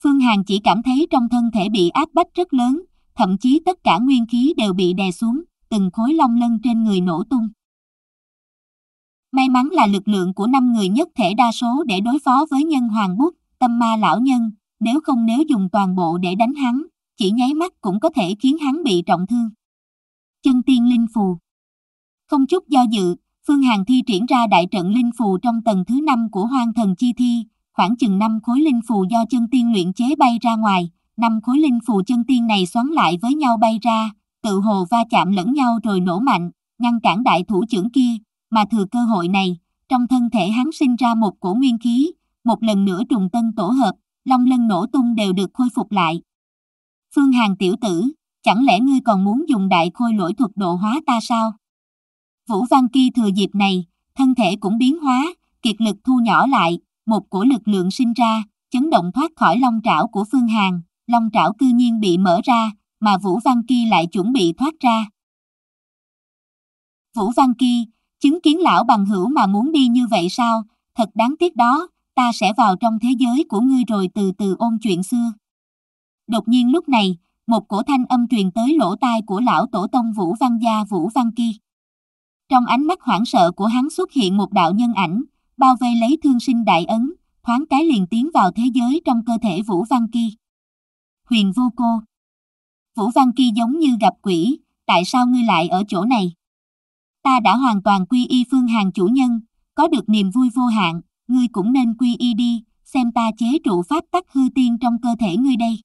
Phương Hàn chỉ cảm thấy trong thân thể bị áp bách rất lớn, thậm chí tất cả nguyên khí đều bị đè xuống, từng khối long lân trên người nổ tung. May mắn là lực lượng của năm người nhất thể đa số để đối phó với nhân hoàng bút, tâm ma lão nhân, nếu không nếu dùng toàn bộ để đánh hắn, chỉ nháy mắt cũng có thể khiến hắn bị trọng thương. Chân tiên linh phù Không chút do dự, Phương hàng thi triển ra đại trận linh phù trong tầng thứ 5 của hoang thần chi thi, khoảng chừng 5 khối linh phù do chân tiên luyện chế bay ra ngoài, 5 khối linh phù chân tiên này xoắn lại với nhau bay ra, tự hồ va chạm lẫn nhau rồi nổ mạnh, ngăn cản đại thủ trưởng kia, mà thừa cơ hội này, trong thân thể hắn sinh ra một cổ nguyên khí, một lần nữa trùng tân tổ hợp, long lân nổ tung đều được khôi phục lại. Phương Hàng tiểu tử, chẳng lẽ ngươi còn muốn dùng đại khôi lỗi thuật độ hóa ta sao? Vũ Văn Kỳ thừa dịp này, thân thể cũng biến hóa, kiệt lực thu nhỏ lại, một cổ lực lượng sinh ra, chấn động thoát khỏi long trảo của Phương Hàng, long trảo cư nhiên bị mở ra, mà Vũ Văn Kỳ lại chuẩn bị thoát ra. Vũ Văn Kỳ, Chứng kiến lão bằng hữu mà muốn đi như vậy sao, thật đáng tiếc đó, ta sẽ vào trong thế giới của ngươi rồi từ từ ôn chuyện xưa. Đột nhiên lúc này, một cổ thanh âm truyền tới lỗ tai của lão tổ tông Vũ Văn Gia Vũ Văn kỳ Trong ánh mắt hoảng sợ của hắn xuất hiện một đạo nhân ảnh, bao vây lấy thương sinh đại ấn, thoáng cái liền tiến vào thế giới trong cơ thể Vũ Văn kỳ Huyền vô cô. Vũ Văn kỳ giống như gặp quỷ, tại sao ngươi lại ở chỗ này? ta đã hoàn toàn quy y phương hàng chủ nhân, có được niềm vui vô hạn, ngươi cũng nên quy y đi, xem ta chế trụ pháp tắc hư tiên trong cơ thể ngươi đây.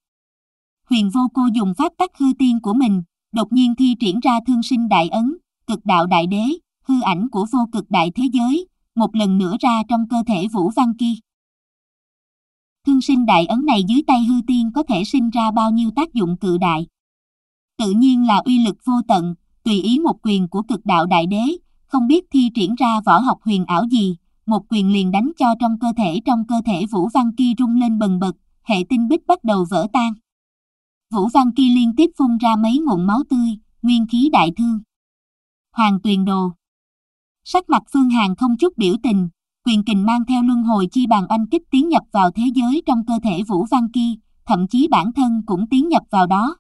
Huyền vô cô dùng pháp tắc hư tiên của mình, đột nhiên thi triển ra thương sinh đại ấn, cực đạo đại đế, hư ảnh của vô cực đại thế giới, một lần nữa ra trong cơ thể Vũ Văn kia. Thương sinh đại ấn này dưới tay hư tiên có thể sinh ra bao nhiêu tác dụng cự đại. Tự nhiên là uy lực vô tận, tùy ý một quyền của cực đạo đại đế, không biết thi triển ra võ học huyền ảo gì, một quyền liền đánh cho trong cơ thể trong cơ thể Vũ Văn Kỳ rung lên bần bật, hệ tinh bích bắt đầu vỡ tan. Vũ Văn Kỳ liên tiếp phun ra mấy ngụm máu tươi, nguyên khí đại thương. Hoàng Tuyền Đồ Sắc mặt Phương Hàn không chút biểu tình, quyền kình mang theo luân hồi chi bàn oanh kích tiến nhập vào thế giới trong cơ thể Vũ Văn Kỳ, thậm chí bản thân cũng tiến nhập vào đó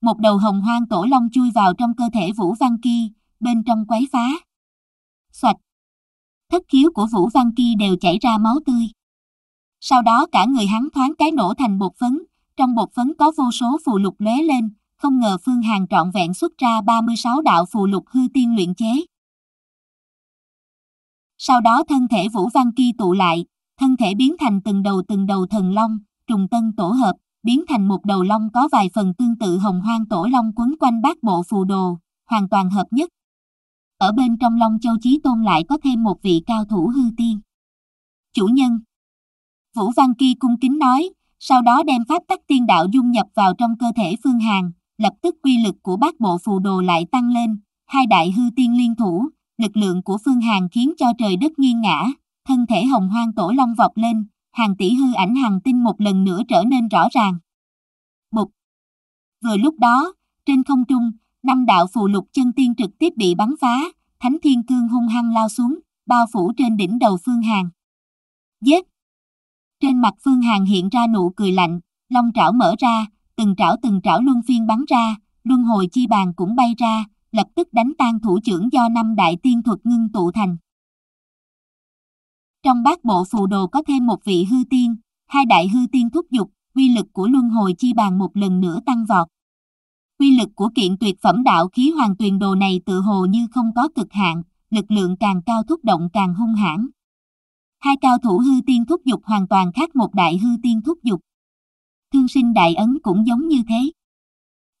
một đầu hồng hoang tổ long chui vào trong cơ thể Vũ Văn Kỳ, bên trong quấy phá. Xoạch! Thất khiếu của Vũ Văn Kỳ đều chảy ra máu tươi. Sau đó cả người hắn thoáng cái nổ thành bột phấn, trong bột phấn có vô số phù lục lóe lên, không ngờ Phương Hàng trọn vẹn xuất ra 36 đạo phù lục hư tiên luyện chế. Sau đó thân thể Vũ Văn Kỳ tụ lại, thân thể biến thành từng đầu từng đầu thần long, trùng tân tổ hợp biến thành một đầu long có vài phần tương tự hồng hoang tổ long quấn quanh bát bộ phù đồ, hoàn toàn hợp nhất. Ở bên trong Long Châu Chí Tôn lại có thêm một vị cao thủ hư tiên. Chủ nhân Vũ Văn Kỳ cung kính nói, sau đó đem pháp tắc tiên đạo dung nhập vào trong cơ thể Phương Hàn, lập tức quy lực của bát bộ phù đồ lại tăng lên, hai đại hư tiên liên thủ, lực lượng của Phương Hàn khiến cho trời đất nghiêng ngã, thân thể hồng hoang tổ long vọt lên, hàng tỷ hư ảnh hàng tinh một lần nữa trở nên rõ ràng. Bục Vừa lúc đó, trên không trung, năm đạo phù lục chân tiên trực tiếp bị bắn phá, thánh thiên cương hung hăng lao xuống, bao phủ trên đỉnh đầu Phương Hàng. Giết! Trên mặt Phương Hàng hiện ra nụ cười lạnh, long trảo mở ra, từng trảo từng trảo luân phiên bắn ra, luân hồi chi bàn cũng bay ra, lập tức đánh tan thủ trưởng do năm đại tiên thuật ngưng tụ thành. Trong bát bộ phù đồ có thêm một vị hư tiên, hai đại hư tiên thúc dục, quy lực của luân hồi chi bàn một lần nữa tăng vọt. Quy lực của kiện tuyệt phẩm đạo khí hoàng tuyền đồ này tự hồ như không có cực hạn, lực lượng càng cao thúc động càng hung hãn. Hai cao thủ hư tiên thúc dục hoàn toàn khác một đại hư tiên thúc dục. Thương sinh đại ấn cũng giống như thế.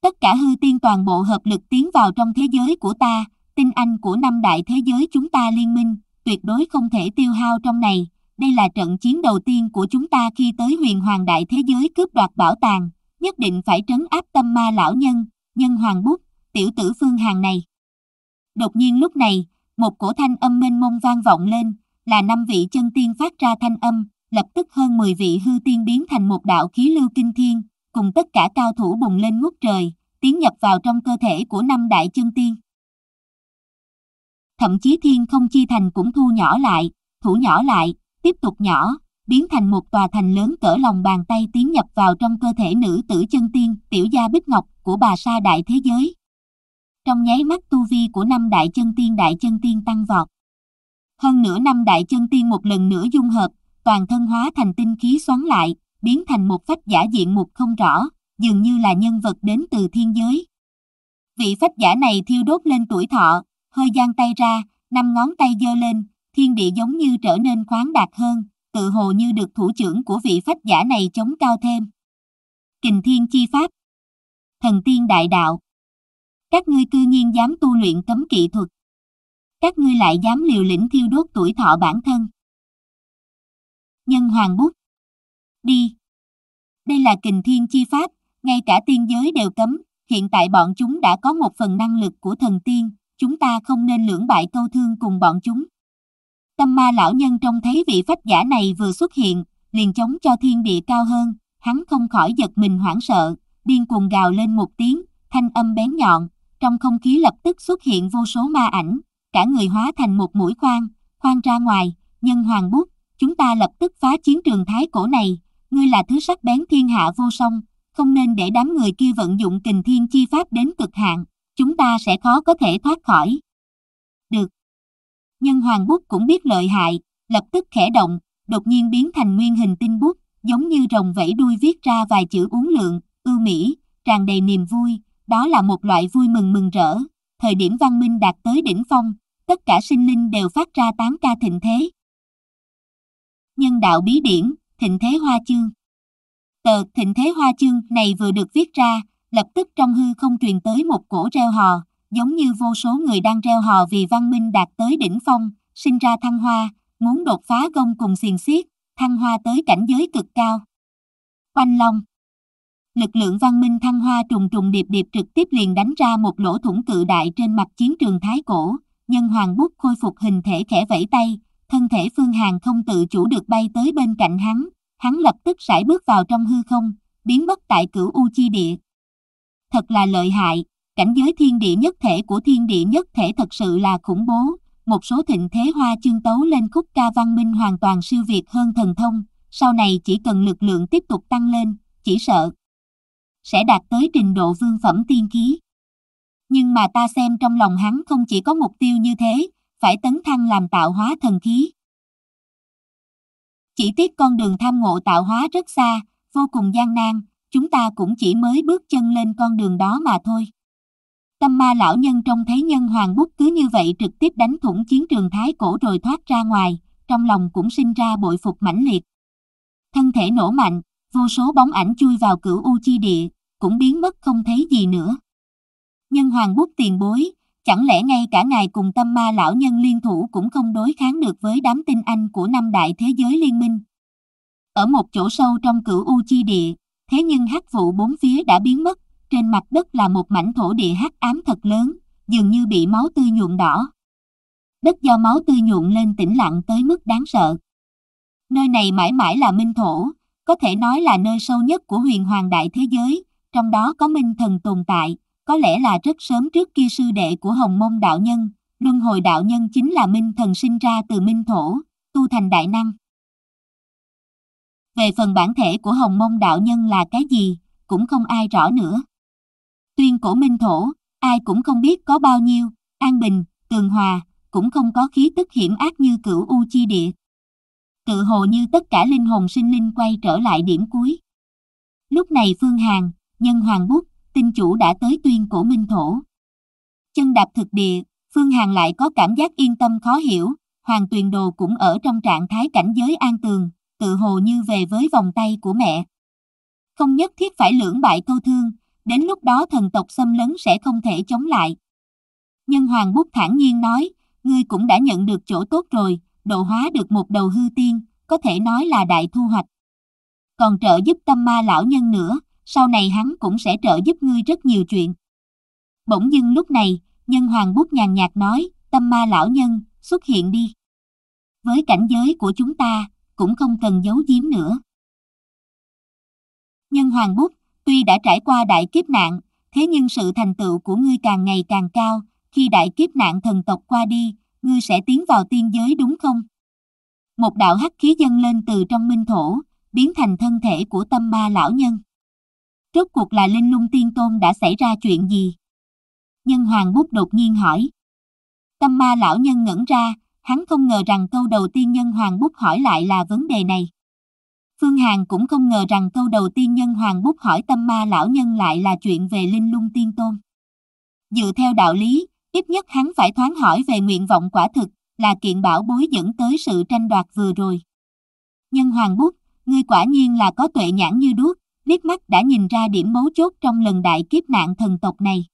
Tất cả hư tiên toàn bộ hợp lực tiến vào trong thế giới của ta, tinh anh của năm đại thế giới chúng ta liên minh, tuyệt đối không thể tiêu hao trong này. Đây là trận chiến đầu tiên của chúng ta khi tới huyền hoàng đại thế giới cướp đoạt bảo tàng, nhất định phải trấn áp tâm ma lão nhân, nhân hoàng bút, tiểu tử phương hàng này. Đột nhiên lúc này, một cổ thanh âm mênh mông vang vọng lên, là năm vị chân tiên phát ra thanh âm, lập tức hơn 10 vị hư tiên biến thành một đạo khí lưu kinh thiên, cùng tất cả cao thủ bùng lên ngút trời, tiến nhập vào trong cơ thể của năm đại chân tiên thậm chí thiên không chi thành cũng thu nhỏ lại, thủ nhỏ lại, tiếp tục nhỏ, biến thành một tòa thành lớn cỡ lòng bàn tay tiến nhập vào trong cơ thể nữ tử chân tiên, tiểu gia bích ngọc của bà sa đại thế giới. Trong nháy mắt tu vi của năm đại chân tiên đại chân tiên tăng vọt. Hơn nửa năm đại chân tiên một lần nữa dung hợp, toàn thân hóa thành tinh khí xoắn lại, biến thành một phách giả diện mục không rõ, dường như là nhân vật đến từ thiên giới. Vị phách giả này thiêu đốt lên tuổi thọ, hơi giang tay ra, năm ngón tay giơ lên, thiên địa giống như trở nên khoáng đạt hơn, tự hồ như được thủ trưởng của vị phách giả này chống cao thêm. Kình thiên chi pháp Thần tiên đại đạo Các ngươi cư nhiên dám tu luyện cấm kỵ thuật. Các ngươi lại dám liều lĩnh thiêu đốt tuổi thọ bản thân. Nhân hoàng bút Đi Đây là kình thiên chi pháp, ngay cả tiên giới đều cấm, hiện tại bọn chúng đã có một phần năng lực của thần tiên, chúng ta không nên lưỡng bại câu thương cùng bọn chúng. Tâm ma lão nhân trông thấy vị phách giả này vừa xuất hiện, liền chống cho thiên địa cao hơn, hắn không khỏi giật mình hoảng sợ, điên cuồng gào lên một tiếng, thanh âm bén nhọn, trong không khí lập tức xuất hiện vô số ma ảnh, cả người hóa thành một mũi khoan, khoan ra ngoài, nhân hoàng bút, chúng ta lập tức phá chiến trường thái cổ này, ngươi là thứ sắc bén thiên hạ vô song, không nên để đám người kia vận dụng kình thiên chi pháp đến cực hạn chúng ta sẽ khó có thể thoát khỏi. Được. Nhân hoàng bút cũng biết lợi hại, lập tức khẽ động, đột nhiên biến thành nguyên hình tinh bút, giống như rồng vẫy đuôi viết ra vài chữ uống lượng, ưu mỹ, tràn đầy niềm vui, đó là một loại vui mừng mừng rỡ. Thời điểm văn minh đạt tới đỉnh phong, tất cả sinh linh đều phát ra tán ca thịnh thế. Nhân đạo bí điển, thịnh thế hoa chương. Tờ thịnh thế hoa chương này vừa được viết ra, lập tức trong hư không truyền tới một cổ reo hò, giống như vô số người đang reo hò vì văn minh đạt tới đỉnh phong, sinh ra thăng hoa, muốn đột phá gông cùng xiềng xiết, thăng hoa tới cảnh giới cực cao. Oanh long Lực lượng văn minh thăng hoa trùng trùng điệp điệp trực tiếp liền đánh ra một lỗ thủng cự đại trên mặt chiến trường Thái Cổ, nhân hoàng bút khôi phục hình thể khẽ vẫy tay, thân thể Phương Hàng không tự chủ được bay tới bên cạnh hắn, hắn lập tức sải bước vào trong hư không, biến mất tại cửu U chi địa thật là lợi hại, cảnh giới thiên địa nhất thể của thiên địa nhất thể thật sự là khủng bố, một số thịnh thế hoa chương tấu lên khúc ca văn minh hoàn toàn siêu việt hơn thần thông, sau này chỉ cần lực lượng tiếp tục tăng lên, chỉ sợ sẽ đạt tới trình độ vương phẩm tiên khí. Nhưng mà ta xem trong lòng hắn không chỉ có mục tiêu như thế, phải tấn thăng làm tạo hóa thần khí. Chỉ tiếc con đường tham ngộ tạo hóa rất xa, vô cùng gian nan, chúng ta cũng chỉ mới bước chân lên con đường đó mà thôi. Tâm ma lão nhân trông thấy nhân hoàng bút cứ như vậy trực tiếp đánh thủng chiến trường thái cổ rồi thoát ra ngoài, trong lòng cũng sinh ra bội phục mãnh liệt. Thân thể nổ mạnh, vô số bóng ảnh chui vào cửu u chi địa, cũng biến mất không thấy gì nữa. Nhân hoàng bút tiền bối, chẳng lẽ ngay cả ngài cùng tâm ma lão nhân liên thủ cũng không đối kháng được với đám tinh anh của năm đại thế giới liên minh. Ở một chỗ sâu trong cửu u chi địa, Thế nhưng hắc vụ bốn phía đã biến mất, trên mặt đất là một mảnh thổ địa hắc ám thật lớn, dường như bị máu tươi nhuộm đỏ. Đất do máu tươi nhuộm lên tĩnh lặng tới mức đáng sợ. Nơi này mãi mãi là minh thổ, có thể nói là nơi sâu nhất của huyền hoàng đại thế giới, trong đó có minh thần tồn tại, có lẽ là rất sớm trước kia sư đệ của Hồng môn Đạo Nhân, Luân Hồi Đạo Nhân chính là minh thần sinh ra từ minh thổ, tu thành đại năng. Về phần bản thể của Hồng Mông Đạo Nhân là cái gì, cũng không ai rõ nữa. Tuyên cổ minh thổ, ai cũng không biết có bao nhiêu, an bình, tường hòa, cũng không có khí tức hiểm ác như cửu U Chi Địa. Tự hồ như tất cả linh hồn sinh linh quay trở lại điểm cuối. Lúc này Phương Hàn, nhân hoàng bút, tinh chủ đã tới tuyên cổ minh thổ. Chân đạp thực địa, Phương Hàn lại có cảm giác yên tâm khó hiểu, Hoàng Tuyền Đồ cũng ở trong trạng thái cảnh giới an tường, tự hồ như về với vòng tay của mẹ. Không nhất thiết phải lưỡng bại câu thương, đến lúc đó thần tộc xâm lấn sẽ không thể chống lại. Nhân hoàng bút thản nhiên nói, ngươi cũng đã nhận được chỗ tốt rồi, độ hóa được một đầu hư tiên, có thể nói là đại thu hoạch. Còn trợ giúp tâm ma lão nhân nữa, sau này hắn cũng sẽ trợ giúp ngươi rất nhiều chuyện. Bỗng dưng lúc này, nhân hoàng bút nhàn nhạt nói, tâm ma lão nhân, xuất hiện đi. Với cảnh giới của chúng ta, cũng không cần giấu giếm nữa. Nhân hoàng bút, tuy đã trải qua đại kiếp nạn, thế nhưng sự thành tựu của ngươi càng ngày càng cao, khi đại kiếp nạn thần tộc qua đi, ngươi sẽ tiến vào tiên giới đúng không? Một đạo hắc khí dâng lên từ trong minh thổ, biến thành thân thể của tâm ma lão nhân. Rốt cuộc là linh lung tiên tôn đã xảy ra chuyện gì? Nhân hoàng bút đột nhiên hỏi. Tâm ma lão nhân ngẩn ra, hắn không ngờ rằng câu đầu tiên nhân hoàng bút hỏi lại là vấn đề này. Phương Hàn cũng không ngờ rằng câu đầu tiên nhân hoàng bút hỏi tâm ma lão nhân lại là chuyện về linh lung tiên tôn. Dựa theo đạo lý, ít nhất hắn phải thoáng hỏi về nguyện vọng quả thực, là kiện bảo bối dẫn tới sự tranh đoạt vừa rồi. Nhân hoàng bút, ngươi quả nhiên là có tuệ nhãn như đuốc, liếc mắt đã nhìn ra điểm mấu chốt trong lần đại kiếp nạn thần tộc này.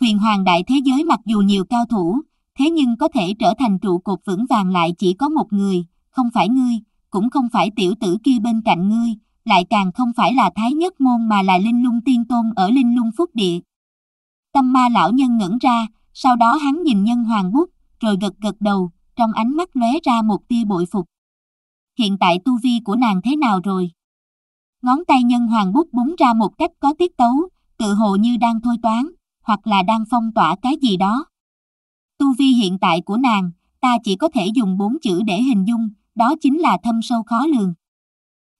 Huyền hoàng đại thế giới mặc dù nhiều cao thủ, thế nhưng có thể trở thành trụ cột vững vàng lại chỉ có một người, không phải ngươi, cũng không phải tiểu tử kia bên cạnh ngươi, lại càng không phải là Thái Nhất Môn mà là Linh Lung Tiên Tôn ở Linh Lung Phúc Địa. Tâm ma lão nhân ngẩn ra, sau đó hắn nhìn nhân hoàng bút, rồi gật gật đầu, trong ánh mắt lóe ra một tia bội phục. Hiện tại tu vi của nàng thế nào rồi? Ngón tay nhân hoàng bút búng ra một cách có tiết tấu, tự hồ như đang thôi toán, hoặc là đang phong tỏa cái gì đó. Tu vi hiện tại của nàng, ta chỉ có thể dùng bốn chữ để hình dung, đó chính là thâm sâu khó lường.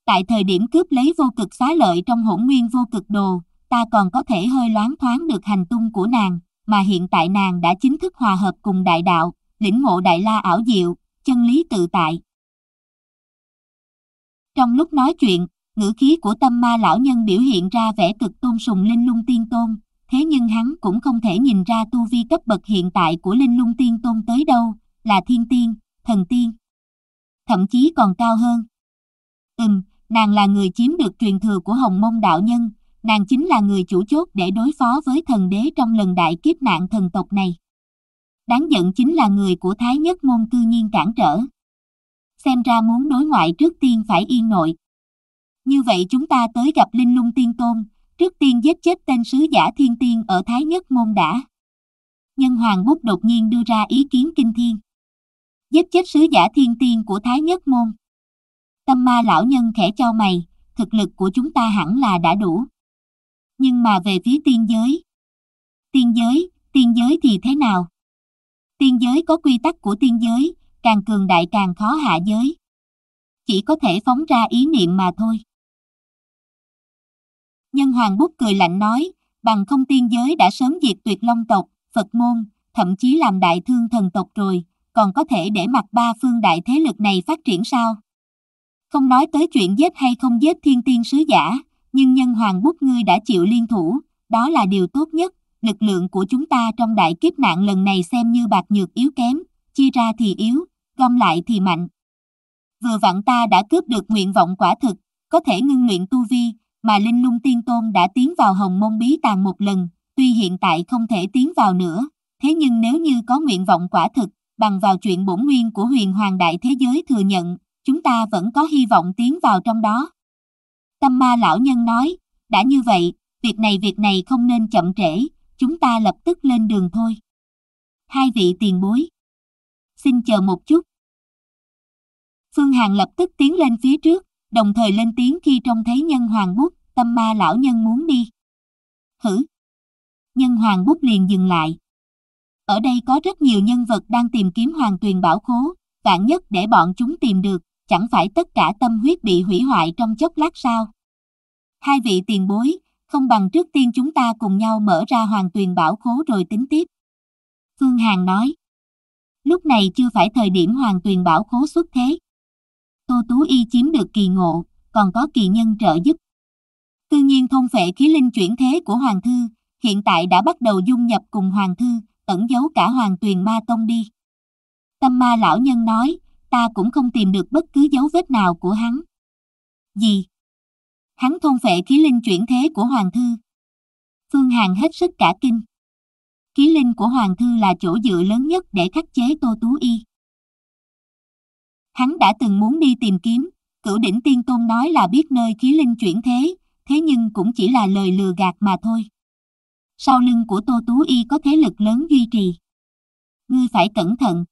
Tại thời điểm cướp lấy vô cực xá lợi trong hỗn nguyên vô cực đồ, ta còn có thể hơi loáng thoáng được hành tung của nàng, mà hiện tại nàng đã chính thức hòa hợp cùng đại đạo, lĩnh ngộ đại la ảo diệu, chân lý tự tại. Trong lúc nói chuyện, ngữ khí của tâm ma lão nhân biểu hiện ra vẻ cực tôn sùng linh lung tiên tôn, thế nhưng hắn cũng không thể nhìn ra tu vi cấp bậc hiện tại của Linh Lung Tiên Tôn tới đâu, là thiên tiên, thần tiên, thậm chí còn cao hơn. Ừm, nàng là người chiếm được truyền thừa của Hồng Mông Đạo Nhân, nàng chính là người chủ chốt để đối phó với thần đế trong lần đại kiếp nạn thần tộc này. Đáng giận chính là người của Thái Nhất Môn cư nhiên cản trở. Xem ra muốn đối ngoại trước tiên phải yên nội. Như vậy chúng ta tới gặp Linh Lung Tiên Tôn, trước tiên giết chết tên sứ giả thiên tiên ở Thái Nhất Môn đã. Nhân Hoàng Bút đột nhiên đưa ra ý kiến kinh thiên. Giết chết sứ giả thiên tiên của Thái Nhất Môn. Tâm ma lão nhân khẽ cho mày, thực lực của chúng ta hẳn là đã đủ. Nhưng mà về phía tiên giới. Tiên giới, tiên giới thì thế nào? Tiên giới có quy tắc của tiên giới, càng cường đại càng khó hạ giới. Chỉ có thể phóng ra ý niệm mà thôi. Nhân Hoàng Bút cười lạnh nói, bằng không tiên giới đã sớm diệt tuyệt long tộc, Phật môn, thậm chí làm đại thương thần tộc rồi, còn có thể để mặt ba phương đại thế lực này phát triển sao? Không nói tới chuyện giết hay không giết thiên tiên sứ giả, nhưng nhân hoàng bút ngươi đã chịu liên thủ, đó là điều tốt nhất, lực lượng của chúng ta trong đại kiếp nạn lần này xem như bạc nhược yếu kém, chia ra thì yếu, gom lại thì mạnh. Vừa vặn ta đã cướp được nguyện vọng quả thực, có thể ngưng luyện tu vi, mà Linh Lung Tiên Tôn đã tiến vào hồng môn bí tàng một lần, tuy hiện tại không thể tiến vào nữa, thế nhưng nếu như có nguyện vọng quả thực, bằng vào chuyện bổn nguyên của huyền hoàng đại thế giới thừa nhận, chúng ta vẫn có hy vọng tiến vào trong đó. Tâm ma lão nhân nói, đã như vậy, việc này việc này không nên chậm trễ, chúng ta lập tức lên đường thôi. Hai vị tiền bối. Xin chờ một chút. Phương Hàn lập tức tiến lên phía trước, đồng thời lên tiếng khi trông thấy nhân hoàng bút, tâm ma lão nhân muốn đi. Hử? Nhân hoàng bút liền dừng lại. Ở đây có rất nhiều nhân vật đang tìm kiếm hoàng tuyền bảo khố, vạn nhất để bọn chúng tìm được, chẳng phải tất cả tâm huyết bị hủy hoại trong chốc lát sao? Hai vị tiền bối, không bằng trước tiên chúng ta cùng nhau mở ra hoàng tuyền bảo khố rồi tính tiếp. Phương Hàn nói. Lúc này chưa phải thời điểm hoàng tuyền bảo khố xuất thế. Tô Tú Y chiếm được kỳ ngộ, còn có kỳ nhân trợ giúp Tư nhiên thôn phệ khí linh chuyển thế của Hoàng Thư, hiện tại đã bắt đầu dung nhập cùng Hoàng Thư, ẩn giấu cả Hoàng Tuyền Ma Tông đi. Tâm ma lão nhân nói, ta cũng không tìm được bất cứ dấu vết nào của hắn. Gì? Hắn thôn phệ khí linh chuyển thế của Hoàng Thư. Phương Hàn hết sức cả kinh. Khí linh của Hoàng Thư là chỗ dựa lớn nhất để khắc chế Tô Tú Y. Hắn đã từng muốn đi tìm kiếm, cửu đỉnh tiên tôn nói là biết nơi khí linh chuyển thế, thế nhưng cũng chỉ là lời lừa gạt mà thôi. Sau lưng của Tô Tú Y có thế lực lớn duy trì. Ngươi phải cẩn thận.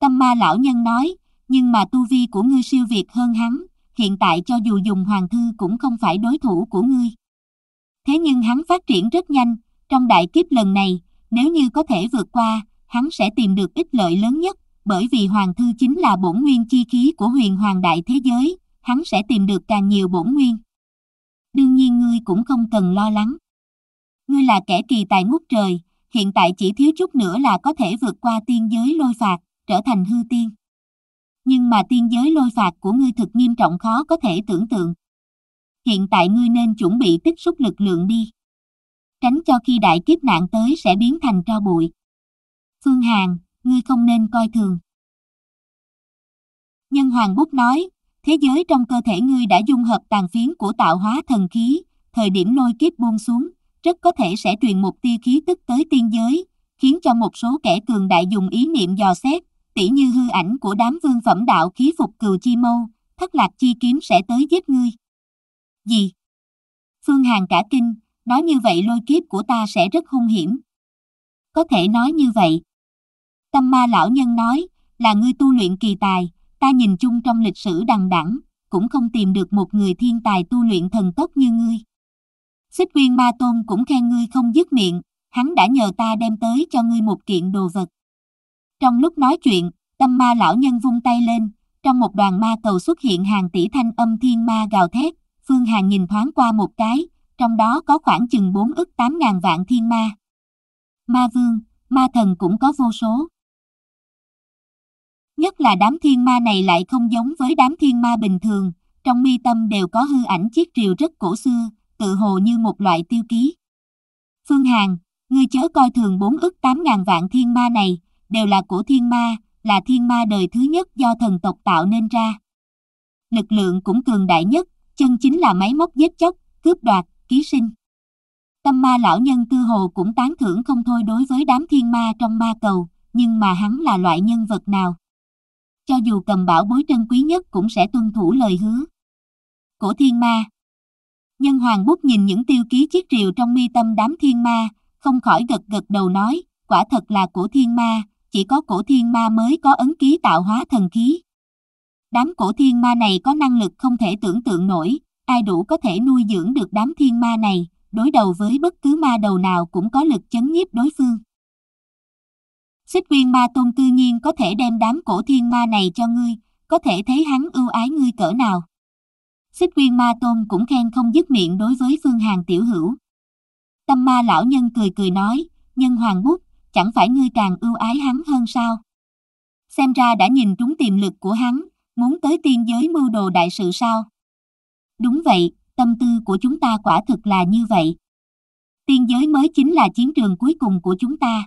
Tâm ma lão nhân nói, nhưng mà tu vi của ngươi siêu việt hơn hắn, hiện tại cho dù dùng hoàng thư cũng không phải đối thủ của ngươi. Thế nhưng hắn phát triển rất nhanh, trong đại kiếp lần này, nếu như có thể vượt qua, hắn sẽ tìm được ích lợi lớn nhất, bởi vì hoàng thư chính là bổn nguyên chi khí của huyền hoàng đại thế giới, hắn sẽ tìm được càng nhiều bổn nguyên đương nhiên ngươi cũng không cần lo lắng. Ngươi là kẻ kỳ tài ngút trời, hiện tại chỉ thiếu chút nữa là có thể vượt qua tiên giới lôi phạt, trở thành hư tiên. Nhưng mà tiên giới lôi phạt của ngươi thực nghiêm trọng khó có thể tưởng tượng. Hiện tại ngươi nên chuẩn bị tích xúc lực lượng đi. Tránh cho khi đại kiếp nạn tới sẽ biến thành tro bụi. Phương Hàn, ngươi không nên coi thường. Nhân Hoàng Bút nói, thế giới trong cơ thể ngươi đã dung hợp tàn phiến của tạo hóa thần khí, thời điểm lôi kiếp buông xuống, rất có thể sẽ truyền một tia khí tức tới tiên giới, khiến cho một số kẻ cường đại dùng ý niệm dò xét, tỉ như hư ảnh của đám vương phẩm đạo khí phục cừu chi mâu, thất lạc chi kiếm sẽ tới giết ngươi. Gì? Phương Hàn cả kinh, nói như vậy lôi kiếp của ta sẽ rất hung hiểm. Có thể nói như vậy. Tâm ma lão nhân nói, là ngươi tu luyện kỳ tài, Ta nhìn chung trong lịch sử đằng đẳng, cũng không tìm được một người thiên tài tu luyện thần tốc như ngươi. Xích viên ma tôn cũng khen ngươi không dứt miệng, hắn đã nhờ ta đem tới cho ngươi một kiện đồ vật. Trong lúc nói chuyện, tâm ma lão nhân vung tay lên, trong một đoàn ma cầu xuất hiện hàng tỷ thanh âm thiên ma gào thét, Phương hàng nhìn thoáng qua một cái, trong đó có khoảng chừng 4 ức 8 ngàn vạn thiên ma. Ma vương, ma thần cũng có vô số. Nhất là đám thiên ma này lại không giống với đám thiên ma bình thường, trong mi tâm đều có hư ảnh chiếc rìu rất cổ xưa, tự hồ như một loại tiêu ký. Phương Hàn, ngươi chớ coi thường bốn ức tám ngàn vạn thiên ma này, đều là cổ thiên ma, là thiên ma đời thứ nhất do thần tộc tạo nên ra. Lực lượng cũng cường đại nhất, chân chính là máy móc giết chóc, cướp đoạt, ký sinh. Tâm ma lão nhân tư hồ cũng tán thưởng không thôi đối với đám thiên ma trong ma cầu, nhưng mà hắn là loại nhân vật nào? cho dù cầm bảo bối trân quý nhất cũng sẽ tuân thủ lời hứa. Cổ thiên ma Nhân hoàng bút nhìn những tiêu ký chiếc rìu trong mi tâm đám thiên ma, không khỏi gật gật đầu nói, quả thật là cổ thiên ma, chỉ có cổ thiên ma mới có ấn ký tạo hóa thần khí. Đám cổ thiên ma này có năng lực không thể tưởng tượng nổi, ai đủ có thể nuôi dưỡng được đám thiên ma này, đối đầu với bất cứ ma đầu nào cũng có lực chấn nhiếp đối phương xích viên ma tôn cư nhiên có thể đem đám cổ thiên ma này cho ngươi, có thể thấy hắn ưu ái ngươi cỡ nào. Xích viên ma tôn cũng khen không dứt miệng đối với phương hàng tiểu hữu. Tâm ma lão nhân cười cười nói, nhân hoàng bút, chẳng phải ngươi càng ưu ái hắn hơn sao? Xem ra đã nhìn trúng tiềm lực của hắn, muốn tới tiên giới mưu đồ đại sự sao? Đúng vậy, tâm tư của chúng ta quả thực là như vậy. Tiên giới mới chính là chiến trường cuối cùng của chúng ta.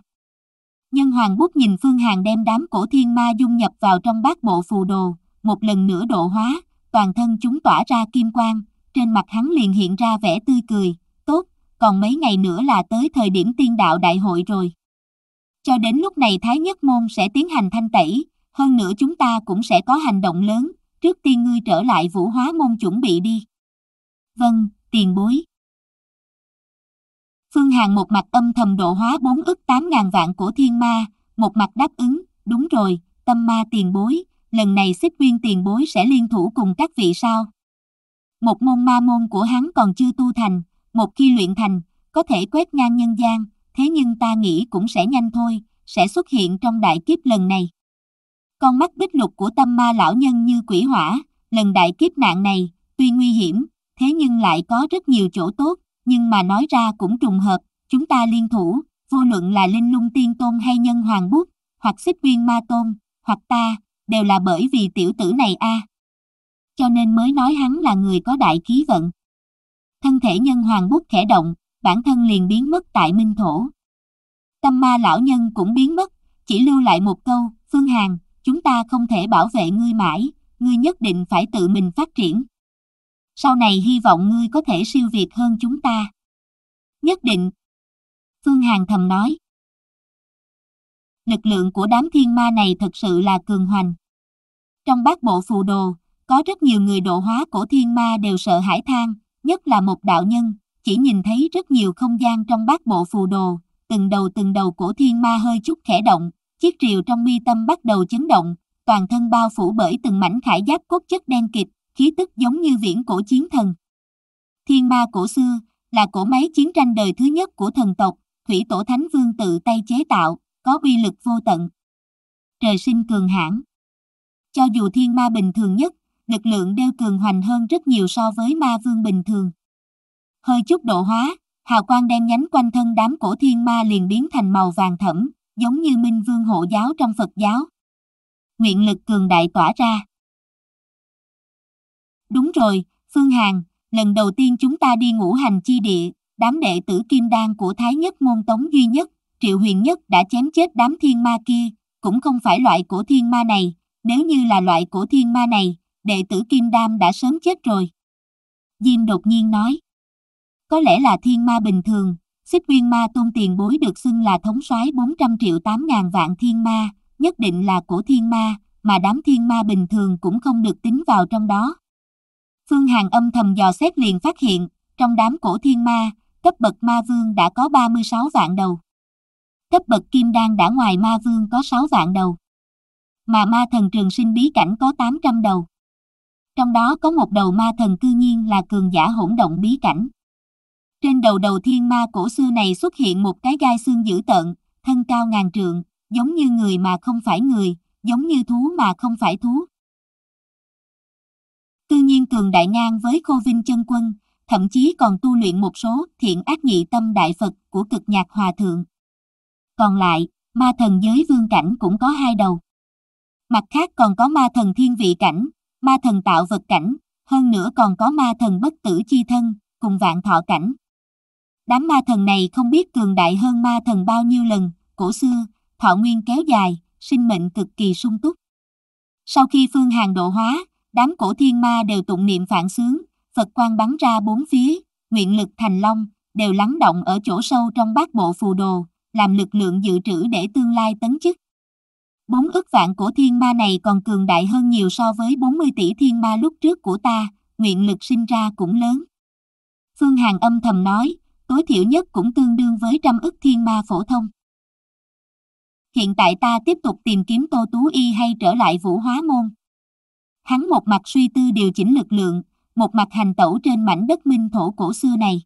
Nhân hoàng bút nhìn Phương Hàng đem đám cổ thiên ma dung nhập vào trong bát bộ phù đồ, một lần nữa độ hóa, toàn thân chúng tỏa ra kim quang, trên mặt hắn liền hiện ra vẻ tươi cười, tốt, còn mấy ngày nữa là tới thời điểm tiên đạo đại hội rồi. Cho đến lúc này Thái Nhất Môn sẽ tiến hành thanh tẩy, hơn nữa chúng ta cũng sẽ có hành động lớn, trước tiên ngươi trở lại vũ hóa môn chuẩn bị đi. Vâng, tiền bối. Phương Hàn một mặt âm thầm độ hóa bốn ức tám ngàn vạn của thiên ma, một mặt đáp ứng, đúng rồi, tâm ma tiền bối, lần này xích viên tiền bối sẽ liên thủ cùng các vị sao. Một môn ma môn của hắn còn chưa tu thành, một khi luyện thành, có thể quét ngang nhân gian, thế nhưng ta nghĩ cũng sẽ nhanh thôi, sẽ xuất hiện trong đại kiếp lần này. Con mắt bích lục của tâm ma lão nhân như quỷ hỏa, lần đại kiếp nạn này, tuy nguy hiểm, thế nhưng lại có rất nhiều chỗ tốt, nhưng mà nói ra cũng trùng hợp, chúng ta liên thủ, vô luận là Linh Lung Tiên Tôn hay Nhân Hoàng Bút, hoặc Xích Viên Ma Tôn, hoặc ta, đều là bởi vì tiểu tử này a. Cho nên mới nói hắn là người có đại khí vận. Thân thể Nhân Hoàng Bút khẽ động, bản thân liền biến mất tại Minh Thổ. Tâm ma lão nhân cũng biến mất, chỉ lưu lại một câu, Phương hàng chúng ta không thể bảo vệ ngươi mãi, ngươi nhất định phải tự mình phát triển sau này hy vọng ngươi có thể siêu việt hơn chúng ta. Nhất định. Phương Hàn thầm nói. Lực lượng của đám thiên ma này thật sự là cường hoành. Trong bát bộ phù đồ, có rất nhiều người độ hóa cổ thiên ma đều sợ hãi thang, nhất là một đạo nhân, chỉ nhìn thấy rất nhiều không gian trong bát bộ phù đồ, từng đầu từng đầu cổ thiên ma hơi chút khẽ động, chiếc rìu trong mi tâm bắt đầu chấn động, toàn thân bao phủ bởi từng mảnh khải giáp cốt chất đen kịt, khí tức giống như viễn cổ chiến thần. Thiên ma cổ xưa là cổ máy chiến tranh đời thứ nhất của thần tộc, thủy tổ thánh vương tự tay chế tạo, có uy lực vô tận. Trời sinh cường hãn. Cho dù thiên ma bình thường nhất, lực lượng đeo cường hoành hơn rất nhiều so với ma vương bình thường. Hơi chút độ hóa, hào quang đen nhánh quanh thân đám cổ thiên ma liền biến thành màu vàng thẫm, giống như minh vương hộ giáo trong Phật giáo. Nguyện lực cường đại tỏa ra. Đúng rồi, Phương Hàn, lần đầu tiên chúng ta đi ngũ hành chi địa, đám đệ tử kim đan của Thái Nhất Môn Tống duy nhất, Triệu Huyền Nhất đã chém chết đám thiên ma kia, cũng không phải loại của thiên ma này, nếu như là loại của thiên ma này, đệ tử kim đan đã sớm chết rồi. Diêm đột nhiên nói, có lẽ là thiên ma bình thường, xích viên ma tôn tiền bối được xưng là thống soái 400 triệu 8 ngàn vạn thiên ma, nhất định là của thiên ma, mà đám thiên ma bình thường cũng không được tính vào trong đó, Phương Hằng âm thầm dò xét liền phát hiện, trong đám cổ thiên ma, cấp bậc ma vương đã có 36 vạn đầu. Cấp bậc kim đan đã ngoài ma vương có 6 vạn đầu. Mà ma thần trường sinh bí cảnh có 800 đầu. Trong đó có một đầu ma thần cư nhiên là cường giả hỗn động bí cảnh. Trên đầu đầu thiên ma cổ xưa này xuất hiện một cái gai xương dữ tợn, thân cao ngàn trượng, giống như người mà không phải người, giống như thú mà không phải thú. Tư nhiên cường đại ngang với Khô Vinh chân quân, thậm chí còn tu luyện một số thiện ác nhị tâm đại Phật của cực nhạc hòa thượng. Còn lại, ma thần giới vương cảnh cũng có hai đầu. Mặt khác còn có ma thần thiên vị cảnh, ma thần tạo vật cảnh, hơn nữa còn có ma thần bất tử chi thân, cùng vạn thọ cảnh. Đám ma thần này không biết cường đại hơn ma thần bao nhiêu lần, cổ xưa, thọ nguyên kéo dài, sinh mệnh cực kỳ sung túc. Sau khi Phương Hàng độ hóa, đám cổ thiên ma đều tụng niệm phản sướng, Phật quan bắn ra bốn phía, nguyện lực thành long, đều lắng động ở chỗ sâu trong bát bộ phù đồ, làm lực lượng dự trữ để tương lai tấn chức. Bốn ức vạn cổ thiên ma này còn cường đại hơn nhiều so với 40 tỷ thiên ma lúc trước của ta, nguyện lực sinh ra cũng lớn. Phương hàng âm thầm nói, tối thiểu nhất cũng tương đương với trăm ức thiên ma phổ thông. Hiện tại ta tiếp tục tìm kiếm Tô Tú Y hay trở lại vũ hóa môn, Hắn một mặt suy tư điều chỉnh lực lượng, một mặt hành tẩu trên mảnh đất minh thổ cổ xưa này.